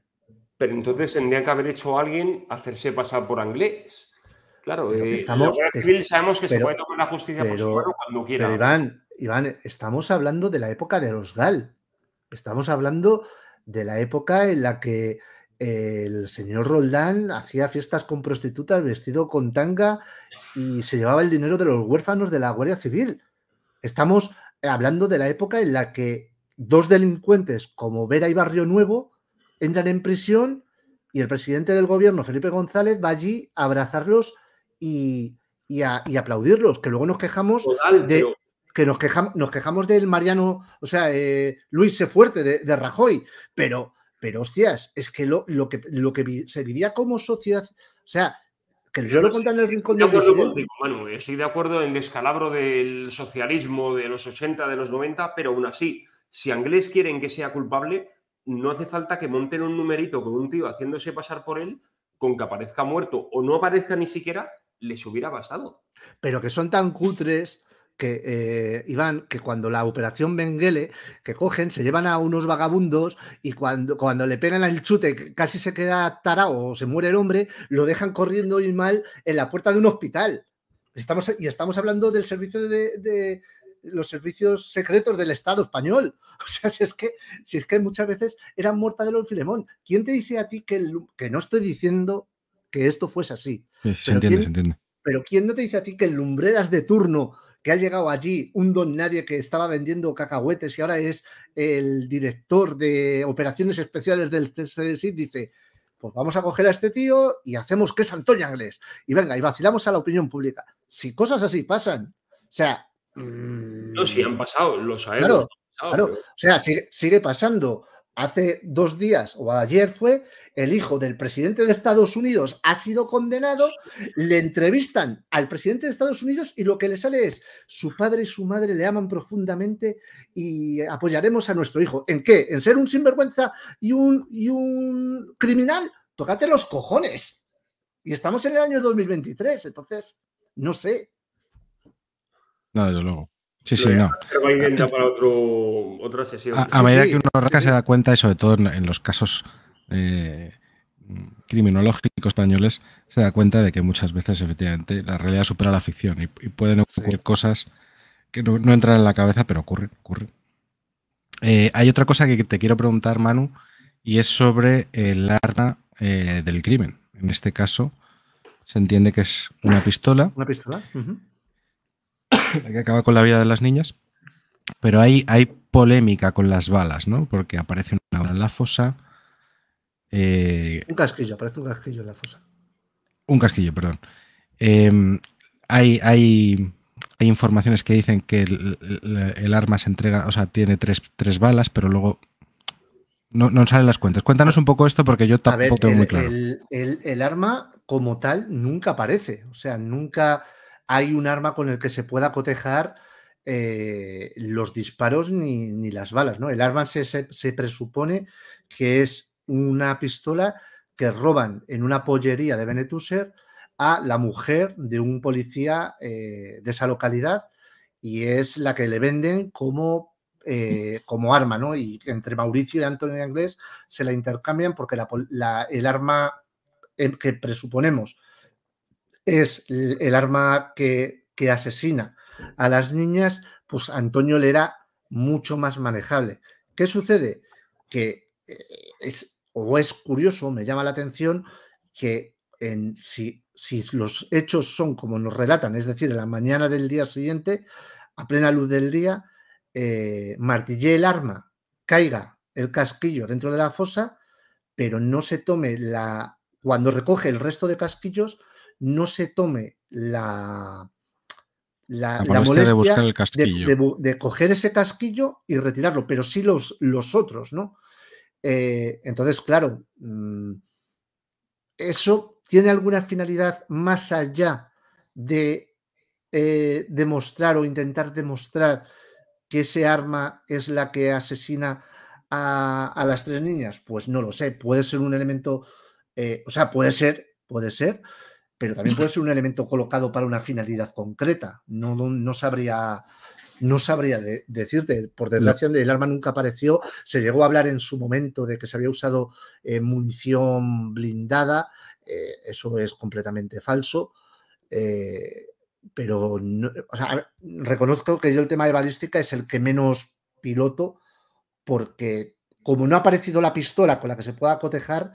Pero entonces tendría que haber hecho alguien hacerse pasar por inglés. Claro, eh, estamos, civil sabemos que se puede tomar la justicia por su cuando quiera. Pero Iván, Iván, estamos hablando de la época de los GAL. Estamos hablando de la época en la que eh, el señor Roldán hacía fiestas con prostitutas vestido con tanga y se llevaba el dinero de los huérfanos de la Guardia Civil. Estamos hablando de la época en la que dos delincuentes como Vera y Barrio Nuevo entran en prisión y el presidente del gobierno, Felipe González, va allí a abrazarlos y, y, a, aplaudirlos, que luego nos quejamos Que nos quejamos, nos quejamos del Mariano, o sea, eh, Luis Sefuerte de, de Rajoy, pero, pero hostias, es que lo, que, lo que se vivía como sociedad, o sea, que yo lo conté en el rincón de acuerdo estoy de acuerdo en el descalabro del socialismo de los 80, de los 90, pero aún así, si Anglés quieren que sea culpable, no hace falta que monten un numerito con un tío haciéndose pasar por él, con que aparezca muerto o no aparezca ni siquiera, les hubiera bastado. Pero que son tan cutres que eh, Iván, que cuando la operación Benguele, que cogen, se llevan a unos vagabundos y cuando, cuando le pegan al chute, casi se queda tarao o se muere el hombre, lo dejan corriendo y mal en la puerta de un hospital. Estamos, y estamos hablando del servicio de, los servicios secretos del Estado español. O sea, si es que, si es que muchas veces eran de los Filemón. ¿Quién te dice a ti que, que no estoy diciendo que esto fuese así? se entiende, se entiende. Pero ¿quién no te dice a ti que el Lumbreras de turno que ha llegado allí un don nadie que estaba vendiendo cacahuetes y ahora es el director de operaciones especiales del CDSI, dice, pues vamos a coger a este tío y hacemos que es Antonio Anglés. Y venga, y vacilamos a la opinión pública. Si cosas así pasan, o sea, no, sí han mm. pasado, los sabemos. o sea, sigue, pasando. Hace dos días o ayer fue, el hijo del presidente de Estados Unidos ha sido condenado, le entrevistan al presidente de Estados Unidos y lo que le sale es, su padre y su madre le aman profundamente y apoyaremos a nuestro hijo. ¿En qué? ¿En ser un sinvergüenza y un, y un criminal? Tócate los cojones. Y estamos en el año 2023, entonces, no sé. No, desde luego. Sí, sí, no. Eh, a, medida que uno se da cuenta, y sobre todo en, los casos eh, criminológicos españoles, se da cuenta de que muchas veces, efectivamente, la realidad supera la ficción y, pueden ocurrir cosas que no, entran en la cabeza, pero ocurren. Eh, hay otra cosa que te quiero preguntar, Manu, y es sobre el arma del crimen. En este caso, se entiende que es una pistola. Una pistola que acaba con la vida de las niñas. Pero hay, hay polémica con las balas, ¿no? Porque aparece una bala en la fosa. Eh, un casquillo, aparece un casquillo en la fosa. Un casquillo, perdón. Em, hay, informaciones que dicen que el, arma se entrega, o sea, tiene tres, balas, pero luego no, no, salen las cuentas. Cuéntanos un poco esto porque yo tampoco tengo muy claro. el, arma como tal nunca aparece, o sea, nunca hay un arma con el que se pueda cotejar eh, los disparos ni, las balas, ¿no? El arma se, presupone que es una pistola que roban en una pollería de Benetuser a la mujer de un policía eh, de esa localidad y es la que le venden como, eh, como arma, ¿no? Y entre Mauricio y Antonio Inglés se la intercambian porque el arma que presuponemos es el arma que, que asesina a las niñas, pues Antonio le era mucho más manejable. ¿Qué sucede? Que eh, es, o es curioso, me llama la atención, que en, si, si los hechos son como nos relatan, es decir, en la mañana del día siguiente, a plena luz del día, eh, martille el arma, caiga el casquillo dentro de la fosa, pero no se tome la... Cuando recoge el resto de casquillos, no se tome la, la, la, molestia de, buscar el casquillo. De, coger ese casquillo y retirarlo, pero sí los, los otros, ¿no? Eh, entonces, claro, mm, ¿eso tiene alguna finalidad más allá de eh, demostrar o intentar demostrar que ese arma es la que asesina a, las tres niñas? Pues no lo sé, puede ser un elemento, eh, o sea, puede ser, puede ser, pero también puede ser un elemento colocado para una finalidad concreta. No, no, sabría, no sabría decirte. Por desgracia, el arma nunca apareció. Se llegó a hablar en su momento de que se había usado eh, munición blindada. Eh, eso es completamente falso. Eh, pero reconozco que yo el tema de balística es el que menos piloto, porque como no ha aparecido la pistola con la que se pueda cotejar,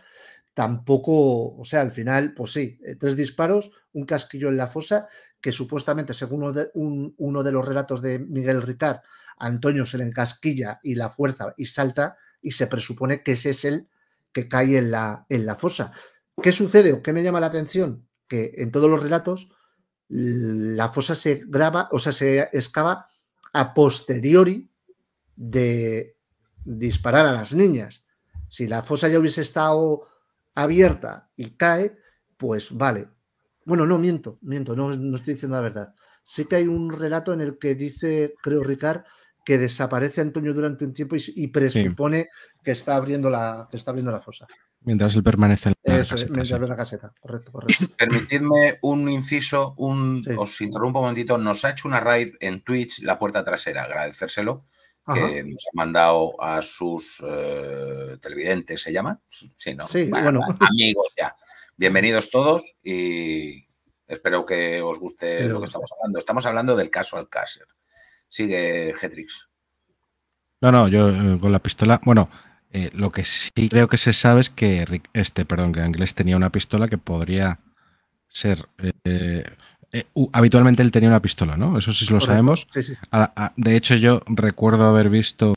tampoco, o sea, al final, pues sí, eh, tres disparos, un casquillo en la fosa, que supuestamente, según uno de, uno de los relatos de Miguel Ricard, Antonio se le encasquilla y la fuerza y salta, y se presupone que ese es el que cae en la, en la fosa. ¿Qué sucede o qué me llama la atención? Que en todos los relatos la fosa se graba, o sea, se excava a posteriori de disparar a las niñas. Si la fosa ya hubiese estado abierta y cae, pues vale. Bueno, no miento, miento, no, no estoy diciendo la verdad. Sí que hay un relato en el que dice, creo Ricard, que desaparece Antonio durante un tiempo y, presupone que, está abriendo la, está abriendo la fosa. Mientras él permanece en la Eso, caseta. la caseta, correcto, correcto. Permitidme un inciso, un, os interrumpo un momentito. Nos ha hecho una raid en Twitch la puerta trasera, agradecérselo que nos ha mandado a sus eh, televidentes, ¿se llama? Sí, ¿no? bueno, Amigos ya. Bienvenidos todos y espero que os guste lo que estamos hablando. Estamos hablando del caso Alcácer. Sigue, Getrix. No, no, yo eh, con la pistola. Bueno, eh, lo que sí creo que se sabe es que Rick, este, perdón, que Anglés tenía una pistola que podría ser eh, habitualmente él tenía una pistola, ¿no? Eso sí lo sabemos. de hecho, yo recuerdo haber visto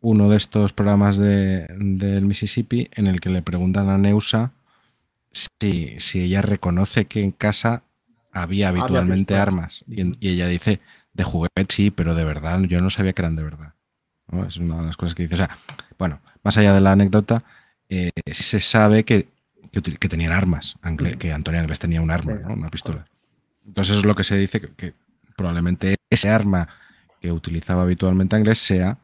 uno de estos programas del Mississippi en el que le preguntan a Neusa si, ella reconoce que en casa había habitualmente armas. Y, ella dice, de juguete sí, pero de verdad, yo no sabía que eran de verdad. Es una de las cosas que dice. O sea, bueno, más allá de la anécdota, eh, se sabe que, que, tenían armas, que Antonio Anglés tenía un arma, una pistola. Entonces eso es lo que se dice, que, probablemente ese arma que utilizaba habitualmente Anglés sea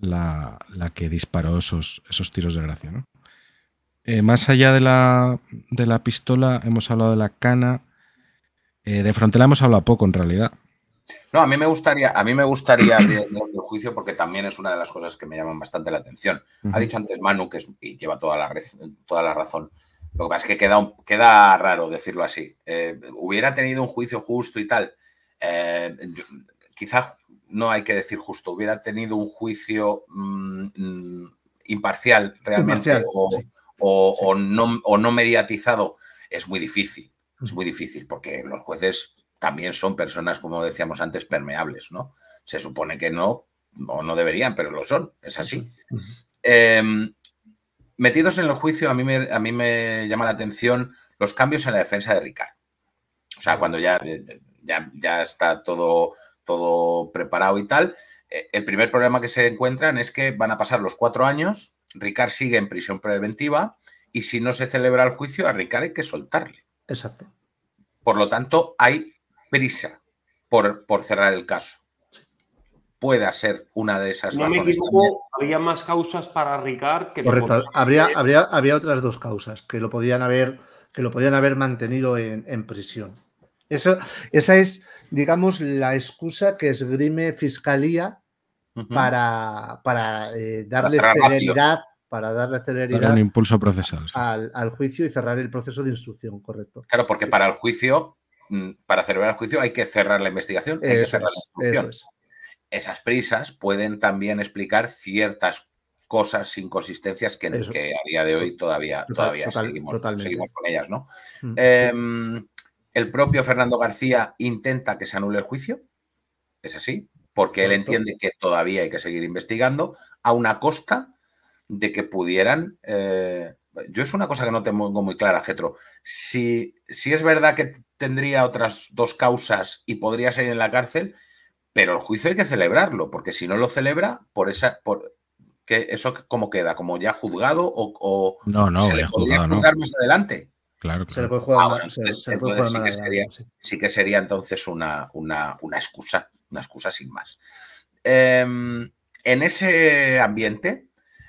la, que disparó esos, esos, tiros de gracia. ¿no? Eh, más allá de la, de la, pistola, hemos hablado de la cana. Eh, de frontera hemos hablado poco en realidad. No, a mí me gustaría, a mí me gustaría abrir el juicio porque también es una de las cosas que me llaman bastante la atención. Ha dicho antes Manu que y lleva toda la, toda la razón lo que pasa es que queda, queda raro decirlo así. Eh, hubiera tenido un juicio justo y tal. Eh, quizás no hay que decir justo, hubiera tenido un juicio mm, imparcial realmente o, O, no, mediatizado. Es muy difícil, es muy difícil porque los jueces también son personas, como decíamos antes, permeables, ¿no? Se supone que no, o no deberían, pero lo son, es así. Metidos en el juicio, a mí, me, a mí me llama la atención los cambios en la defensa de Ricard. O sea, cuando ya, eh, ya, está todo, todo preparado y tal, eh, el primer problema que se encuentran es que van a pasar los cuatro años, Ricard sigue en prisión preventiva y si no se celebra el juicio, a Ricard hay que soltarle. Exacto. Por lo tanto, hay prisa por, por cerrar el caso pueda ser una de esas. No me equivoco, había más causas para Ricard que. Correcto, habría, habría, había otras dos causas que lo podían haber, que lo podían haber mantenido en, prisión. Eso, esa es, digamos, la excusa que esgrime Fiscalía para, para eh, darle celeridad. Para darle celeridad. impulso procesal. Al, juicio y cerrar el proceso de instrucción, correcto. Claro, porque para el juicio mm, para celebrar el juicio hay que cerrar la investigación, hay que cerrar la instrucción esas prisas pueden también explicar ciertas cosas, inconsistencias que, a día de hoy todavía, seguimos, con ellas, ¿no? Mm. Em, el propio Fernando García intenta que se anule el juicio, es así, porque él entiende que todavía hay que seguir investigando a una costa de que pudieran... Eh, yo es una cosa que no tengo muy clara, Getro. Si, si es verdad que tendría otras dos causas y podría salir en la cárcel, pero el juicio hay que celebrarlo, porque si no lo celebra, por esa, por, que eso cómo queda, como ya juzgado o, no, no, se le podría juzgado, juzgar más adelante. Claro, claro, ah, Se le puede jugar. Ah, bueno, sí, que sería, entonces una, una, excusa, una excusa sin más. Em, en ese ambiente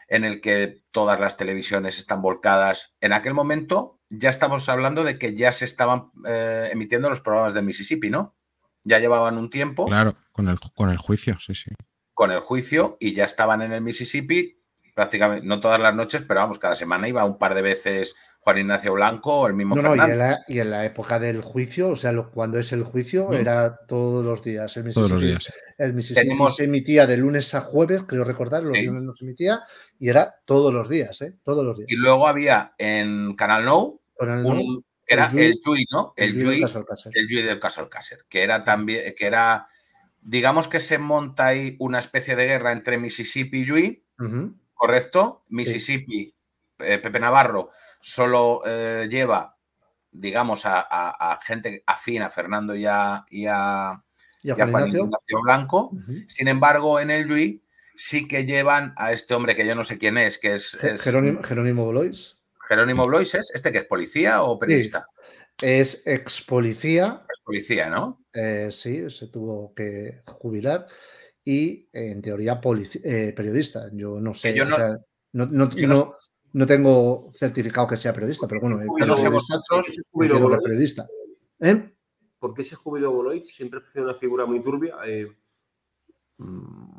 en el que todas las televisiones están volcadas, en aquel momento ya estamos hablando de que ya se estaban eh, emitiendo los programas de Mississippi, ¿no? Ya llevaban un tiempo. Claro, con el, con el juicio, sí, sí. Con el juicio y ya estaban en el Mississippi prácticamente, no todas las noches, pero vamos, cada semana iba un par de veces Juan Ignacio Blanco o el mismo Fernando. y, en la, época del juicio, o sea, cuando es el juicio, mm. era todos los días. El todos los días. El Mississippi se emitía de lunes a jueves, creo recordar, los lunes no se emitía, y era todos los días, ¿eh? Todos los días. Y luego había en Canal Now un, era el Yui, ¿no? El, el el Yui del caso Alcácer, que era también, que era, digamos que se monta ahí una especie de guerra entre Mississippi y Yui, ¿correcto? Mississippi, eh, Pepe Navarro, solo eh, lleva, digamos, a, gente afín a Fernando y a, Juan Blanco. Sin embargo, en el Yui sí que llevan a este hombre que yo no sé quién es, que es... Jerónimo, Jerónimo Bolois. Jerónimo Blois es este que es policía o periodista. es ex policía. Ex policía, ¿no? Eh, sí, se tuvo que jubilar y en teoría eh, periodista. Yo no sé. no, tengo certificado que sea periodista, pero bueno, no eh, sé vosotros. periodista. ¿Por qué se jubiló Blois? Siempre ha sido una figura muy turbia. Mm,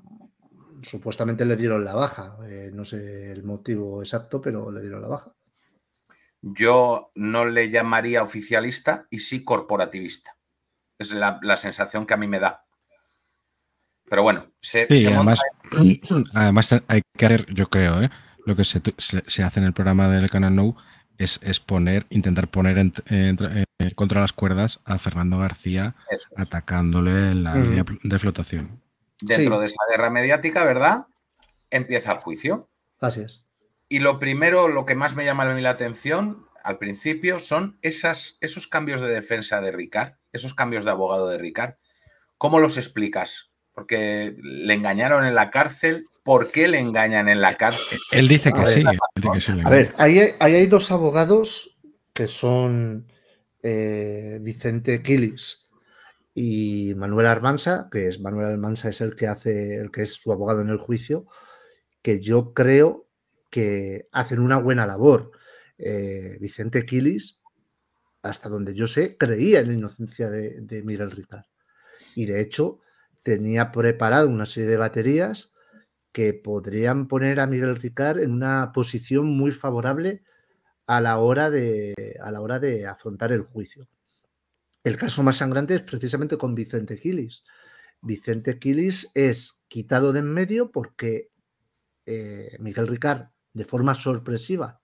supuestamente le dieron la baja. no sé el motivo exacto, pero le dieron la baja yo no le llamaría oficialista y sí corporativista. Es la, sensación que a mí me da. Pero bueno, se, sí, además, hay que hacer, yo creo, ¿eh? lo que se, hace en el programa del canal No es, intentar poner contra las cuerdas a Fernando García atacándole en la mm. línea de flotación. Dentro de esa guerra mediática, ¿verdad? Empieza el juicio. Así es. Y lo primero, lo que más me llama a mí la atención al principio son esos cambios de defensa de Ricard, esos cambios de abogado de Ricard. ¿Cómo los explicas? Porque le engañaron en la cárcel. ¿Por qué le engañan en la cárcel? Él dice que, sí, a ver, ahí hay, dos abogados que son eh, Vicente Quilis y Manuel Armanza, que es Manuel Armanza es el que hace, el que es su abogado en el juicio, que yo creo que hacen una buena labor. Eh, Vicente Quilis, hasta donde yo sé, creía en la inocencia de, Miguel Ricard. Y de hecho, tenía preparado una serie de baterías que podrían poner a Miguel Ricard en una posición muy favorable a la hora de, a la hora de afrontar el juicio. El caso más sangrante es precisamente con Vicente Quilis. Vicente Quilis es quitado de en medio porque eh, Miguel Ricard de forma sorpresiva,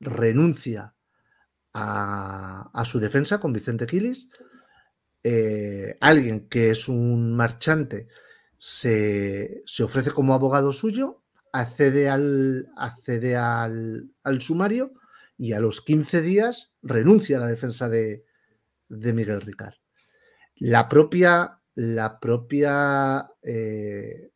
renuncia a, su defensa con Vicente Quilis. Eh, alguien que es un marchante se, ofrece como abogado suyo, accede, al, accede al, sumario y a los 15 días renuncia a la defensa de, Miguel Ricard. La propia, la propia eh,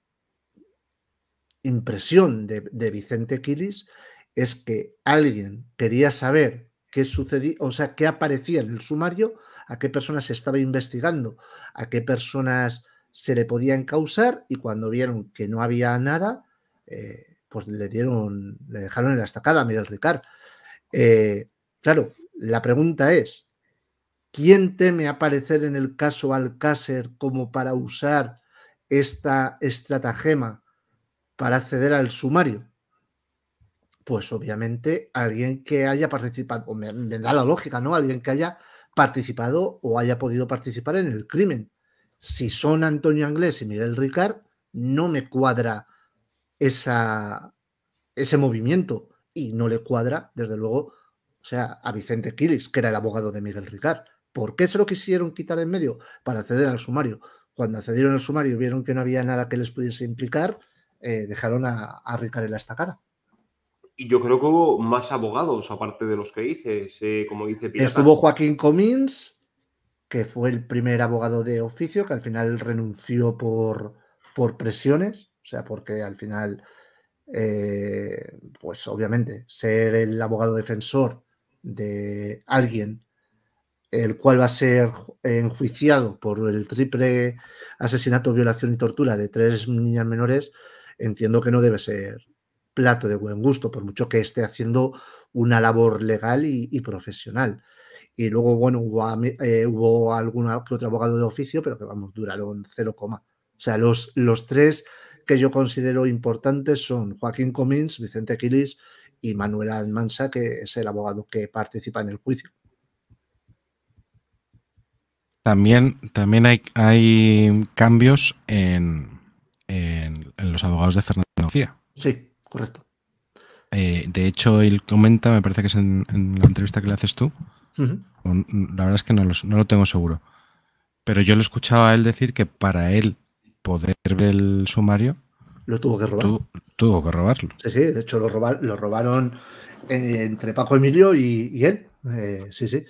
impresión de, Vicente Quilis es que alguien quería saber qué sucedía, o sea, qué aparecía en el sumario, a qué personas se estaba investigando, a qué personas se le podían causar y cuando vieron que no había nada, eh, pues le dieron, le dejaron en la estacada a Miguel Ricard. Eh, claro, la pregunta es, ¿quién teme aparecer en el caso Alcácer como para usar esta estratagema para acceder al sumario? Pues obviamente alguien que haya participado, me, da la lógica, ¿no? Alguien que haya participado o haya podido participar en el crimen. Si son Antonio Anglés y Miguel Ricard, no me cuadra esa, ese movimiento y no le cuadra, desde luego, o sea, a Vicente Quilis, que era el abogado de Miguel Ricard. ¿Por qué se lo quisieron quitar en medio? Para acceder al sumario. Cuando accedieron al sumario vieron que no había nada que les pudiese implicar eh, dejaron a, a esta en la Y yo creo que hubo más abogados, aparte de los que dices, como dice Estuvo Joaquín Comins, que fue el primer abogado de oficio, que al final renunció por, por presiones, o sea, porque al final, eh, pues obviamente, ser el abogado defensor de alguien el cual va a ser enjuiciado por el triple asesinato, violación y tortura de tres niñas menores, entiendo que no debe ser plato de buen gusto, por mucho que esté haciendo una labor legal y, profesional. Y luego, bueno, hubo, eh, algún otro abogado de oficio, pero que vamos, duraron cero coma. O sea, los, los tres que yo considero importantes son Joaquín Comins, Vicente Quilis y Manuel Almansa, que es el abogado que participa en el juicio. También, también hay, hay cambios en los abogados de Fernando García. Sí, correcto. Eh, de hecho, él comenta, me parece que es en, la entrevista que le haces tú, mm, la verdad es que no, lo tengo seguro, pero yo lo escuchaba a él decir que para él poder ver el sumario... Lo tuvo que robar. tuvo que robarlo. Sí, sí, de hecho lo, robaron eh, entre Paco Emilio y, él. Eh, sí, sí.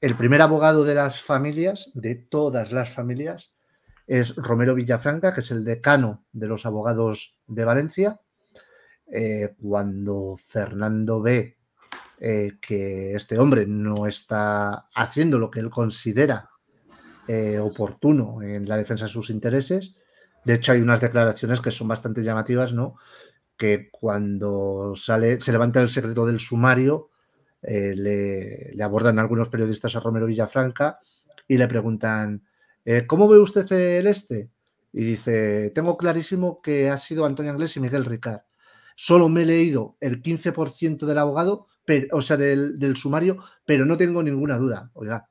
El primer abogado de las familias, de todas las familias, es Romero Villafranca, que es el decano de los abogados de Valencia. Eh, cuando Fernando ve eh, que este hombre no está haciendo lo que él considera eh, oportuno en la defensa de sus intereses, de hecho hay unas declaraciones que son bastante llamativas, ¿no? Que cuando sale, se levanta el secreto del sumario, le abordan algunos periodistas a Romero Villafranca y le preguntan, eh, ¿cómo ve usted el este? Y dice, tengo clarísimo que ha sido Antonio Anglés y Miguel Ricard. Solo me he leído el 15% del abogado, o sea, del, sumario, pero no tengo ninguna duda. Oiga,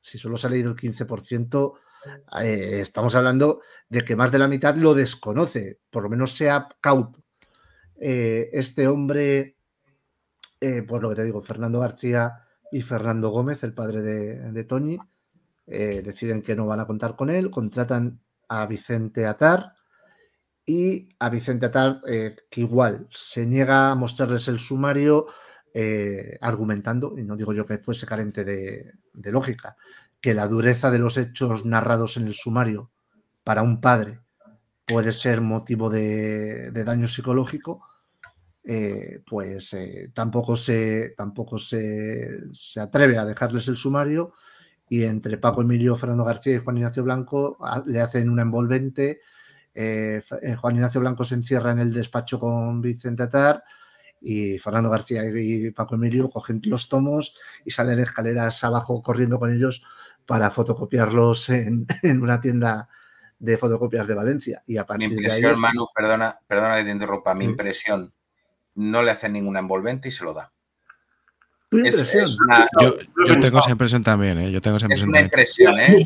si solo se ha leído el 15%, eh, estamos hablando de que más de la mitad lo desconoce, por lo menos sea cauto. Eh, este hombre, pues lo que te digo, Fernando García y Fernando Gómez, el padre de, de Toñi, eh, deciden que no van a contar con él, contratan a Vicente Atar y a Vicente Atar, eh, que igual se niega a mostrarles el sumario eh, argumentando, y no digo yo que fuese carente de, lógica, que la dureza de los hechos narrados en el sumario para un padre puede ser motivo de, daño psicológico, pues tampoco, tampoco se, atreve a dejarles el sumario y entre Paco Emilio, Fernando García y Juan Ignacio Blanco le hacen una envolvente. Eh, eh, Juan Ignacio Blanco se encierra en el despacho con Vicente Atar y Fernando García y Paco Emilio cogen los tomos y salen escaleras abajo corriendo con ellos para fotocopiarlos en, una tienda de fotocopias de Valencia. Y a partir mi impresión, de ahí Manu, perdona, perdona que te interrumpa, mi impresión, no le hacen ninguna envolvente y se lo da yo, yo, tengo esa impresión también, ¿eh? Yo tengo esa Es una impresión, ¿eh?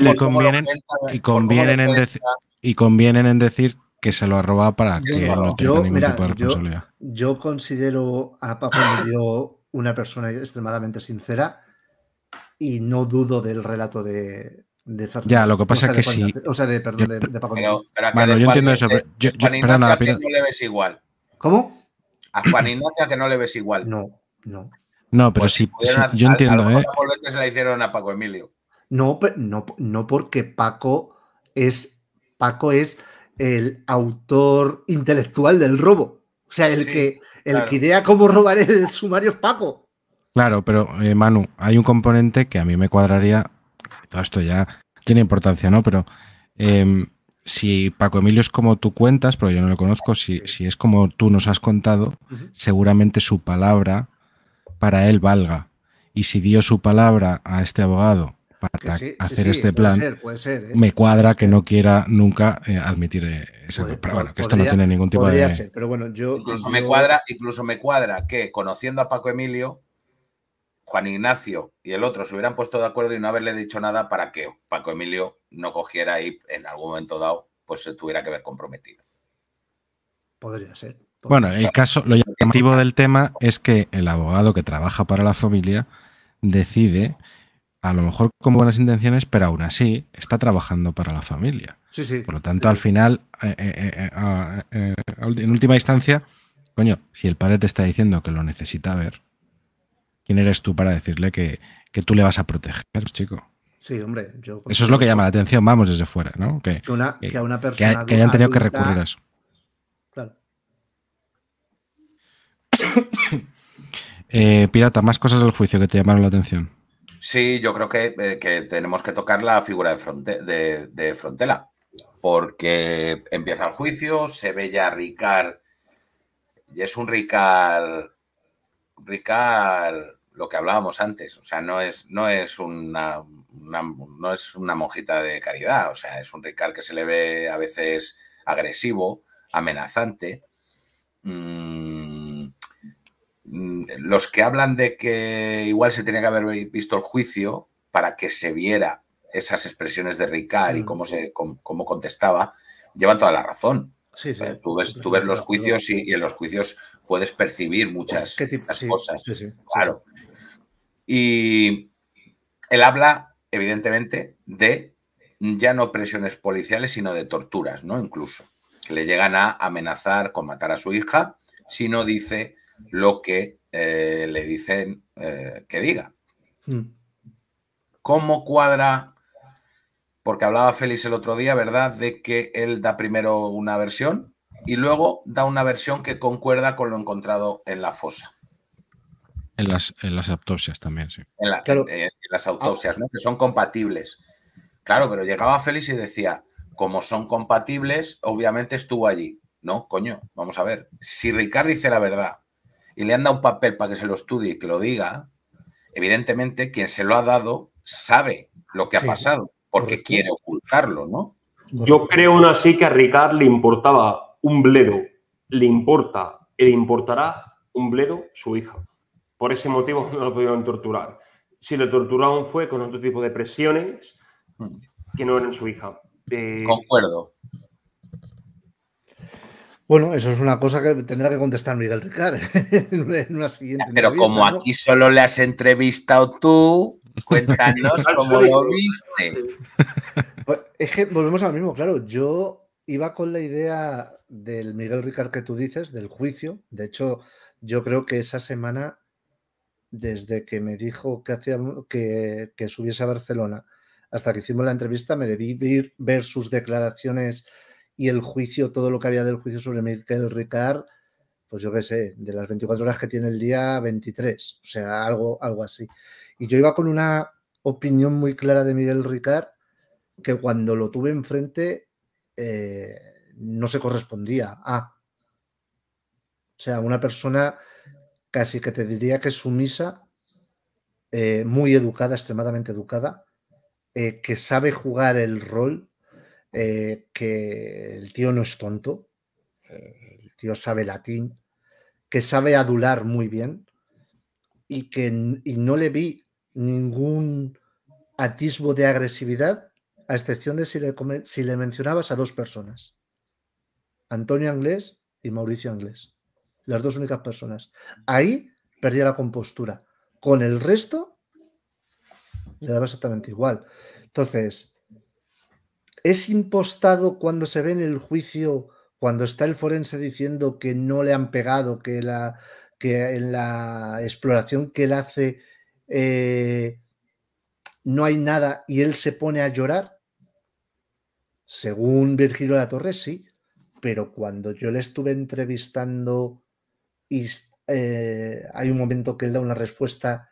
Le convienen, y, convienen en y convienen en decir que se lo ha robado para que no tenga ningún tipo de responsabilidad. Yo, considero a Paco Medio una persona extremadamente sincera y no dudo del relato de, de Ya, lo que pasa es que sí. o sea, de, Paco pero, bueno, yo entiendo eso. Pero yo, no le ves igual. ¿Cómo? A Juan Ignacio que no le ves igual. No, no. No, pero pues si, yo entiendo, ¿eh? se hicieron a Paco Emilio. No, no, no porque Paco es, Paco es el autor intelectual del robo. O sea, el, que, el que idea cómo robar el sumario es Paco. Claro, pero eh, Manu, hay un componente que a mí me cuadraría. Todo esto ya tiene importancia, ¿no? Pero em, si Paco Emilio es como tú cuentas, pero yo no lo conozco, si, es como tú nos has contado, seguramente su palabra para él valga. Y si dio su palabra a este abogado para hacer este plan, ¿eh? me cuadra que no quiera nunca eh, admitir ese. pero bueno, que esto no tiene ningún tipo de. pero bueno, yo, incluso, Me cuadra, incluso me cuadra que conociendo a Paco Emilio, Juan Ignacio y el otro se hubieran puesto de acuerdo y no haberle dicho nada para que Paco Emilio no cogiera y en algún momento dado pues se tuviera que ver comprometido. Podría ser, bueno, el caso, lo llamativo del tema es que el abogado que trabaja para la familia decide, a lo mejor con buenas intenciones, pero aún así está trabajando para la familia. Sí, sí. Por lo tanto, al final, eh, eh, eh, ah, en última instancia, coño, si el padre te está diciendo que lo necesita ver, ¿quién eres tú para decirle que, que tú le vas a proteger, chico? Sí, hombre. Yo Eso es lo que llama la atención, vamos desde fuera, ¿no? Que, a una Que, hayan tenido que recurrir a eso. Eh, Pirata, más cosas del juicio que te llamaron la atención. Sí, yo creo que, eh, tenemos que tocar la figura de, fronte, de, Frontela, porque empieza el juicio, se ve ya Ricard, y es un Ricard, Ricard, lo que hablábamos antes, o sea, no es, no es una, no es una monjita de caridad, o sea, es un Ricard que se le ve a veces agresivo, amenazante. Mm, Mm, los que hablan de que igual se tenía que haber visto el juicio para que se viera esas expresiones de Ricard y mm. cómo, se, contestaba, llevan toda la razón. Sí, Tú, ves, pues tú los juicios y, en los juicios puedes percibir muchas, cosas. claro. Y él habla, evidentemente, de ya no presiones policiales, sino de torturas, ¿no? Incluso, que le llegan a amenazar con matar a su hija si no dice lo que eh, le dicen eh, que diga. Mm. ¿Cómo cuadra? Porque hablaba Félix el otro día, ¿verdad? De que él da primero una versión y luego da una versión que concuerda con lo encontrado en la fosa. En las, autopsias también, sí. En, las ah. autopsias, ¿no? Que son compatibles. Claro, pero llegaba Félix y decía, como son compatibles, obviamente estuvo allí. No, coño, vamos a ver. Si Ricardo dice la verdad y le han dado un papel para que se lo estudie y que lo diga, evidentemente quien se lo ha dado sabe lo que ha pasado, porque quiere ocultarlo, ¿no? Yo creo aún así que a Ricard le importaba un bledo, le importa, le importará un bledo su hija. Por ese motivo no lo pudieron torturar. Si le torturaron fue con otro tipo de presiones hmm. que no eran su hija. Eh, Concuerdo. Bueno, eso es una cosa que tendrá que contestar Miguel Ricard en una siguiente. Pero como aquí solo le has entrevistado tú, cuéntanos cómo lo viste. Pues, es que volvemos al mismo, claro. Yo iba con la idea del Miguel Ricard que tú dices, del juicio. De hecho, yo creo que esa semana, desde que me dijo que, hacía, que, subiese a Barcelona hasta que hicimos la entrevista, me debí ver sus declaraciones y el juicio, todo lo que había del juicio sobre Miguel Ricard, pues yo qué sé, de las 24 horas que tiene el día, 23, o sea, algo, algo así. Y yo iba con una opinión muy clara de Miguel Ricard que cuando lo tuve enfrente eh, no se correspondía a. o sea, una persona casi que te diría que sumisa, eh, muy educada, extremadamente educada, eh, que sabe jugar el rol eh, que el tío no es tonto, eh, el tío sabe latín, que sabe adular muy bien y que no le vi ningún atisbo de agresividad, a excepción de si le, si le mencionabas a dos personas, Antonio Anglés y Mauricio Anglés, las dos únicas personas. Ahí perdía la compostura. Con el resto, le daba exactamente igual. Entonces, ¿Es impostado cuando se ve en el juicio, cuando está el forense diciendo que no le han pegado, que, la, que en la exploración que él hace eh, no hay nada y él se pone a llorar? Según Virgilio la Torre, sí, pero cuando yo le estuve entrevistando y eh, hay un momento que él da una respuesta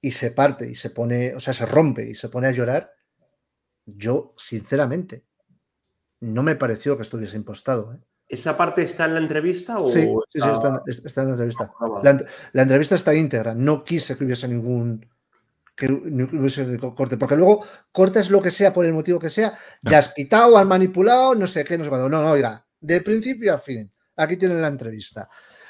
y se parte y se pone, o sea, se rompe y se pone a llorar, yo, sinceramente, no me pareció que estuviese impostado. ¿eh? ¿Esa parte está en la entrevista? O sí, está... sí, está, en la entrevista. Ah, la, entrevista está íntegra. No quise que hubiese ningún que hubiese corte, porque luego cortes lo que sea por el motivo que sea, ya has quitado, has manipulado, no sé qué, no sé cuándo. No, no, oiga, de principio a fin, aquí tienen la entrevista.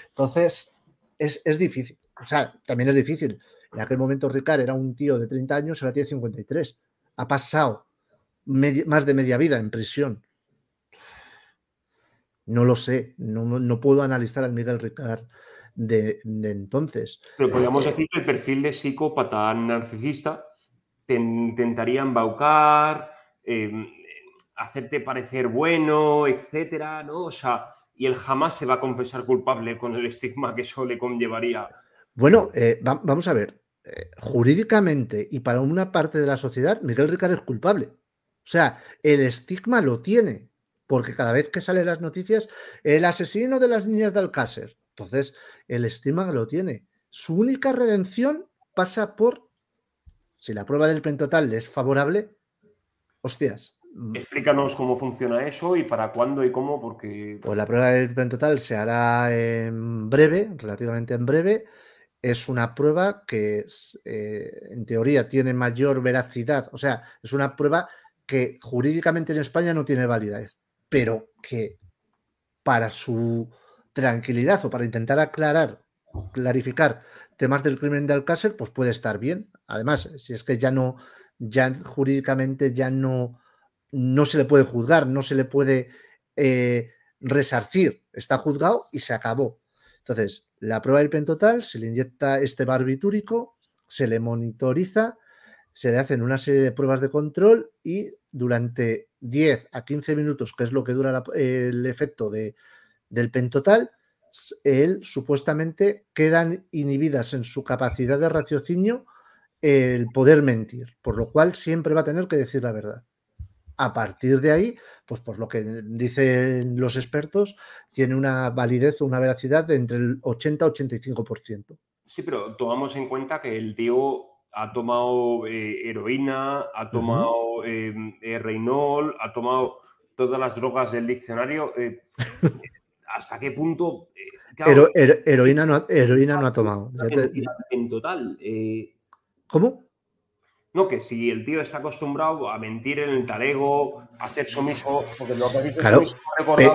Entonces, es, es difícil, o sea, también es difícil. En aquel momento Ricard era un tío de 30 años, ahora tiene 53. Ha pasado más de media vida en prisión. No lo sé, no, puedo analizar al Miguel Ricard de, entonces. Pero podríamos decir que el perfil de psicópata narcisista te intentaría embaucar, em, hacerte parecer bueno, etcétera, ¿no? O sea, y él jamás se va a confesar culpable con el estigma que eso le conllevaría. Bueno, eh, vamos a ver. Eh, jurídicamente y para una parte de la sociedad, Miguel Ricard es culpable. O sea, el estigma lo tiene, porque cada vez que salen las noticias, el asesino de las niñas de Alcácer. Entonces, el estigma lo tiene. Su única redención pasa por, si la prueba del pen total es favorable, hostias, mm. Explícanos cómo funciona eso y para cuándo y cómo, porque... Pues la prueba del Pentotal total se hará en breve, relativamente en breve. Es una prueba que eh, en teoría tiene mayor veracidad, o sea, es una prueba que jurídicamente en España no tiene validez, pero que para su tranquilidad o para intentar aclarar, clarificar temas del crimen de Alcácer, pues puede estar bien. Además, si es que ya no, ya jurídicamente ya no, no se le puede juzgar, no se le puede eh, resarcir, está juzgado y se acabó. Entonces, la prueba del PEN total, se le inyecta este barbitúrico, se le monitoriza se le hacen una serie de pruebas de control y durante 10 a 15 minutos, que es lo que dura el efecto de, del pentotal, él supuestamente quedan inhibidas en su capacidad de raciocinio el poder mentir, por lo cual siempre va a tener que decir la verdad. A partir de ahí, pues por lo que dicen los expertos, tiene una validez o una veracidad de entre el 80 y 85%. Sí, pero tomamos en cuenta que el tío ha tomado eh, heroína, ha tomado eh, eh, Reynol, ha tomado todas las drogas del diccionario. ¿Hasta qué punto? heroína, no, ha tomado. En, total. ¿Cómo? No, que si el tío está acostumbrado a mentir en el talego, a ser sumiso. porque lo claro,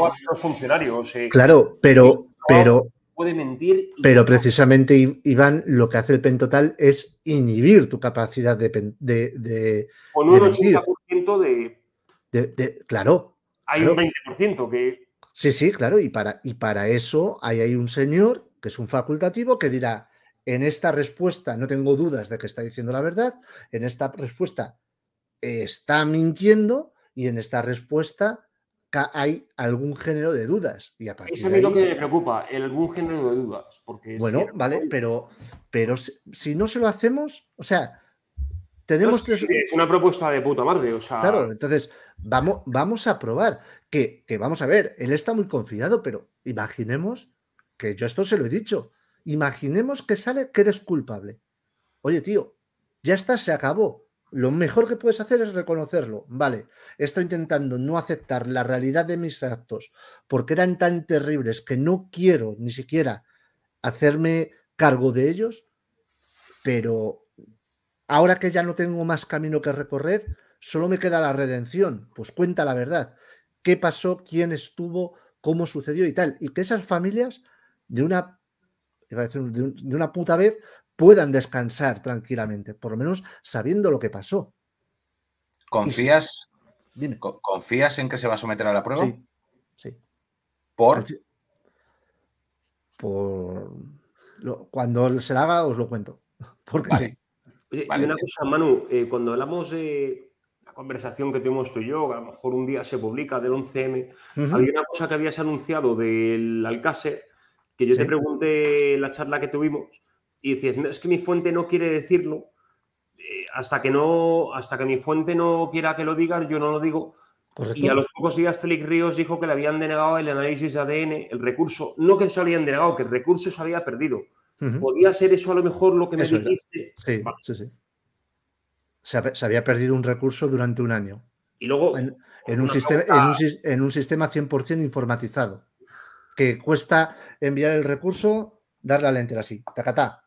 a los funcionarios. claro, pero, pero, puede mentir. Pero precisamente, Iván, lo que hace el pentotal es inhibir tu capacidad de. de, de Con un 80% de, Claro. Hay un 20% que. Sí, sí, claro. Y para, y para eso hay, hay un señor que es un facultativo que dirá: en esta respuesta no tengo dudas de que está diciendo la verdad, en esta respuesta eh, está mintiendo y en esta respuesta hay algún género de dudas. Y a es a mí lo que me preocupa, algún género de dudas. Porque bueno, vale, pero, pero si, no se lo hacemos, o sea, tenemos que... es una propuesta de puta madre, o sea... Claro, entonces vamos, vamos a probar. Que, que vamos a ver, él está muy confiado, pero imaginemos que yo esto se lo he dicho. Imaginemos que sale que eres culpable. Oye, tío, ya está, se acabó. Lo mejor que puedes hacer es reconocerlo. Vale, estoy intentando no aceptar la realidad de mis actos porque eran tan terribles que no quiero ni siquiera hacerme cargo de ellos, pero ahora que ya no tengo más camino que recorrer, solo me queda la redención. Pues cuenta la verdad. ¿Qué pasó? ¿Quién estuvo? ¿Cómo sucedió? Y tal. Y que esas familias de una de una puta vez puedan descansar tranquilamente, por lo menos sabiendo lo que pasó. ¿Confías? ¿Confías en que se va a someter a la prueba? Sí. sí. ¿Por? Por. cuando se la haga, os lo cuento. Porque vale. una cosa, Manu, eh, cuando hablamos de la conversación que tuvimos tú y yo, a lo mejor un día se publica del 11M, había una cosa que habías anunciado del alcance, que yo te pregunté la charla que tuvimos, y dices, es que mi fuente no quiere decirlo, eh, hasta que no, hasta que mi fuente no quiera que lo diga, yo no lo digo. Y a los pocos días Félix Ríos dijo que le habían denegado el análisis de ADN, el recurso, no que se lo habían denegado, que el recurso se había perdido. ¿Podía ser eso a lo mejor lo que me dijiste? Sí, sí, sí. Se, había perdido un recurso durante un año. Y luego... En, un, sistema, en, un, sistema 100% informatizado, que cuesta enviar el recurso, darle a la entera así, tacatá,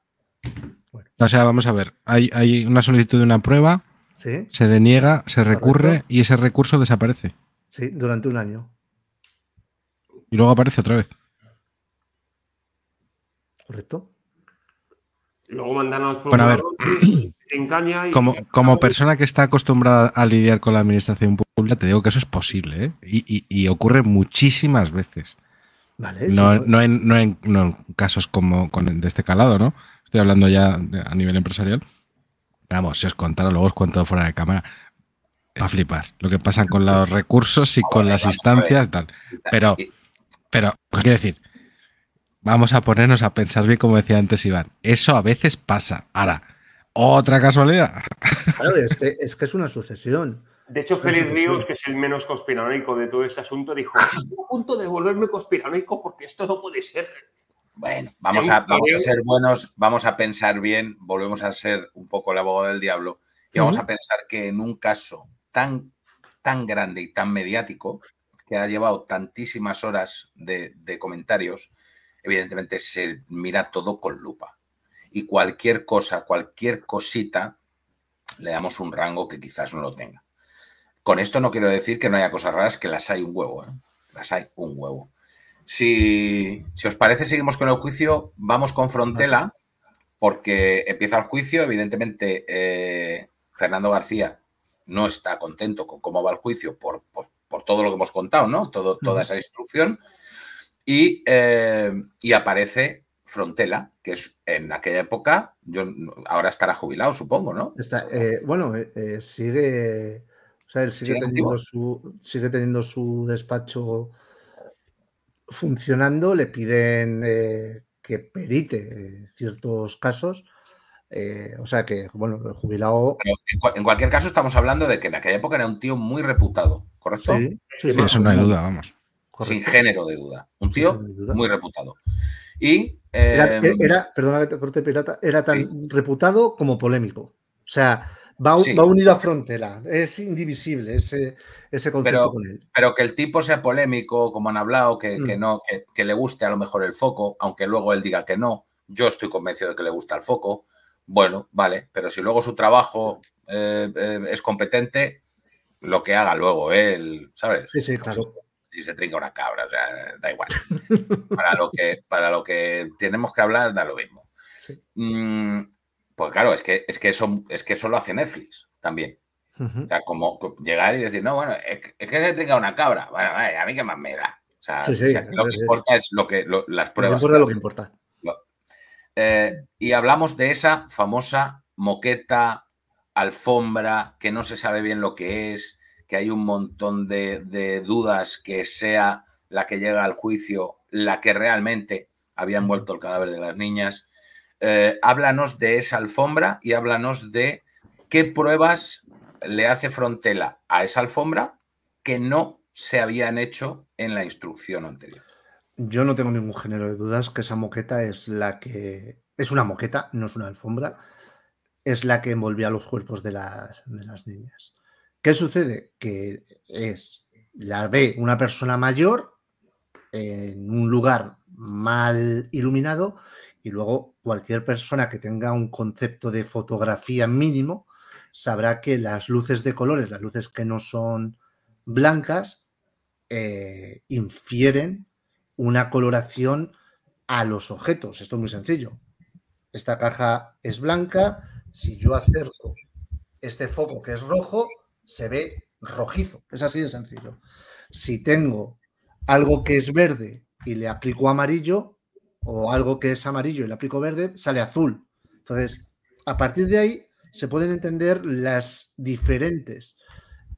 o sea, vamos a ver, hay, una solicitud de una prueba, se deniega, se recurre y ese recurso desaparece. Sí, durante un año. Y luego aparece otra vez. Correcto. Luego mandan a los bueno, a ver. y... como, persona que está acostumbrada a lidiar con la administración pública, te digo que eso es posible ¿eh? y, ocurre muchísimas veces. Vale, no, pues. no, en, casos como con de este calado, ¿no? Estoy hablando ya a nivel empresarial. Vamos, si os contara, luego os cuento fuera de cámara. Va a flipar lo que pasa con los recursos y con las instancias, tal. Pero, pero, quiero decir? Vamos a ponernos a pensar bien, como decía antes Iván. Eso a veces pasa. Ahora, otra casualidad. Claro, es que es, una sucesión. De hecho, Félix Ríos, que es el menos conspiranoico de todo este asunto, dijo: Estoy a punto de volverme conspiranoico porque esto no puede ser. Bueno, vamos a, ser buenos, vamos a pensar bien, volvemos a ser un poco el abogado del diablo y vamos a pensar que en un caso tan, tan grande y tan mediático, que ha llevado tantísimas horas de, comentarios, evidentemente se mira todo con lupa. Y cualquier cosa, cualquier cosita, le damos un rango que quizás no lo tenga. Con esto no quiero decir que no haya cosas raras, que las hay un huevo, ¿eh? las hay un huevo. Si, os parece, seguimos con el juicio. Vamos con Frontela, porque empieza el juicio. Evidentemente, eh, Fernando García no está contento con cómo va el juicio por, todo lo que hemos contado, ¿no? Todo, toda esa instrucción. Eh, y, aparece Frontela, que es en aquella época, yo ahora estará jubilado, supongo, ¿no? Está, eh, bueno, sigue, o sea, su, sigue teniendo su despacho funcionando, le piden eh, que perite eh, ciertos casos. Eh, o sea que, bueno, el jubilado. En cualquier caso, estamos hablando de que en aquella época era un tío muy reputado, ¿correcto? Sí, sí, sí duda, vamos. Sin género de duda. Un tío muy reputado. Y. era, em, pirata, era tan reputado como polémico. O sea, Va, unido a Frontera, es indivisible ese, ese concepto pero, con él. Pero que el tipo sea polémico, como han hablado, que, mm. no, que, le guste a lo mejor el foco, aunque luego él diga que no, yo estoy convencido de que le gusta el foco, bueno, vale, pero si luego su trabajo eh, eh, es competente, lo que haga luego él, ¿sabes? Sí, claro si se trinca una cabra, o sea, da igual. Para lo que, para lo que tenemos que hablar, da lo mismo. Sí. Mm, pues claro, es que, es que, eso, es que eso lo hace Netflix también. O sea, como llegar y decir, no, bueno, es, que se tenga una cabra. Bueno, a mí qué más me da. O sea, lo que importa es lo que las pruebas. lo que importa. Eh, y hablamos de esa famosa moqueta, alfombra, que no se sabe bien lo que es, que hay un montón de, de dudas que sea la que llega al juicio, la que realmente había envuelto el cadáver de las niñas. Eh, háblanos de esa alfombra y háblanos de qué pruebas le hace Frontela a esa alfombra que no se habían hecho en la instrucción anterior. Yo no tengo ningún género de dudas que esa moqueta es la que... Es una moqueta, no es una alfombra. Es la que envolvía los cuerpos de las, de las niñas. ¿Qué sucede? Que es... La ve una persona mayor en un lugar mal iluminado y luego cualquier persona que tenga un concepto de fotografía mínimo sabrá que las luces de colores, las luces que no son blancas, eh, infieren una coloración a los objetos. Esto es muy sencillo. Esta caja es blanca, si yo acerco este foco que es rojo, se ve rojizo. Es así de sencillo. Si tengo algo que es verde y le aplico amarillo, o algo que es amarillo y le aplico verde, sale azul. Entonces, a partir de ahí se pueden entender las diferentes,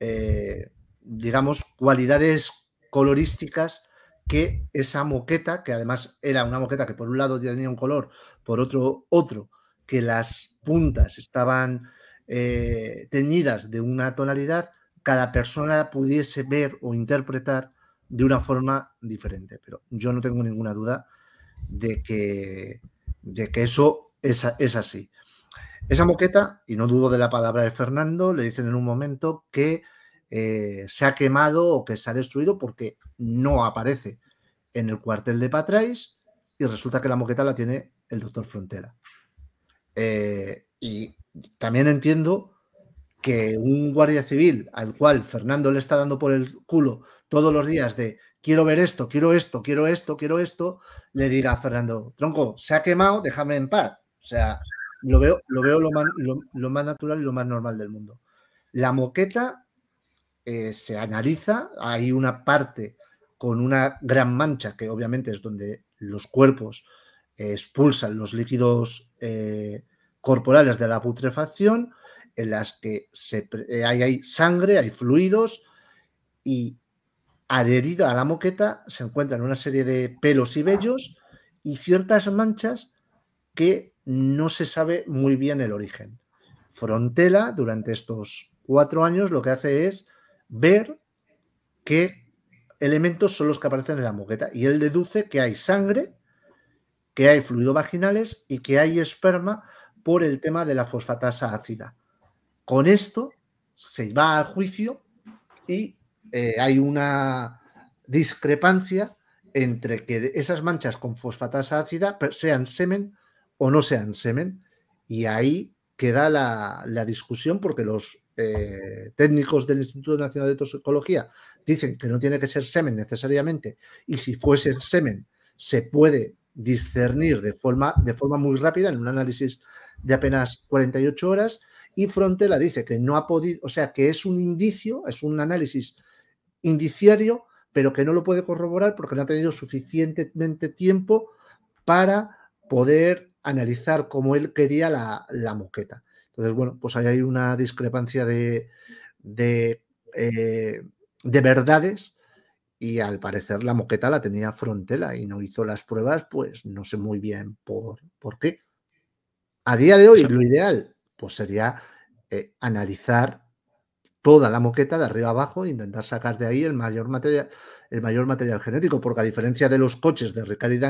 eh, digamos, cualidades colorísticas que esa moqueta, que además era una moqueta que por un lado tenía un color, por otro otro, que las puntas estaban eh, teñidas de una tonalidad, cada persona pudiese ver o interpretar de una forma diferente. Pero yo no tengo ninguna duda de que, de que eso es, así. Esa moqueta, y no dudo de la palabra de Fernando, le dicen en un momento que eh, se ha quemado o que se ha destruido porque no aparece en el cuartel de Patrais y resulta que la moqueta la tiene el doctor Frontera. Eh, y también entiendo que un guardia civil al cual Fernando le está dando por el culo todos los días de quiero ver esto, quiero esto, quiero esto, quiero esto, le dirá a Fernando, tronco, se ha quemado, déjame en paz. O sea, lo veo, lo, veo lo, más, lo, más natural y lo más normal del mundo. La moqueta eh, se analiza, hay una parte con una gran mancha, que obviamente es donde los cuerpos eh, expulsan los líquidos eh, corporales de la putrefacción, en las que se, eh, hay, sangre, hay fluidos y adherida a la moqueta se encuentran una serie de pelos y vellos y ciertas manchas que no se sabe muy bien el origen. Frontela, durante estos cuatro años, lo que hace es ver qué elementos son los que aparecen en la moqueta. Y él deduce que hay sangre, que hay fluidos vaginales y que hay esperma por el tema de la fosfatasa ácida. Con esto se va a juicio y eh, hay una discrepancia entre que esas manchas con fosfatasa ácida sean semen o no sean semen. Y ahí queda la, discusión porque los eh, técnicos del Instituto Nacional de Toxicología dicen que no tiene que ser semen necesariamente y si fuese semen se puede discernir de forma, de forma muy rápida en un análisis de apenas 48 horas y Frontela dice que no ha podido, o sea, que es un indicio, es un análisis indiciario, pero que no lo puede corroborar porque no ha tenido suficientemente tiempo para poder analizar como él quería la, moqueta. Entonces, bueno, pues ahí hay una discrepancia de, de, eh, verdades y al parecer la moqueta la tenía Frontela y no hizo las pruebas, pues no sé muy bien por, por qué. A día de hoy, lo ideal pues sería eh, analizar toda la moqueta de arriba abajo e intentar sacar de ahí el mayor material, el mayor material genético, porque a diferencia de los coches de Ricard y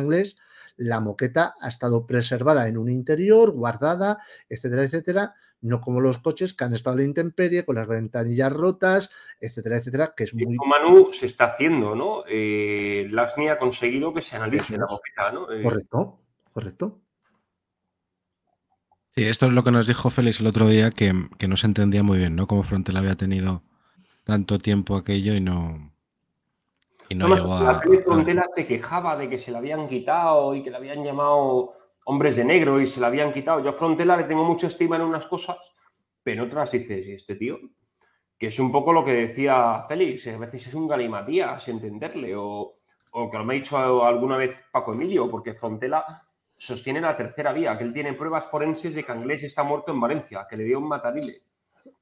la moqueta ha estado preservada en un interior, guardada, etcétera, etcétera, no como los coches que han estado en la intemperie, con las ventanillas rotas, etcétera, etcétera, que es muy... Como Manu se está haciendo, ¿no? Eh, ha conseguido que se analice la moqueta, ¿no? Eh, correcto, correcto. Sí, esto es lo que nos dijo Félix el otro día, que, no se entendía muy bien, ¿no? Como Frontela había tenido tanto tiempo aquello y no. Y no, llegó a. Frontela te quejaba de que se la habían quitado y que le habían llamado hombres de negro y se la habían quitado. Yo Frontela le tengo mucha estima en unas cosas, pero otras dices, ¿y este tío? Que es un poco lo que decía Félix, a veces es un galimatías entenderle, o, o que lo me ha dicho alguna vez Paco Emilio, porque Frontela sostiene la tercera vía, que él tiene pruebas forenses de que Anglés está muerto en Valencia, que le dio un matadile.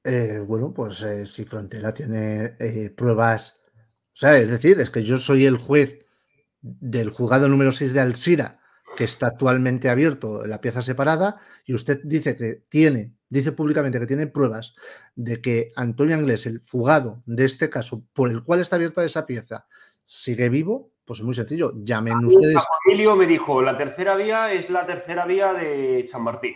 Eh, bueno, pues eh, si Frontera tiene eh, pruebas, o sea, es decir, es que yo soy el juez del juzgado número 6 de Alsira, que está actualmente abierto en la pieza separada, y usted dice que tiene, dice públicamente que tiene pruebas de que Antonio Anglés, el fugado de este caso por el cual está abierta esa pieza, sigue vivo, pues es muy sencillo, llamen ustedes. Emilio me dijo, la tercera vía es la tercera vía de San Martín.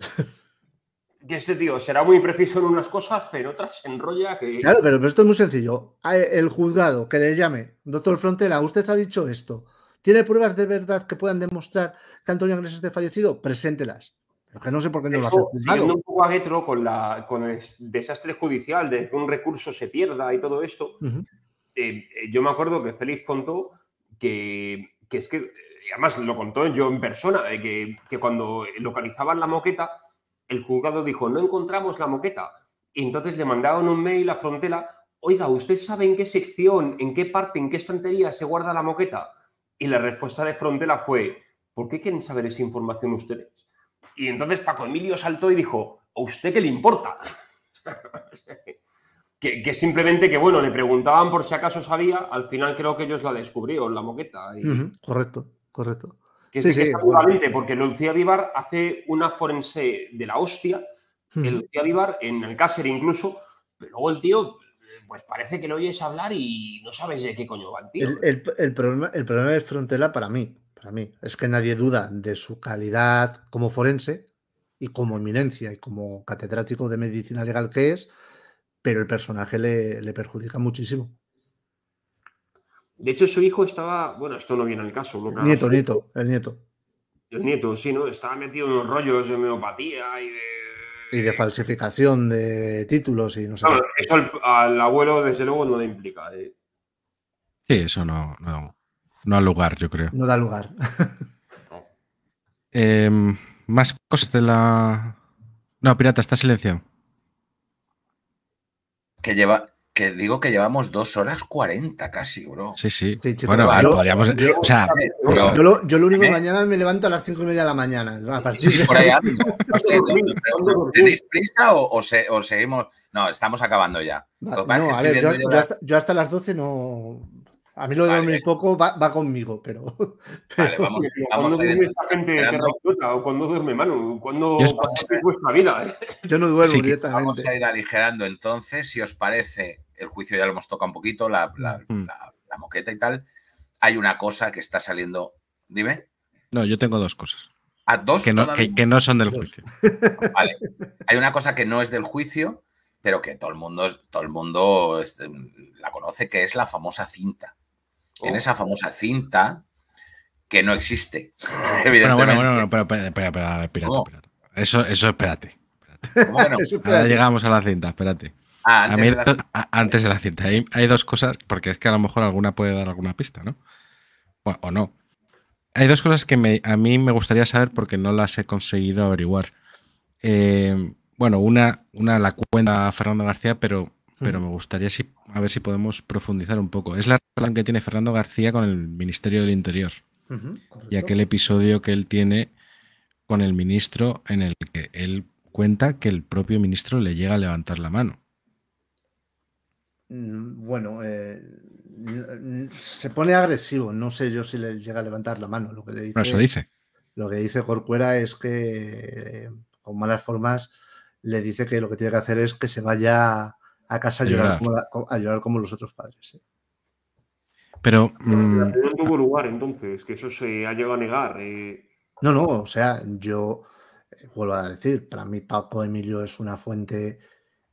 y este tío será muy preciso en unas cosas, pero otras enrolla que... Claro, pero, esto es muy sencillo. El juzgado que le llame, doctor Frontera, usted ha dicho esto. ¿Tiene pruebas de verdad que puedan demostrar que Antonio Andrés esté fallecido? Preséntelas. Pero que no sé por qué no las lo un poco a con, el desastre judicial de que un recurso se pierda y todo esto, eh, eh, yo me acuerdo que Félix contó que, es que, eh, además lo contó yo en persona, que, cuando localizaban la moqueta, el juzgado dijo, no encontramos la moqueta. Y entonces le mandaron un mail a Frontera, oiga, ¿usted sabe en qué sección, en qué parte, en qué estantería se guarda la moqueta? Y la respuesta de Frontera fue, ¿por qué quieren saber esa información ustedes? Y entonces Paco Emilio saltó y dijo, ¿a usted qué le importa? que, simplemente que, bueno, le preguntaban por si acaso sabía, al final creo que ellos la descubrieron, la moqueta. correcto, correcto. sí, sí, porque Lucía Vivar hace una forense de la hostia, el Lucía Vivar, en el cácer incluso, pero luego el tío, pues parece que lo oyes hablar y no sabes de qué coño va el tío. El, problema, el problema de Frontela para mí, para mí, es que nadie duda de su calidad como forense y como eminencia y como catedrático de medicina legal que es, pero el personaje le, perjudica muchísimo. De hecho, su hijo estaba, bueno, esto no viene al caso. el nieto, nieto, el nieto. El nieto, sí, ¿no? Estaba metido en unos rollos de homeopatía y de... Y de falsificación de títulos y no sé. eso al, abuelo, desde luego, no le implica. Eh. Sí, eso no, no, no da lugar, yo creo. No da lugar. Em, más cosas de la... No, pirata, está silenciado que lleva, que digo que llevamos dos horas cuarenta casi, bro. Sí, sí. bueno, vale, podríamos. Yo, lo, único mañana me levanto a las cinco y media de la mañana. por allá ¿Tenéis prisa o, seguimos? No, estamos acabando ya. yo, hasta, yo, hasta, las 12 no. A mí lo de un poco va, conmigo, pero. Vale, vamos, duerme esta gente ¿O cuando duerme vuestra vida? Yo no duermo directamente. Vamos a ir aligerando entonces, si os parece, el juicio ya lo hemos tocado un poquito, la, mm. moqueta y tal. Hay una cosa que está saliendo. Dime. No, yo tengo dos cosas. ¿A ah, dos? Que no, son del juicio. Vale. Hay una cosa que no es del juicio, pero que todo el mundo, todo el mundo la conoce, que es la famosa cinta en oh. esa famosa cinta que no existe. Bueno, bueno, bueno, pero, Eso, eso espérate. Bueno, Ahora llegamos a la cinta, espérate. Ah, antes, de la... antes, de la... cinta, hay, dos cosas, porque es que a lo mejor alguna puede dar alguna pista, ¿no? o no. Hay dos cosas que a mí me gustaría saber porque no las he conseguido averiguar. Eh, bueno, una, una la cuenta Fernando García, pero, pero me gustaría si a ver si podemos profundizar un poco. Es la relación que tiene Fernando García con el Ministerio del Interior y aquel episodio que él tiene con el ministro en el que él cuenta que el propio ministro le llega a levantar la mano. Mm, bueno, eh, se pone agresivo. No sé yo si le llega a levantar la mano. Lo que dice, eso dice. Lo que dice Corcuera es que, eh, con malas formas, le dice que lo que tiene que hacer es que se vaya a casa a llorar, como, los otros padres. Pero. no mm, tuvo lugar entonces, que eso se ha llegado a negar. Eh. No, no, o sea, yo eh, vuelvo a decir, para mí Paco Emilio es una fuente.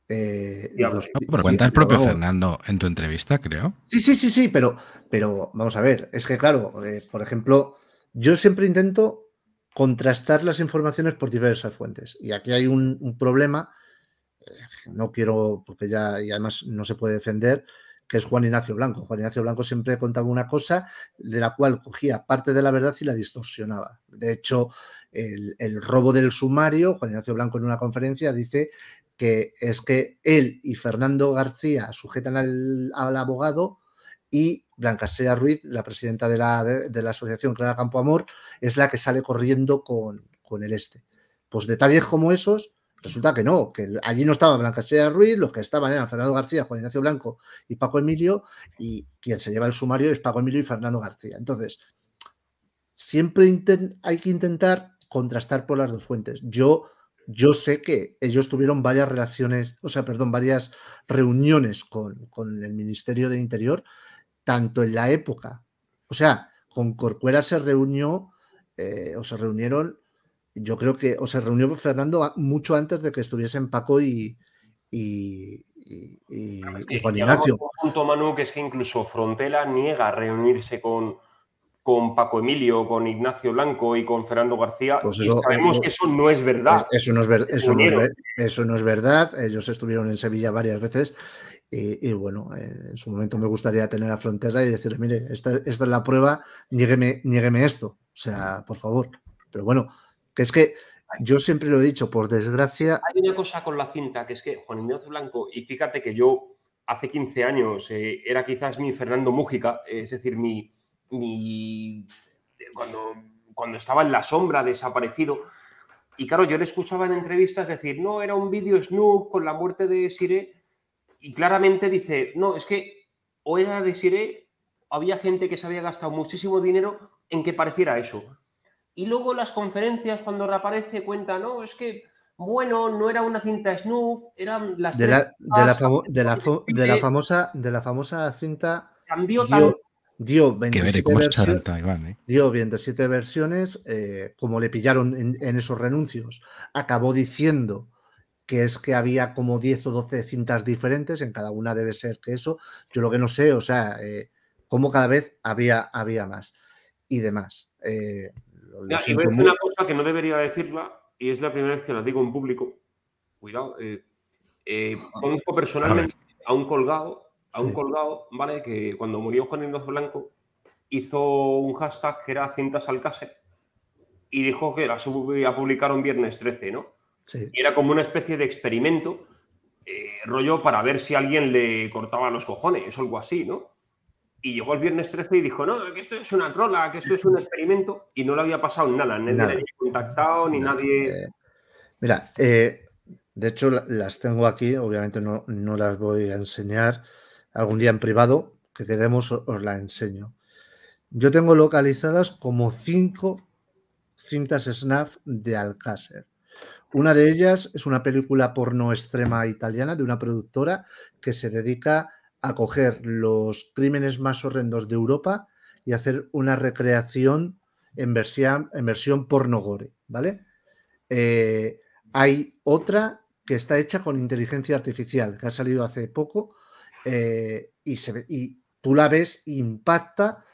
Eh, eh cuenta el propio Fernando en tu entrevista, creo. Sí, sí, sí, sí, pero, pero vamos a ver, es que claro, por ejemplo, yo siempre intento contrastar las informaciones por diversas fuentes. Y aquí hay un problema no quiero, porque ya, y además no se puede defender, que es Juan Ignacio Blanco. Juan Ignacio Blanco siempre contaba una cosa de la cual cogía parte de la verdad y la distorsionaba. De hecho, el, robo del sumario, Juan Ignacio Blanco en una conferencia dice que es que él y Fernando García sujetan al, abogado y Blanca Sea Ruiz, la presidenta de la, la asociación Clara Campoamor, es la que sale corriendo con, con el este. Pues detalles como esos Resulta que no, que allí no estaba Blanca Sierra Ruiz, los que estaban eran Fernando García, Juan Ignacio Blanco y Paco Emilio, y quien se lleva el sumario es Paco Emilio y Fernando García. Entonces, siempre hay que intentar contrastar por las dos fuentes. Yo, yo sé que ellos tuvieron varias relaciones, o sea, perdón, varias reuniones con, el Ministerio del Interior, tanto en la época, o sea, con Corcuera se reunió eh, o se reunieron yo creo que o se reunió Fernando mucho antes de que estuviesen Paco y, y, Ignacio. punto, Manu, que es que incluso Frontera niega reunirse con, con Paco Emilio, con Ignacio Blanco y con Fernando García. Pues y sabemos eh, que eso no es verdad. Eh, eso no es, eso, no es, verdad. Ellos estuvieron en Sevilla varias veces. Y, bueno, eh, en su momento me gustaría tener a Frontera y decirle, mire, esta, es la prueba, niégueme esto. O sea, por favor. Pero bueno, es que yo siempre lo he dicho, por desgracia. Hay una cosa con la cinta, que es que Juan Ignacio Blanco, y fíjate que yo hace 15 años eh, era quizás mi Fernando Mújica, es decir, mi. cuando, cuando estaba en la sombra, desaparecido. Y claro, yo le escuchaba en entrevistas decir, no, era un vídeo snoop con la muerte de Siré. Y claramente dice, no, es que o era de Siré, había gente que se había gastado muchísimo dinero en que pareciera eso. Y luego las conferencias, cuando reaparece, cuenta, no, es que, bueno, no era una cinta snuff, eran las de la, de la, famosa De la famosa cinta. Cambió dio, dio 27 cómo versiones, ¿eh? versiones, eh, como le pillaron en, esos renuncios. Acabó diciendo que es que había como 10 o 12 cintas diferentes, en cada una debe ser que eso, yo lo que no sé, o sea, eh, cómo cada vez había, había más y demás y voy a decir una cosa que no debería decirla, y es la primera vez que la digo en público. Cuidado. Eh, eh, conozco personalmente a, un colgado, a un colgado, ¿vale? Que cuando murió Juan Inés Blanco hizo un hashtag que era cintas al case y dijo que la a publicar un viernes 13, ¿no? Y era como una especie de experimento, eh, rollo para ver si alguien le cortaba los cojones, o algo así, ¿no? Y llegó el viernes 13 y dijo, no, que esto es una trola, que esto es un experimento. Y no le había pasado nada, ni le había contactado, ni nadie... Eh, mira, eh, de hecho las tengo aquí, obviamente no, no, las voy a enseñar. Algún día en privado que queremos os la enseño. Yo tengo localizadas como cinco cintas SNAF de Alcácer. Una de ellas es una película porno extrema italiana de una productora que se dedica a a coger los crímenes más horrendos de Europa y hacer una recreación en versión, en versión porno ¿vale? Eh, hay otra que está hecha con inteligencia artificial, que ha salido hace poco, eh, y, tú la ves, impacta,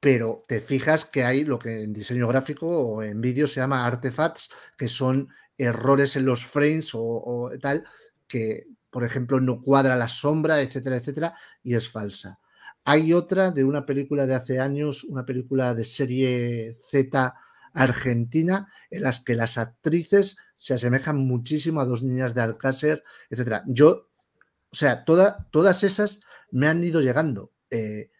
pero te fijas que hay lo que en diseño gráfico o en vídeo se llama artefacts, que son errores en los frames o, o tal, que por ejemplo, no cuadra la sombra, etcétera, etcétera, y es falsa. Hay otra de una película de hace años, una película de serie Z argentina, en las que las actrices se asemejan muchísimo a dos niñas de Alcácer, etcétera. Yo, o sea, todas esas me han ido llegando. Eh,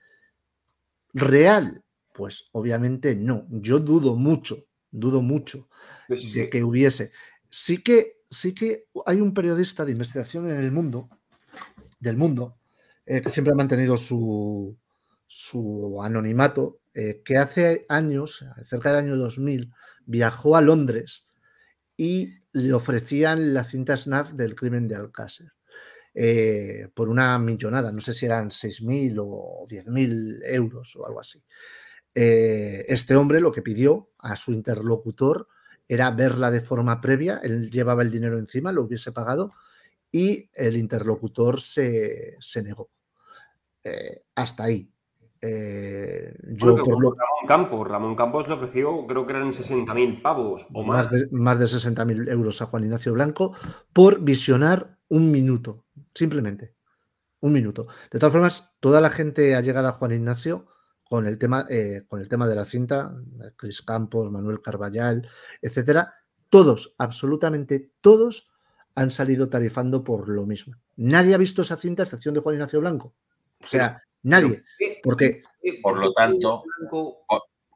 ¿Real? Pues obviamente no. Yo dudo mucho, dudo mucho pues de que hubiese. Sí que sí que hay un periodista de investigación en el mundo, del mundo, eh, que siempre ha mantenido su, anonimato, eh, que hace años, cerca del año 2000, viajó a Londres y le ofrecían la cinta SNAF del crimen de Alcácer. Eh, por una millonada, no sé si eran 6.000 o 10.000 euros o algo así. este hombre lo que pidió a su interlocutor era verla de forma previa, él llevaba el dinero encima, lo hubiese pagado y el interlocutor se, negó. Eh, hasta ahí. Eh, yo por lo... Ramón Campos, Ramón Campos le ofreció, creo que eran 60.000 eh, pavos o más. Más de, de 60.000 euros a Juan Ignacio Blanco por visionar un minuto, simplemente. Un minuto. De todas formas, toda la gente ha llegado a Juan Ignacio con el tema, eh, con el tema de la cinta, Cris Campos, Manuel Carballal, etcétera, todos, absolutamente todos, han salido tarifando por lo mismo. Nadie ha visto esa cinta, a excepción de Juan Ignacio Blanco. O sea, nadie. Porque. Por lo tanto,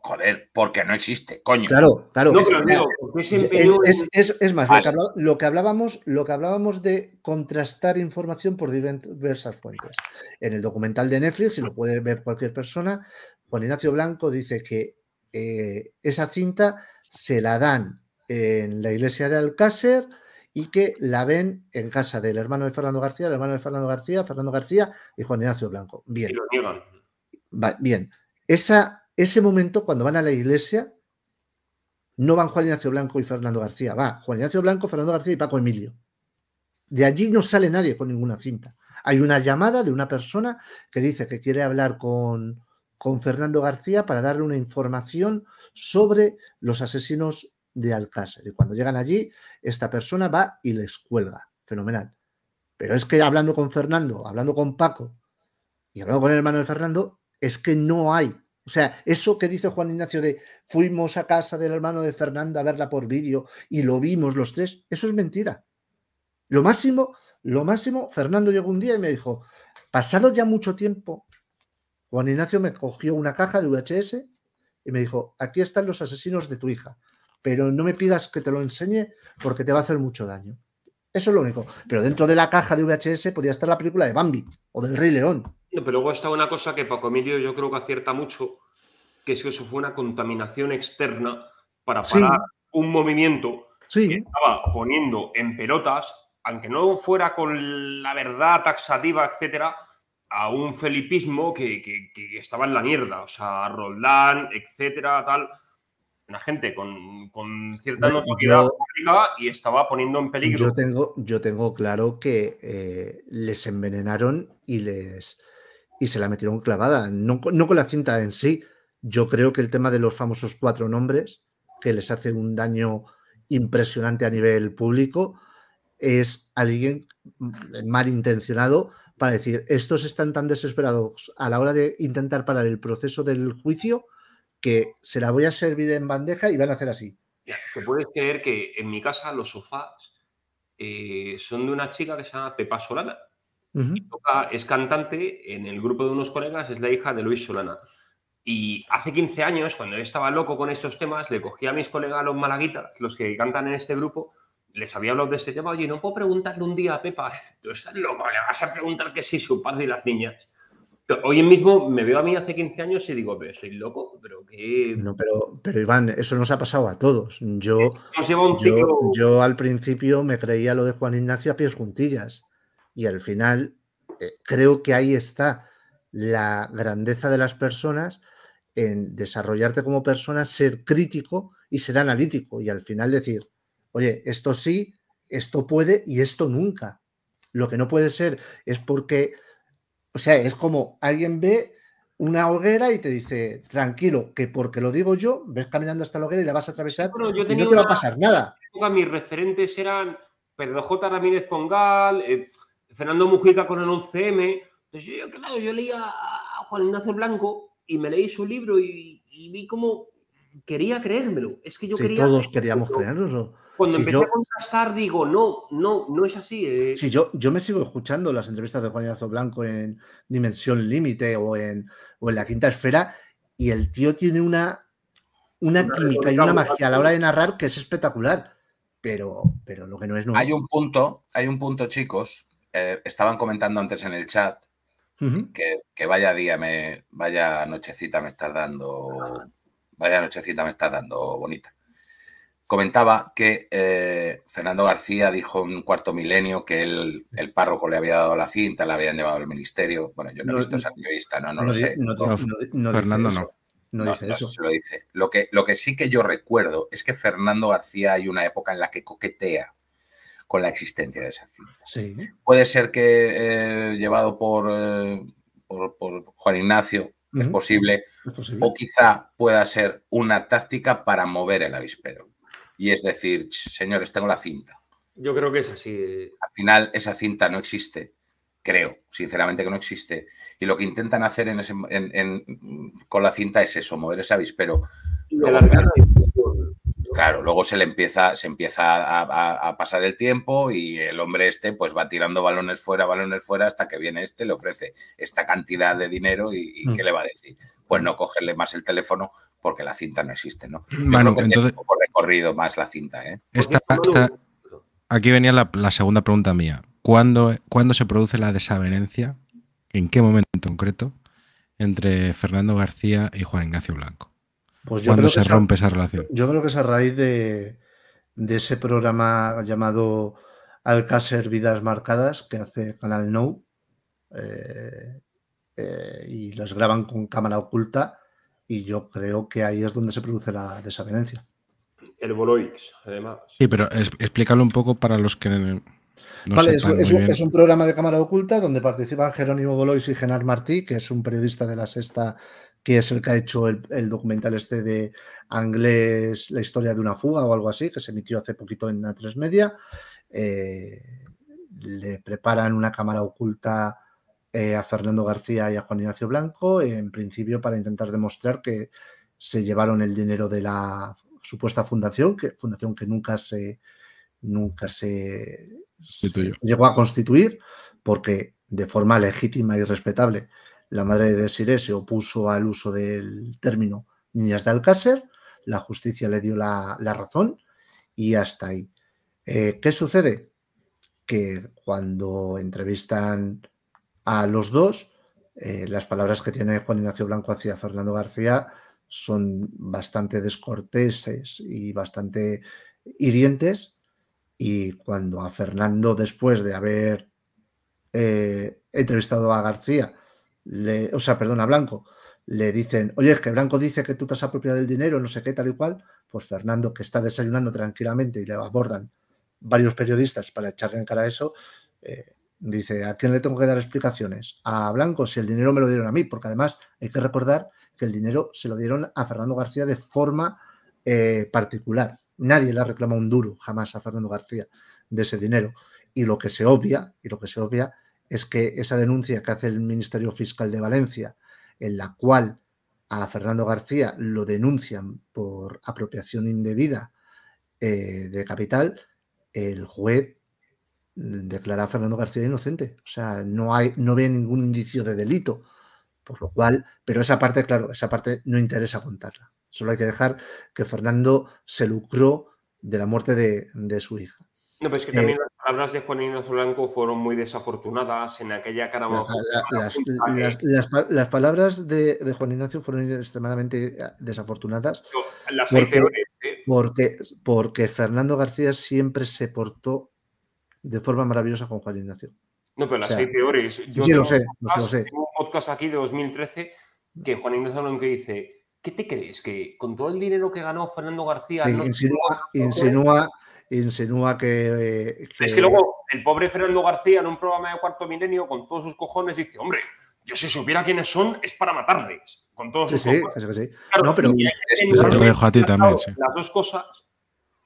Joder, porque no existe, coño. Claro, claro. es, más, lo, que hablábamos, lo que hablábamos de contrastar información por diversas fuentes. En el documental de Netflix, si lo puede ver cualquier persona, Juan Ignacio Blanco dice que eh, esa cinta se la dan en la iglesia de Alcácer y que la ven en casa del hermano de Fernando García, el hermano de Fernando García, Fernando García y Juan Ignacio Blanco. Bien. bien. Esa ese momento cuando van a la iglesia, no van Juan Ignacio Blanco y Fernando García, va Juan Ignacio Blanco, Fernando García y Paco Emilio. De allí no sale nadie con ninguna cinta. Hay una llamada de una persona que dice que quiere hablar con, Fernando García para darle una información sobre los asesinos de Alcácer. Y cuando llegan allí, esta persona va y les cuelga. Fenomenal. Pero es que hablando con Fernando, hablando con Paco y hablando con el hermano de Fernando, es que no hay o sea, eso que dice Juan Ignacio de fuimos a casa del hermano de Fernando a verla por vídeo y lo vimos los tres, eso es mentira. Lo máximo, lo máximo, Fernando llegó un día y me dijo, pasado ya mucho tiempo, Juan Ignacio me cogió una caja de VHS y me dijo, aquí están los asesinos de tu hija, pero no me pidas que te lo enseñe porque te va a hacer mucho daño. Eso es lo único. Pero dentro de la caja de VHS podía estar la película de Bambi o del Rey León pero luego está una cosa que Paco Emilio yo creo que acierta mucho, que es que eso fue una contaminación externa para parar un movimiento que estaba poniendo en pelotas, aunque no fuera con la verdad taxativa, etcétera, a un felipismo que, estaba en la mierda. O sea, Roldán, etcétera, tal una gente con, cierta notoriedad pública y estaba poniendo en peligro. Yo tengo, yo tengo claro que eh, les envenenaron y les, y se la metieron clavada, no, con la cinta en sí. Yo creo que el tema de los famosos cuatro nombres, que les hace un daño impresionante a nivel público, es alguien mm, malintencionado para decir, estos están tan desesperados a la hora de intentar parar el proceso del juicio que se la voy a servir en bandeja y van a hacer así. Te puedes creer que en mi casa los sofás eh, son de una chica que se llama Pepa Solana es cantante en el grupo de unos colegas, es la hija de Luis Solana. Y hace 15 años, cuando yo estaba loco con estos temas, le cogí a mis colegas los malaguitas, los que cantan en este grupo, les había hablado de este tema, oye, no puedo preguntarle un día a Pepa, tú estás loco, le vas a preguntar que sí, su padre y las niñas. hoy mismo me veo a mí hace 15 años y digo, pero soy loco, pero qué... No, pero, pero Iván, eso nos ha pasado a todos. Yo, yo, al principio me creía lo de Juan Ignacio a pies juntillas. Y al final, eh, creo que ahí está la grandeza de las personas en desarrollarte como persona, ser crítico y ser analítico y al final decir, oye, esto sí, esto puede y esto nunca. Lo que no puede ser es porque, o sea, es como alguien ve una hoguera y te dice, tranquilo, que porque lo digo yo, ves caminando hasta la hoguera y la vas a atravesar yo y no te va a pasar nada. Mis referentes eran Pedro J. Ramírez Pongal, eh, Fernando Mujica con el 11M. Entonces yo, leía a Juan Ignacio Blanco y me leí su libro y, vi cómo quería creérmelo. Es que yo quería... Todos queríamos creerlo. Cuando empecé a contrastar, digo, no, no, no es así. Eh. Sí yo, yo me sigo escuchando las entrevistas de Juan Ignacio Blanco en Dimensión Límite o en, o en La Quinta Esfera, y el tío tiene una, una, química y una magia a la hora de narrar que es espectacular. Pero, pero lo que no es nunca. Hay un punto, hay un punto, chicos, eh, estaban comentando antes en el chat que, vaya día, me, vaya nochecita me estás dando, ah. vaya nochecita me estás dando bonita. Comentaba que eh, Fernando García dijo en cuarto milenio que él, el párroco le había dado la cinta, la habían llevado al ministerio. Bueno, yo no, he visto esa no, no, lo sé. Fernando no. No, dice eso. se lo dice. que, lo que sí que yo recuerdo es que Fernando García hay una época en la que coquetea con la existencia de esa cinta. Sí. Puede ser que eh, llevado eh, por, por, Juan Ignacio, es, posible, o quizá pueda ser una táctica para mover el avispero. Y es decir, señores, tengo la cinta. Yo creo que es así. Eh. Al final, esa cinta no existe. Creo, sinceramente, que no existe. Y lo que intentan hacer con la cinta es eso, mover ese avispero. Claro, luego se le empieza, se empieza a, pasar el tiempo y el hombre este pues va tirando balones fuera, balones fuera, hasta que viene este, le ofrece esta cantidad de dinero y, mm. ¿qué le va a decir? Pues no cogerle más el teléfono porque la cinta no existe, ¿no? Yo entonces, tiene recorrido más la cinta, ¿eh? Esta, aquí venía la, segunda pregunta mía. ¿Cuándo, ¿Cuándo se produce la desavenencia? ¿En qué momento en concreto? Entre Fernando García y Juan Ignacio Blanco. Pues yo cuando creo se rompe esa, relación. Yo creo que es a raíz de, ese programa llamado Alcácer Vidas Marcadas que hace Canal No eh, eh, y los graban con cámara oculta y yo creo que ahí es donde se produce la desavenencia. El Boloix, además. Sí, pero explícalo un poco para los que... No vale, es, es, un programa de cámara oculta donde participan Jerónimo Bolois y Genar Martí, que es un periodista de la Sexta que es el que ha hecho el, documental este de Anglés, la historia de una fuga o algo así, que se emitió hace poquito en la tres Media. Eh, le preparan una cámara oculta eh, a Fernando García y a Juan Ignacio Blanco, en principio para intentar demostrar que se llevaron el dinero de la supuesta fundación, que, fundación que nunca se, nunca se llegó a constituir, porque de forma legítima y respetable la madre de Desiré se opuso al uso del término niñas de Alcácer, la justicia le dio la, razón y hasta ahí. Eh, ¿Qué sucede? Que cuando entrevistan a los dos, eh, las palabras que tiene Juan Ignacio Blanco hacia Fernando García son bastante descorteses y bastante hirientes. Y cuando a Fernando, después de haber eh, entrevistado a García, le, o sea, perdón, a Blanco, le dicen, oye, es que Blanco dice que tú te has apropiado del dinero, no sé qué, tal y cual, pues Fernando, que está desayunando tranquilamente y le abordan varios periodistas para echarle en cara a eso, eh, dice, ¿a quién le tengo que dar explicaciones? A Blanco, si el dinero me lo dieron a mí, porque además hay que recordar que el dinero se lo dieron a Fernando García de forma eh, particular. Nadie le ha reclamado un duro jamás a Fernando García de ese dinero. Y lo que se obvia, y lo que se obvia es que esa denuncia que hace el Ministerio Fiscal de Valencia, en la cual a Fernando García lo denuncian por apropiación indebida eh, de capital, el juez mm, declara a Fernando García inocente. O sea, no, hay, no ve ningún indicio de delito. Por lo cual, pero esa parte, claro, esa parte no interesa contarla. Solo hay que dejar que Fernando se lucró de la muerte de, su hija. No, es que eh, las palabras de Juan Ignacio Blanco fueron muy desafortunadas en aquella cara. Eh. Las, palabras de, Juan Ignacio fueron extremadamente eh, desafortunadas. las eh. porque, porque, Fernando García siempre se portó de forma maravillosa con Juan Ignacio. No, pero las hay peores. sí, lo sé, lo sé. un podcast aquí de 2013 que Juan Ignacio Blanco dice ¿qué te crees? Que con todo el dinero que ganó Fernando García. insinúa, insinúa que, eh, Es que luego el pobre Fernando García en un programa de cuarto milenio con todos sus cojones dice, hombre, yo si supiera quiénes son es para matarles. Con todos sí, sus sí, cojones. sí. no, pero... Las dos cosas...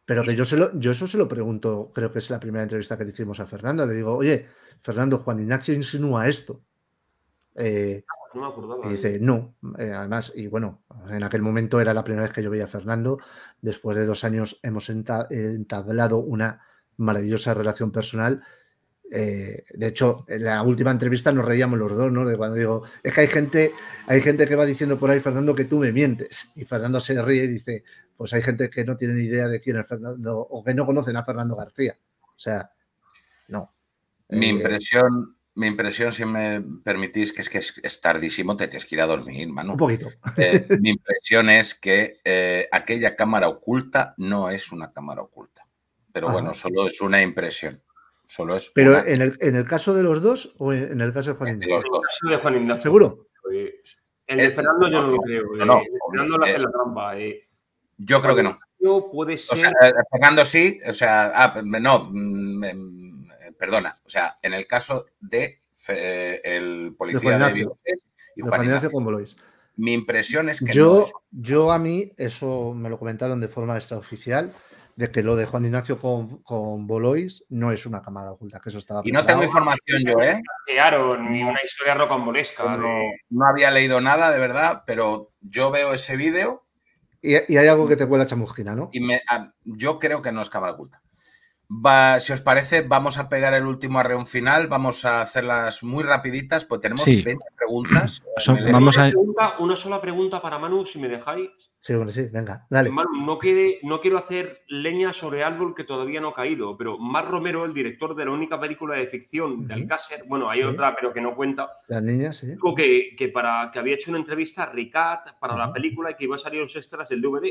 Pero que yo, yo eso se lo pregunto, creo que es la primera entrevista que le hicimos a Fernando. Le digo, oye, Fernando, Juan Ignacio insinúa esto. Eh, no Y ¿eh? dice, no, eh, además, y bueno, en aquel momento era la primera vez que yo veía a Fernando. Después de dos años hemos entablado una maravillosa relación personal. Eh, de hecho, en la última entrevista nos reíamos los dos, ¿no? De cuando digo, es que hay gente, hay gente que va diciendo por ahí, Fernando, que tú me mientes. Y Fernando se ríe y dice, pues hay gente que no tiene ni idea de quién es Fernando o que no conocen a Fernando García. O sea, no. Mi impresión, mi impresión, si me permitís, que es que es, tardísimo, te tienes que ir a dormir, mano. Un poquito. Eh, mi impresión es que eh, aquella cámara oculta no es una cámara oculta. Pero bueno, solo es una impresión. Solo es ¿Pero en, el, en, el, caso de los dos o en el caso de Juan Ignacio? En el caso de Juan Ignacio. ¿Seguro? El de eh, Fernando yo no lo creo. No, no, el Fernando hace la trampa. Yo creo que no. Puede ser... O sea, Fernando sí, o sea, ah, no, mm, perdona, o sea, en el caso de eh, el policía de, Juan y Juan Ignacio Mi impresión es que yo, no yo a mí, eso me lo comentaron de forma extraoficial, de que lo de Juan Ignacio con, Bolois no es una cámara oculta, que eso estaba... Y no tengo información yo, ¿eh? Claro, ni una historia rocambolesca. No, no había leído nada, de verdad, pero yo veo ese vídeo... Y, hay algo que te cuela chamusquina, ¿no? Y ah, yo creo que no es cámara oculta. Va, si os parece, vamos a pegar el último arreón final, vamos a hacerlas muy rapiditas, pues tenemos 20 preguntas. vamos una, a... una sola pregunta para Manu, si me dejáis. Sí, bueno, sí, venga, dale. Manu, no, no quiero hacer leña sobre algo que todavía no ha caído, pero Mar Romero, el director de la única película de ficción de Alcácer, bueno, hay otra, pero que no cuenta. La niña, sí. Dijo que, que, para, que había hecho una entrevista a Ricard para la película y que iba a salir los extras del DVD.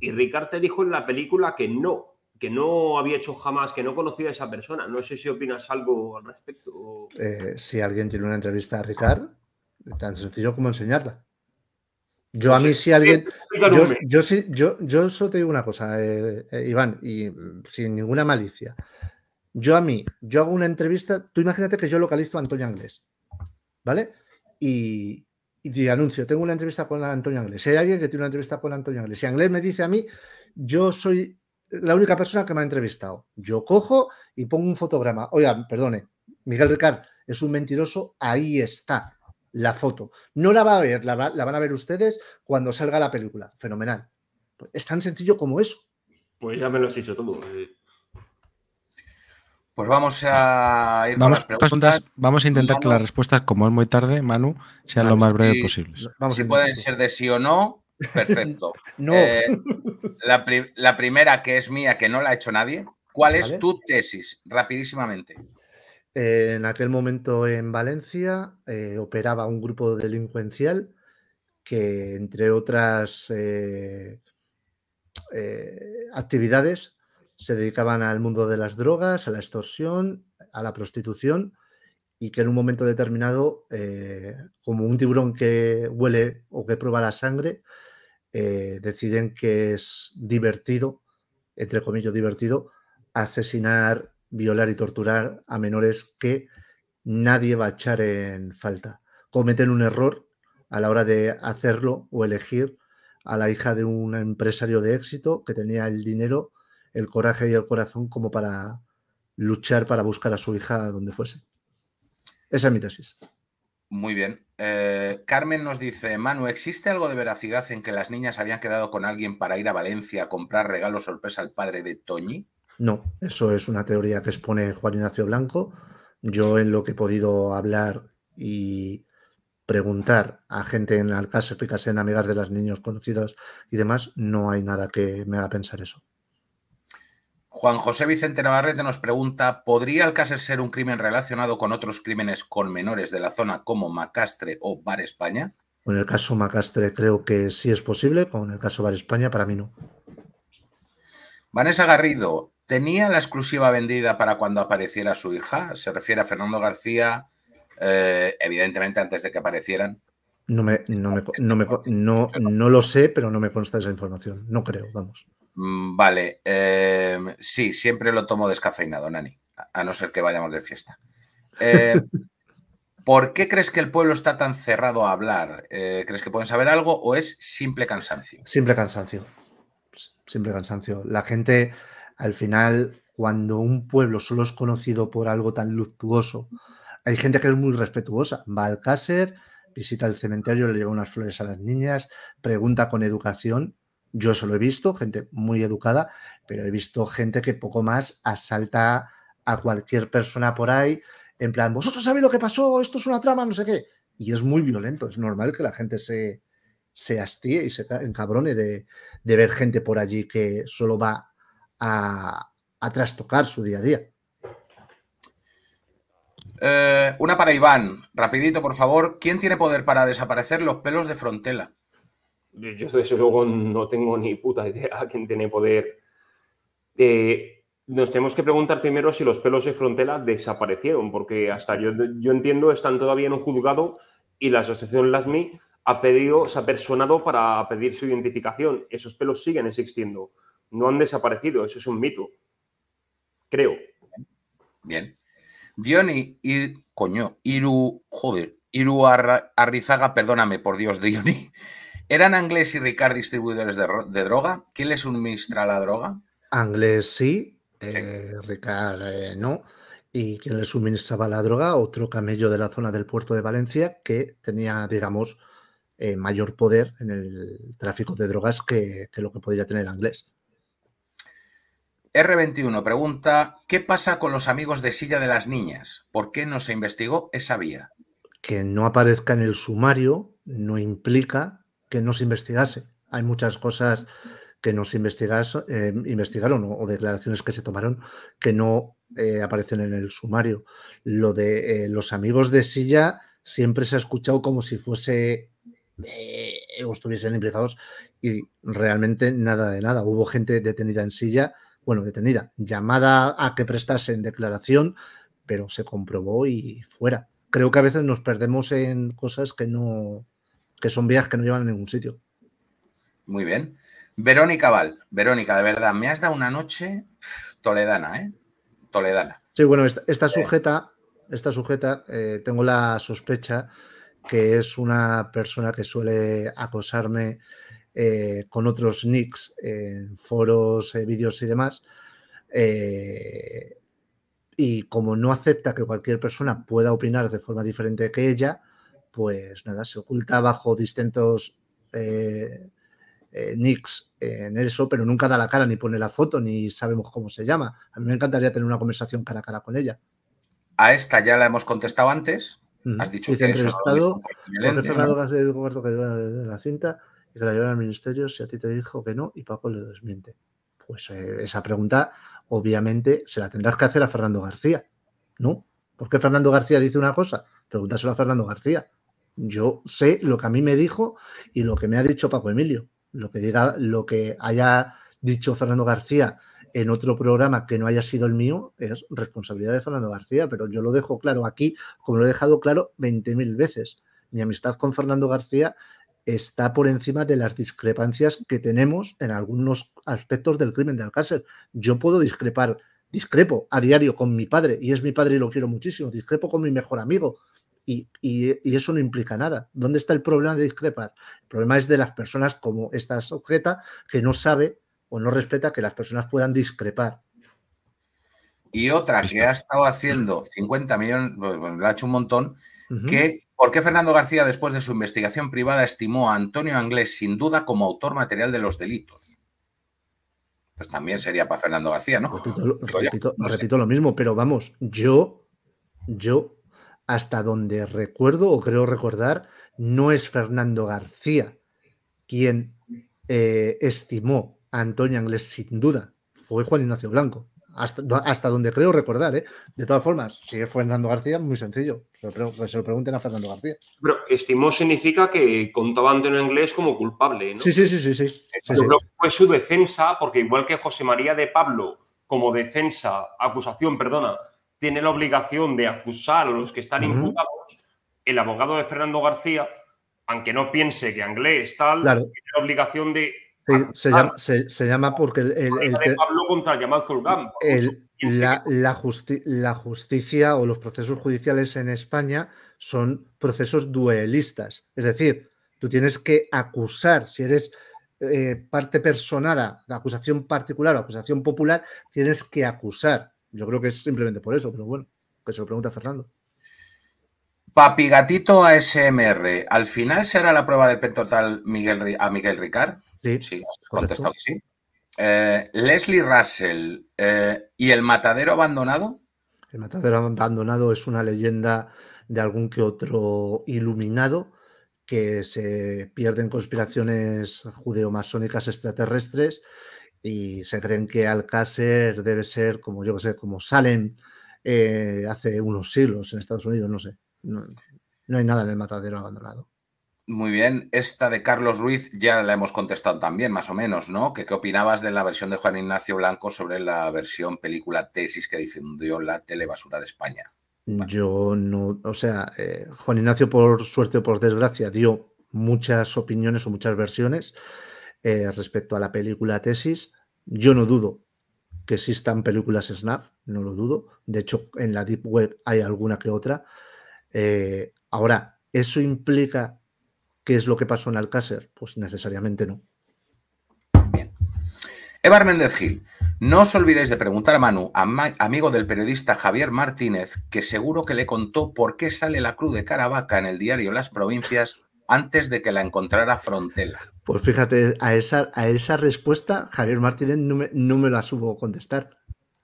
Y Ricard te dijo en la película que no, que no había hecho jamás, que no conocía a esa persona. No sé si opinas algo al respecto. Eh, si alguien tiene una entrevista a Ricard, tan sencillo como enseñarla. Yo a mí si alguien... Yo, yo, yo, solo te digo una cosa, eh, eh, Iván, y sin ninguna malicia. Yo a mí, yo hago una entrevista, tú imagínate que yo localizo a Antonio Anglés, ¿vale? Y, y anuncio, tengo una entrevista con Antonio Anglés. Si hay alguien que tiene una entrevista con Antonio Anglés, si Anglés me dice a mí, yo soy la única persona que me ha entrevistado. Yo cojo y pongo un fotograma. Oiga, perdone, Miguel Ricard es un mentiroso, ahí está la foto. No la va a ver, la, van a ver ustedes cuando salga la película. Fenomenal. Es tan sencillo como eso. Pues ya me lo has dicho todo. Eh. Pues vamos a ir vamos, las preguntas. Vamos a intentar que las respuestas, como es muy tarde, Manu, sean lo más breve posibles. posible. si pueden ser de sí o no, Perfecto. no. Eh, la, primera que es mía, que no la ha hecho nadie. ¿Cuál es tu tesis? Rapidísimamente. Eh, en aquel momento en Valencia eh, operaba un grupo delincuencial que, entre otras actividades, se dedicaban al mundo de las drogas, a la extorsión, a la prostitución y que en un momento determinado, eh, como un tiburón que huele o que prueba la sangre, eh, deciden que es divertido, entre comillas divertido, asesinar, violar y torturar a menores que nadie va a echar en falta. Cometen un error a la hora de hacerlo o elegir a la hija de un empresario de éxito que tenía el dinero, el coraje y el corazón como para luchar para buscar a su hija donde fuese. Esa es mi tesis. Muy bien. Eh, Carmen nos dice, Manu, ¿existe algo de veracidad en que las niñas habían quedado con alguien para ir a Valencia a comprar regalo sorpresa al padre de Toñi? No, eso es una teoría que expone Juan Ignacio Blanco. Yo en lo que he podido hablar y preguntar a gente en que en amigas de las niños Conocidos y demás, no hay nada que me haga pensar eso. Juan José Vicente Navarrete nos pregunta, ¿podría Alcácer ser un crimen relacionado con otros crímenes con menores de la zona como Macastre o Bar España? En el caso Macastre creo que sí es posible, con el caso Bar España para mí no. Vanessa Garrido, ¿tenía la exclusiva vendida para cuando apareciera su hija? Se refiere a Fernando García, eh, evidentemente antes de que aparecieran. No, no, me, no, me, no, no lo sé, pero no me consta esa información. No creo, vamos. Mm, vale, em, sí, siempre lo tomo descafeinado, Nani, a no ser que vayamos de fiesta. Em, ¿Por qué crees que el pueblo está tan cerrado a hablar? Eh, ¿Crees que pueden saber algo o es simple cansancio? Simple cansancio. Simple cansancio. La gente, al final, cuando un pueblo solo es conocido por algo tan luctuoso, hay gente que es muy respetuosa. Va al Cácer, visita el cementerio, le lleva unas flores a las niñas, pregunta con educación yo solo he visto, gente muy educada, pero he visto gente que poco más asalta a cualquier persona por ahí, en plan, vosotros sabéis lo que pasó, esto es una trama, no sé qué. Y es muy violento, es normal que la gente se, se hastíe y se encabrone de, de ver gente por allí que solo va a, trastocar su día a día. Eh, una para Iván, rapidito por favor. ¿Quién tiene poder para desaparecer los pelos de Frontela? yo desde luego no tengo ni puta idea a quién tiene poder. Eh, nos tenemos que preguntar primero si los pelos de frontera desaparecieron, porque hasta yo, yo entiendo están todavía en un juzgado y la asociación LASMI ha pedido, se ha personado para pedir su identificación. Esos pelos siguen existiendo, no han desaparecido, eso es un mito, creo. Bien. Diony, y coño, Iru, joder, Iru Arrizaga, perdóname, por Dios, Diony. ¿Eran Anglés y Ricard distribuidores de, droga? ¿Quién les suministra la droga? Anglés sí, eh, Ricard eh, no. Y quién le suministraba la droga, otro camello de la zona del puerto de Valencia que tenía, digamos, eh, mayor poder en el tráfico de drogas que, lo que podría tener Anglés. R21 pregunta, ¿qué pasa con los amigos de silla de las niñas? ¿Por qué no se investigó esa vía? Que no aparezca en el sumario no implica que no se investigase. Hay muchas cosas que no se em, investigaron o, declaraciones que se tomaron que no eh, aparecen en el sumario. Lo de eh, los amigos de Silla siempre se ha escuchado como si fuese eh, o estuviesen implicados y realmente nada de nada. Hubo gente detenida en Silla, bueno, detenida, llamada a que prestasen declaración, pero se comprobó y fuera. Creo que a veces nos perdemos en cosas que no, que son vías que no llevan a ningún sitio. Muy bien. Verónica Val, Verónica, de verdad, me has dado una noche toledana, ¿eh? Toledana. Sí, bueno, esta, sujeta, esta sujeta, eh, tengo la sospecha que es una persona que suele acosarme eh, con otros nicks en foros, eh, vídeos y demás. y como no acepta que cualquier persona pueda opinar de forma diferente que ella, pues nada, se oculta bajo distintos eh, eh, nicks en eso, pero nunca da la cara, ni pone la foto, ni sabemos cómo se llama. A mí me encantaría tener una conversación cara a cara con ella. A esta ya la hemos contestado antes. Has dicho que que entrevistado Fernando García que de la cinta y que la lleva al ministerio si a ti te dijo que no y Paco le desmiente. Pues eh, esa pregunta obviamente se la tendrás que hacer a Fernando García, ¿no? ¿Por qué Fernando García dice una cosa? Pregúntaselo a Fernando García. Yo sé lo que a mí me dijo y lo que me ha dicho Paco Emilio. Lo que diga, lo que haya dicho Fernando García en otro programa que no haya sido el mío es responsabilidad de Fernando García, pero yo lo dejo claro aquí, como lo he dejado claro 20.000 veces. Mi amistad con Fernando García está por encima de las discrepancias que tenemos en algunos aspectos del crimen de Alcácer. Yo puedo discrepar, discrepo a diario con mi padre, y es mi padre y lo quiero muchísimo, discrepo con mi mejor amigo, y, eso no implica nada. ¿Dónde está el problema de discrepar? El problema es de las personas como esta sujeta que no sabe o no respeta que las personas puedan discrepar. Y otra que ha estado haciendo 50 millones, le ha hecho un montón, que ¿por qué Fernando García, después de su investigación privada, estimó a Antonio Anglés sin duda como autor material de los delitos? Pues también sería para Fernando García, ¿no? Repito, lo mismo, pero vamos, yo, yo hasta donde recuerdo o creo recordar, no es Fernando García quien eh, estimó a Antonio Inglés sin duda, fue Juan Ignacio Blanco. Hasta, donde creo recordar, ¿eh? De todas formas, si es Fernando García, muy sencillo. Se lo, se lo pregunten a Fernando García. Pero estimó significa que contaba de Antonio Inglés como culpable, ¿no? Sí, sí, sí, sí. fue su defensa, porque igual que José María de Pablo, como defensa, acusación, perdona, tiene la obligación de acusar a los que están imputados, el abogado de Fernando García, aunque no piense que Anglés tal, tiene la obligación de. se, llama, se, porque el. contra Zulgán. La, justicia o los procesos judiciales en España son procesos duelistas. Es decir, tú tienes que acusar, si eres eh, parte personada, la acusación particular o acusación popular, tienes que acusar. Yo creo que es simplemente por eso, pero bueno, que se lo pregunta Fernando. Papigatito ASMR, ¿al final será la prueba del pentotal Miguel, a Miguel Ricard? Sí, sí que sí. Eh, Leslie Russell, eh, ¿y el matadero abandonado? El matadero abandonado es una leyenda de algún que otro iluminado que se pierden conspiraciones judeo masónicas extraterrestres y se creen que Alcácer debe ser como yo que sé, como Salem eh, hace unos siglos en Estados Unidos, no sé. No, hay nada en el matadero abandonado. Muy bien, esta de Carlos Ruiz ya la hemos contestado también, más o menos, ¿no? ¿Qué, ¿Qué opinabas de la versión de Juan Ignacio Blanco sobre la versión película tesis que difundió la telebasura de España? Yo no, o sea, eh, Juan Ignacio por suerte o por desgracia dio muchas opiniones o muchas versiones eh, respecto a la película Tesis, yo no dudo que existan películas Snap, no lo dudo. De hecho, en la Deep Web hay alguna que otra. Eh, ahora, ¿eso implica qué es lo que pasó en Alcácer? Pues necesariamente no. Bien. Eva Méndez Gil, no os olvidéis de preguntar a Manu, amigo del periodista Javier Martínez, que seguro que le contó por qué sale la cruz de Caravaca en el diario Las Provincias antes de que la encontrara Frontela. Pues fíjate, a esa, a esa respuesta Javier Martínez no me, no me la supo contestar.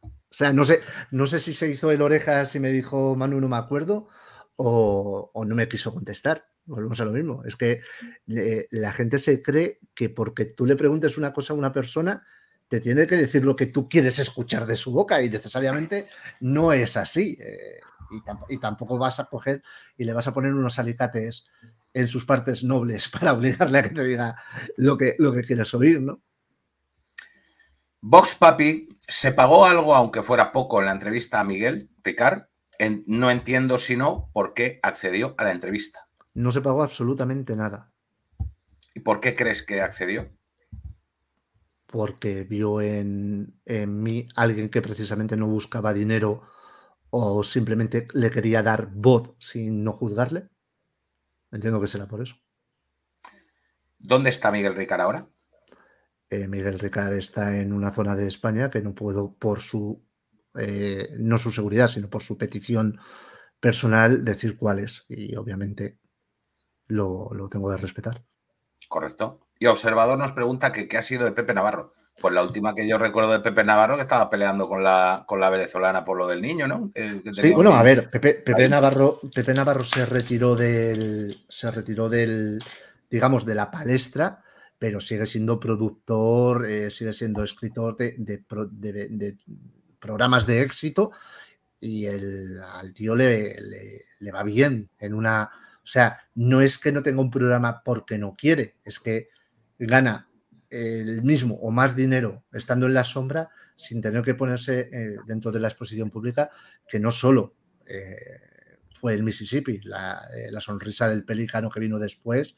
O sea, no sé, no sé si se hizo el oreja... ...si me dijo Manu, no me acuerdo, o, no me quiso contestar. Volvemos a lo mismo. Es que la gente se cree que porque tú le preguntes una cosa a una persona, te tiene que decir lo que tú quieres escuchar de su boca y necesariamente no es así. Eh, y, y, tampoco vas a coger y le vas a poner unos alicates en sus partes nobles para obligarle a que te diga lo que, lo que quieres oír, ¿no? Vox Papi se pagó algo, aunque fuera poco, en la entrevista a Miguel Picard. no entiendo si no por qué accedió a la entrevista. No se pagó absolutamente nada. ¿Y por qué crees que accedió? Porque vio en, en mí alguien que precisamente no buscaba dinero o simplemente le quería dar voz sin no juzgarle. Entiendo que será por eso. ¿Dónde está Miguel Ricard ahora? Eh, Miguel Ricard está en una zona de España que no puedo, por su, eh, no su seguridad, sino por su petición personal, decir cuál es. Y obviamente lo, lo tengo que respetar. Correcto. Y Observador nos pregunta que qué ha sido de Pepe Navarro. Pues la última que yo recuerdo de Pepe Navarro que estaba peleando con la, con la venezolana por lo del niño, ¿no? sí, bueno, a ver, Pepe, Navarro, Pepe Navarro se retiró del. se retiró del, digamos, de la palestra, pero sigue siendo productor, eh, sigue siendo escritor de, programas de éxito. Y el, al tío le, le, le va bien en una. O sea, no es que no tenga un programa porque no quiere, es que gana el mismo o más dinero estando en la sombra sin tener que ponerse eh, dentro de la exposición pública, que no solo eh, fue el Mississippi, eh, la, sonrisa del pelícano que vino después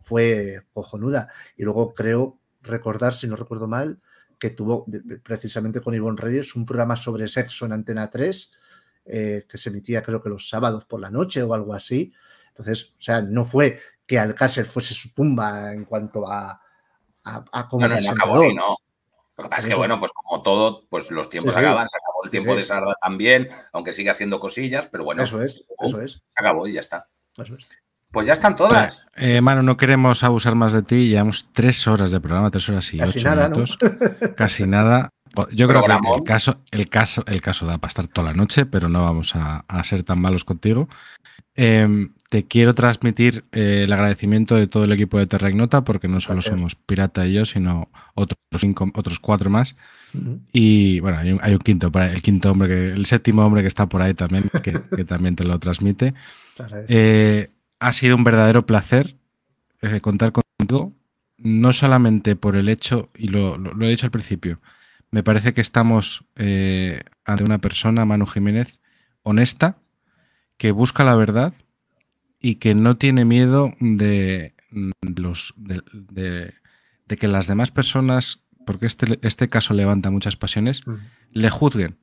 fue cojonuda. Y luego creo recordar, si no recuerdo mal, que tuvo precisamente con Ivonne Reyes un programa sobre sexo en Antena 3, que se emitía creo que los sábados por la noche o algo así. Entonces, o sea, no fue que Alcácer fuese su tumba en cuanto a, a, a como no, no, Lo que pasa es que, bueno, pues como todo, pues los tiempos acaban, se acabó el tiempo de Sarda también, aunque sigue haciendo cosillas, pero bueno. Eso es, uh, eso es. Se acabó y ya está. Pues ya están todas. Eh, no queremos abusar más de ti. Llevamos tres horas de programa, tres horas y Casi nada, Casi nada. Yo creo que el caso, el caso, el caso da para estar toda la noche, pero no vamos a ser tan malos contigo. Em, te quiero transmitir eh, el agradecimiento de todo el equipo de Terregnota, porque no solo somos Pirata y yo, sino otros otros cuatro más. Y bueno, hay un, quinto, el quinto hombre, que, el séptimo hombre que está por ahí también, que, también te lo transmite. Eh, ha sido un verdadero placer eh, contar contigo, no solamente por el hecho, y lo, he dicho al principio, me parece que estamos ante una persona, Manu Jiménez, honesta, que busca la verdad y que no tiene miedo de, mm, los, de, que las demás personas, porque este, este caso levanta muchas pasiones, le juzguen.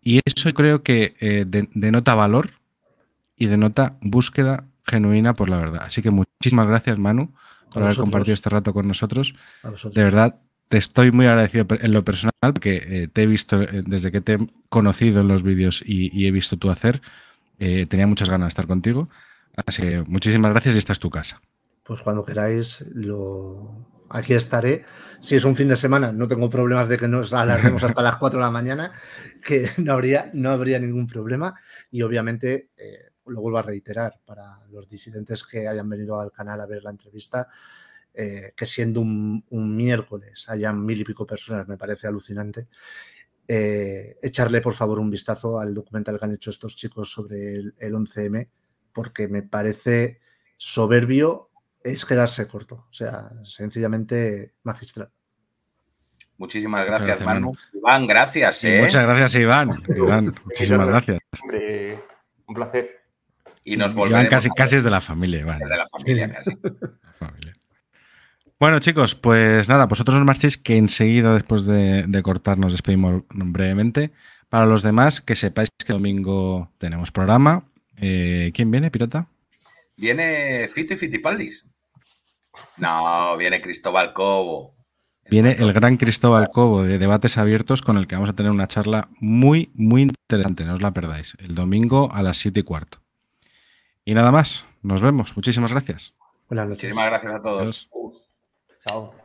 Y eso creo que eh, denota valor y denota búsqueda genuina por la verdad. Así que muchísimas gracias, Manu, por haber compartido este rato con nosotros. De verdad, te estoy muy agradecido en lo personal, porque eh, te he visto, eh, desde que te he conocido en los vídeos y, y he visto tu hacer, eh, tenía muchas ganas de estar contigo. Así que muchísimas gracias y esta es tu casa. Pues cuando queráis, aquí estaré. Si es un fin de semana, no tengo problemas de que nos alarguemos hasta las 4 de la mañana, que no habría, ningún problema. Y obviamente, eh, lo vuelvo a reiterar, para los disidentes que hayan venido al canal a ver la entrevista, eh, que siendo un, un miércoles hayan mil y pico personas, me parece alucinante. Eh, echarle por favor un vistazo al documental que han hecho estos chicos sobre el, 11M, porque me parece soberbio, es quedarse corto, o sea, sencillamente magistral. Muchísimas gracias, Manu. Iván, gracias. ¿eh? Muchas gracias, Iván. Iván muchísimas gracias. un placer. Y nos volvemos. Iván casi, casi es de la familia, de la familia, casi. Bueno, chicos, pues nada, vosotros nos marchéis que enseguida, después de, cortarnos, despedimos brevemente. Para los demás, que sepáis que domingo tenemos programa. Eh, ¿Quién viene, Pirata? Viene Fiti Fitipaldis. No, viene Cristóbal Cobo. Viene el gran Cristóbal Cobo de Debates Abiertos con el que vamos a tener una charla muy, muy interesante, no os la perdáis, el domingo a las siete y cuarto. Y nada más, nos vemos, muchísimas gracias. Buenas Muchísimas gracias a todos. Chao.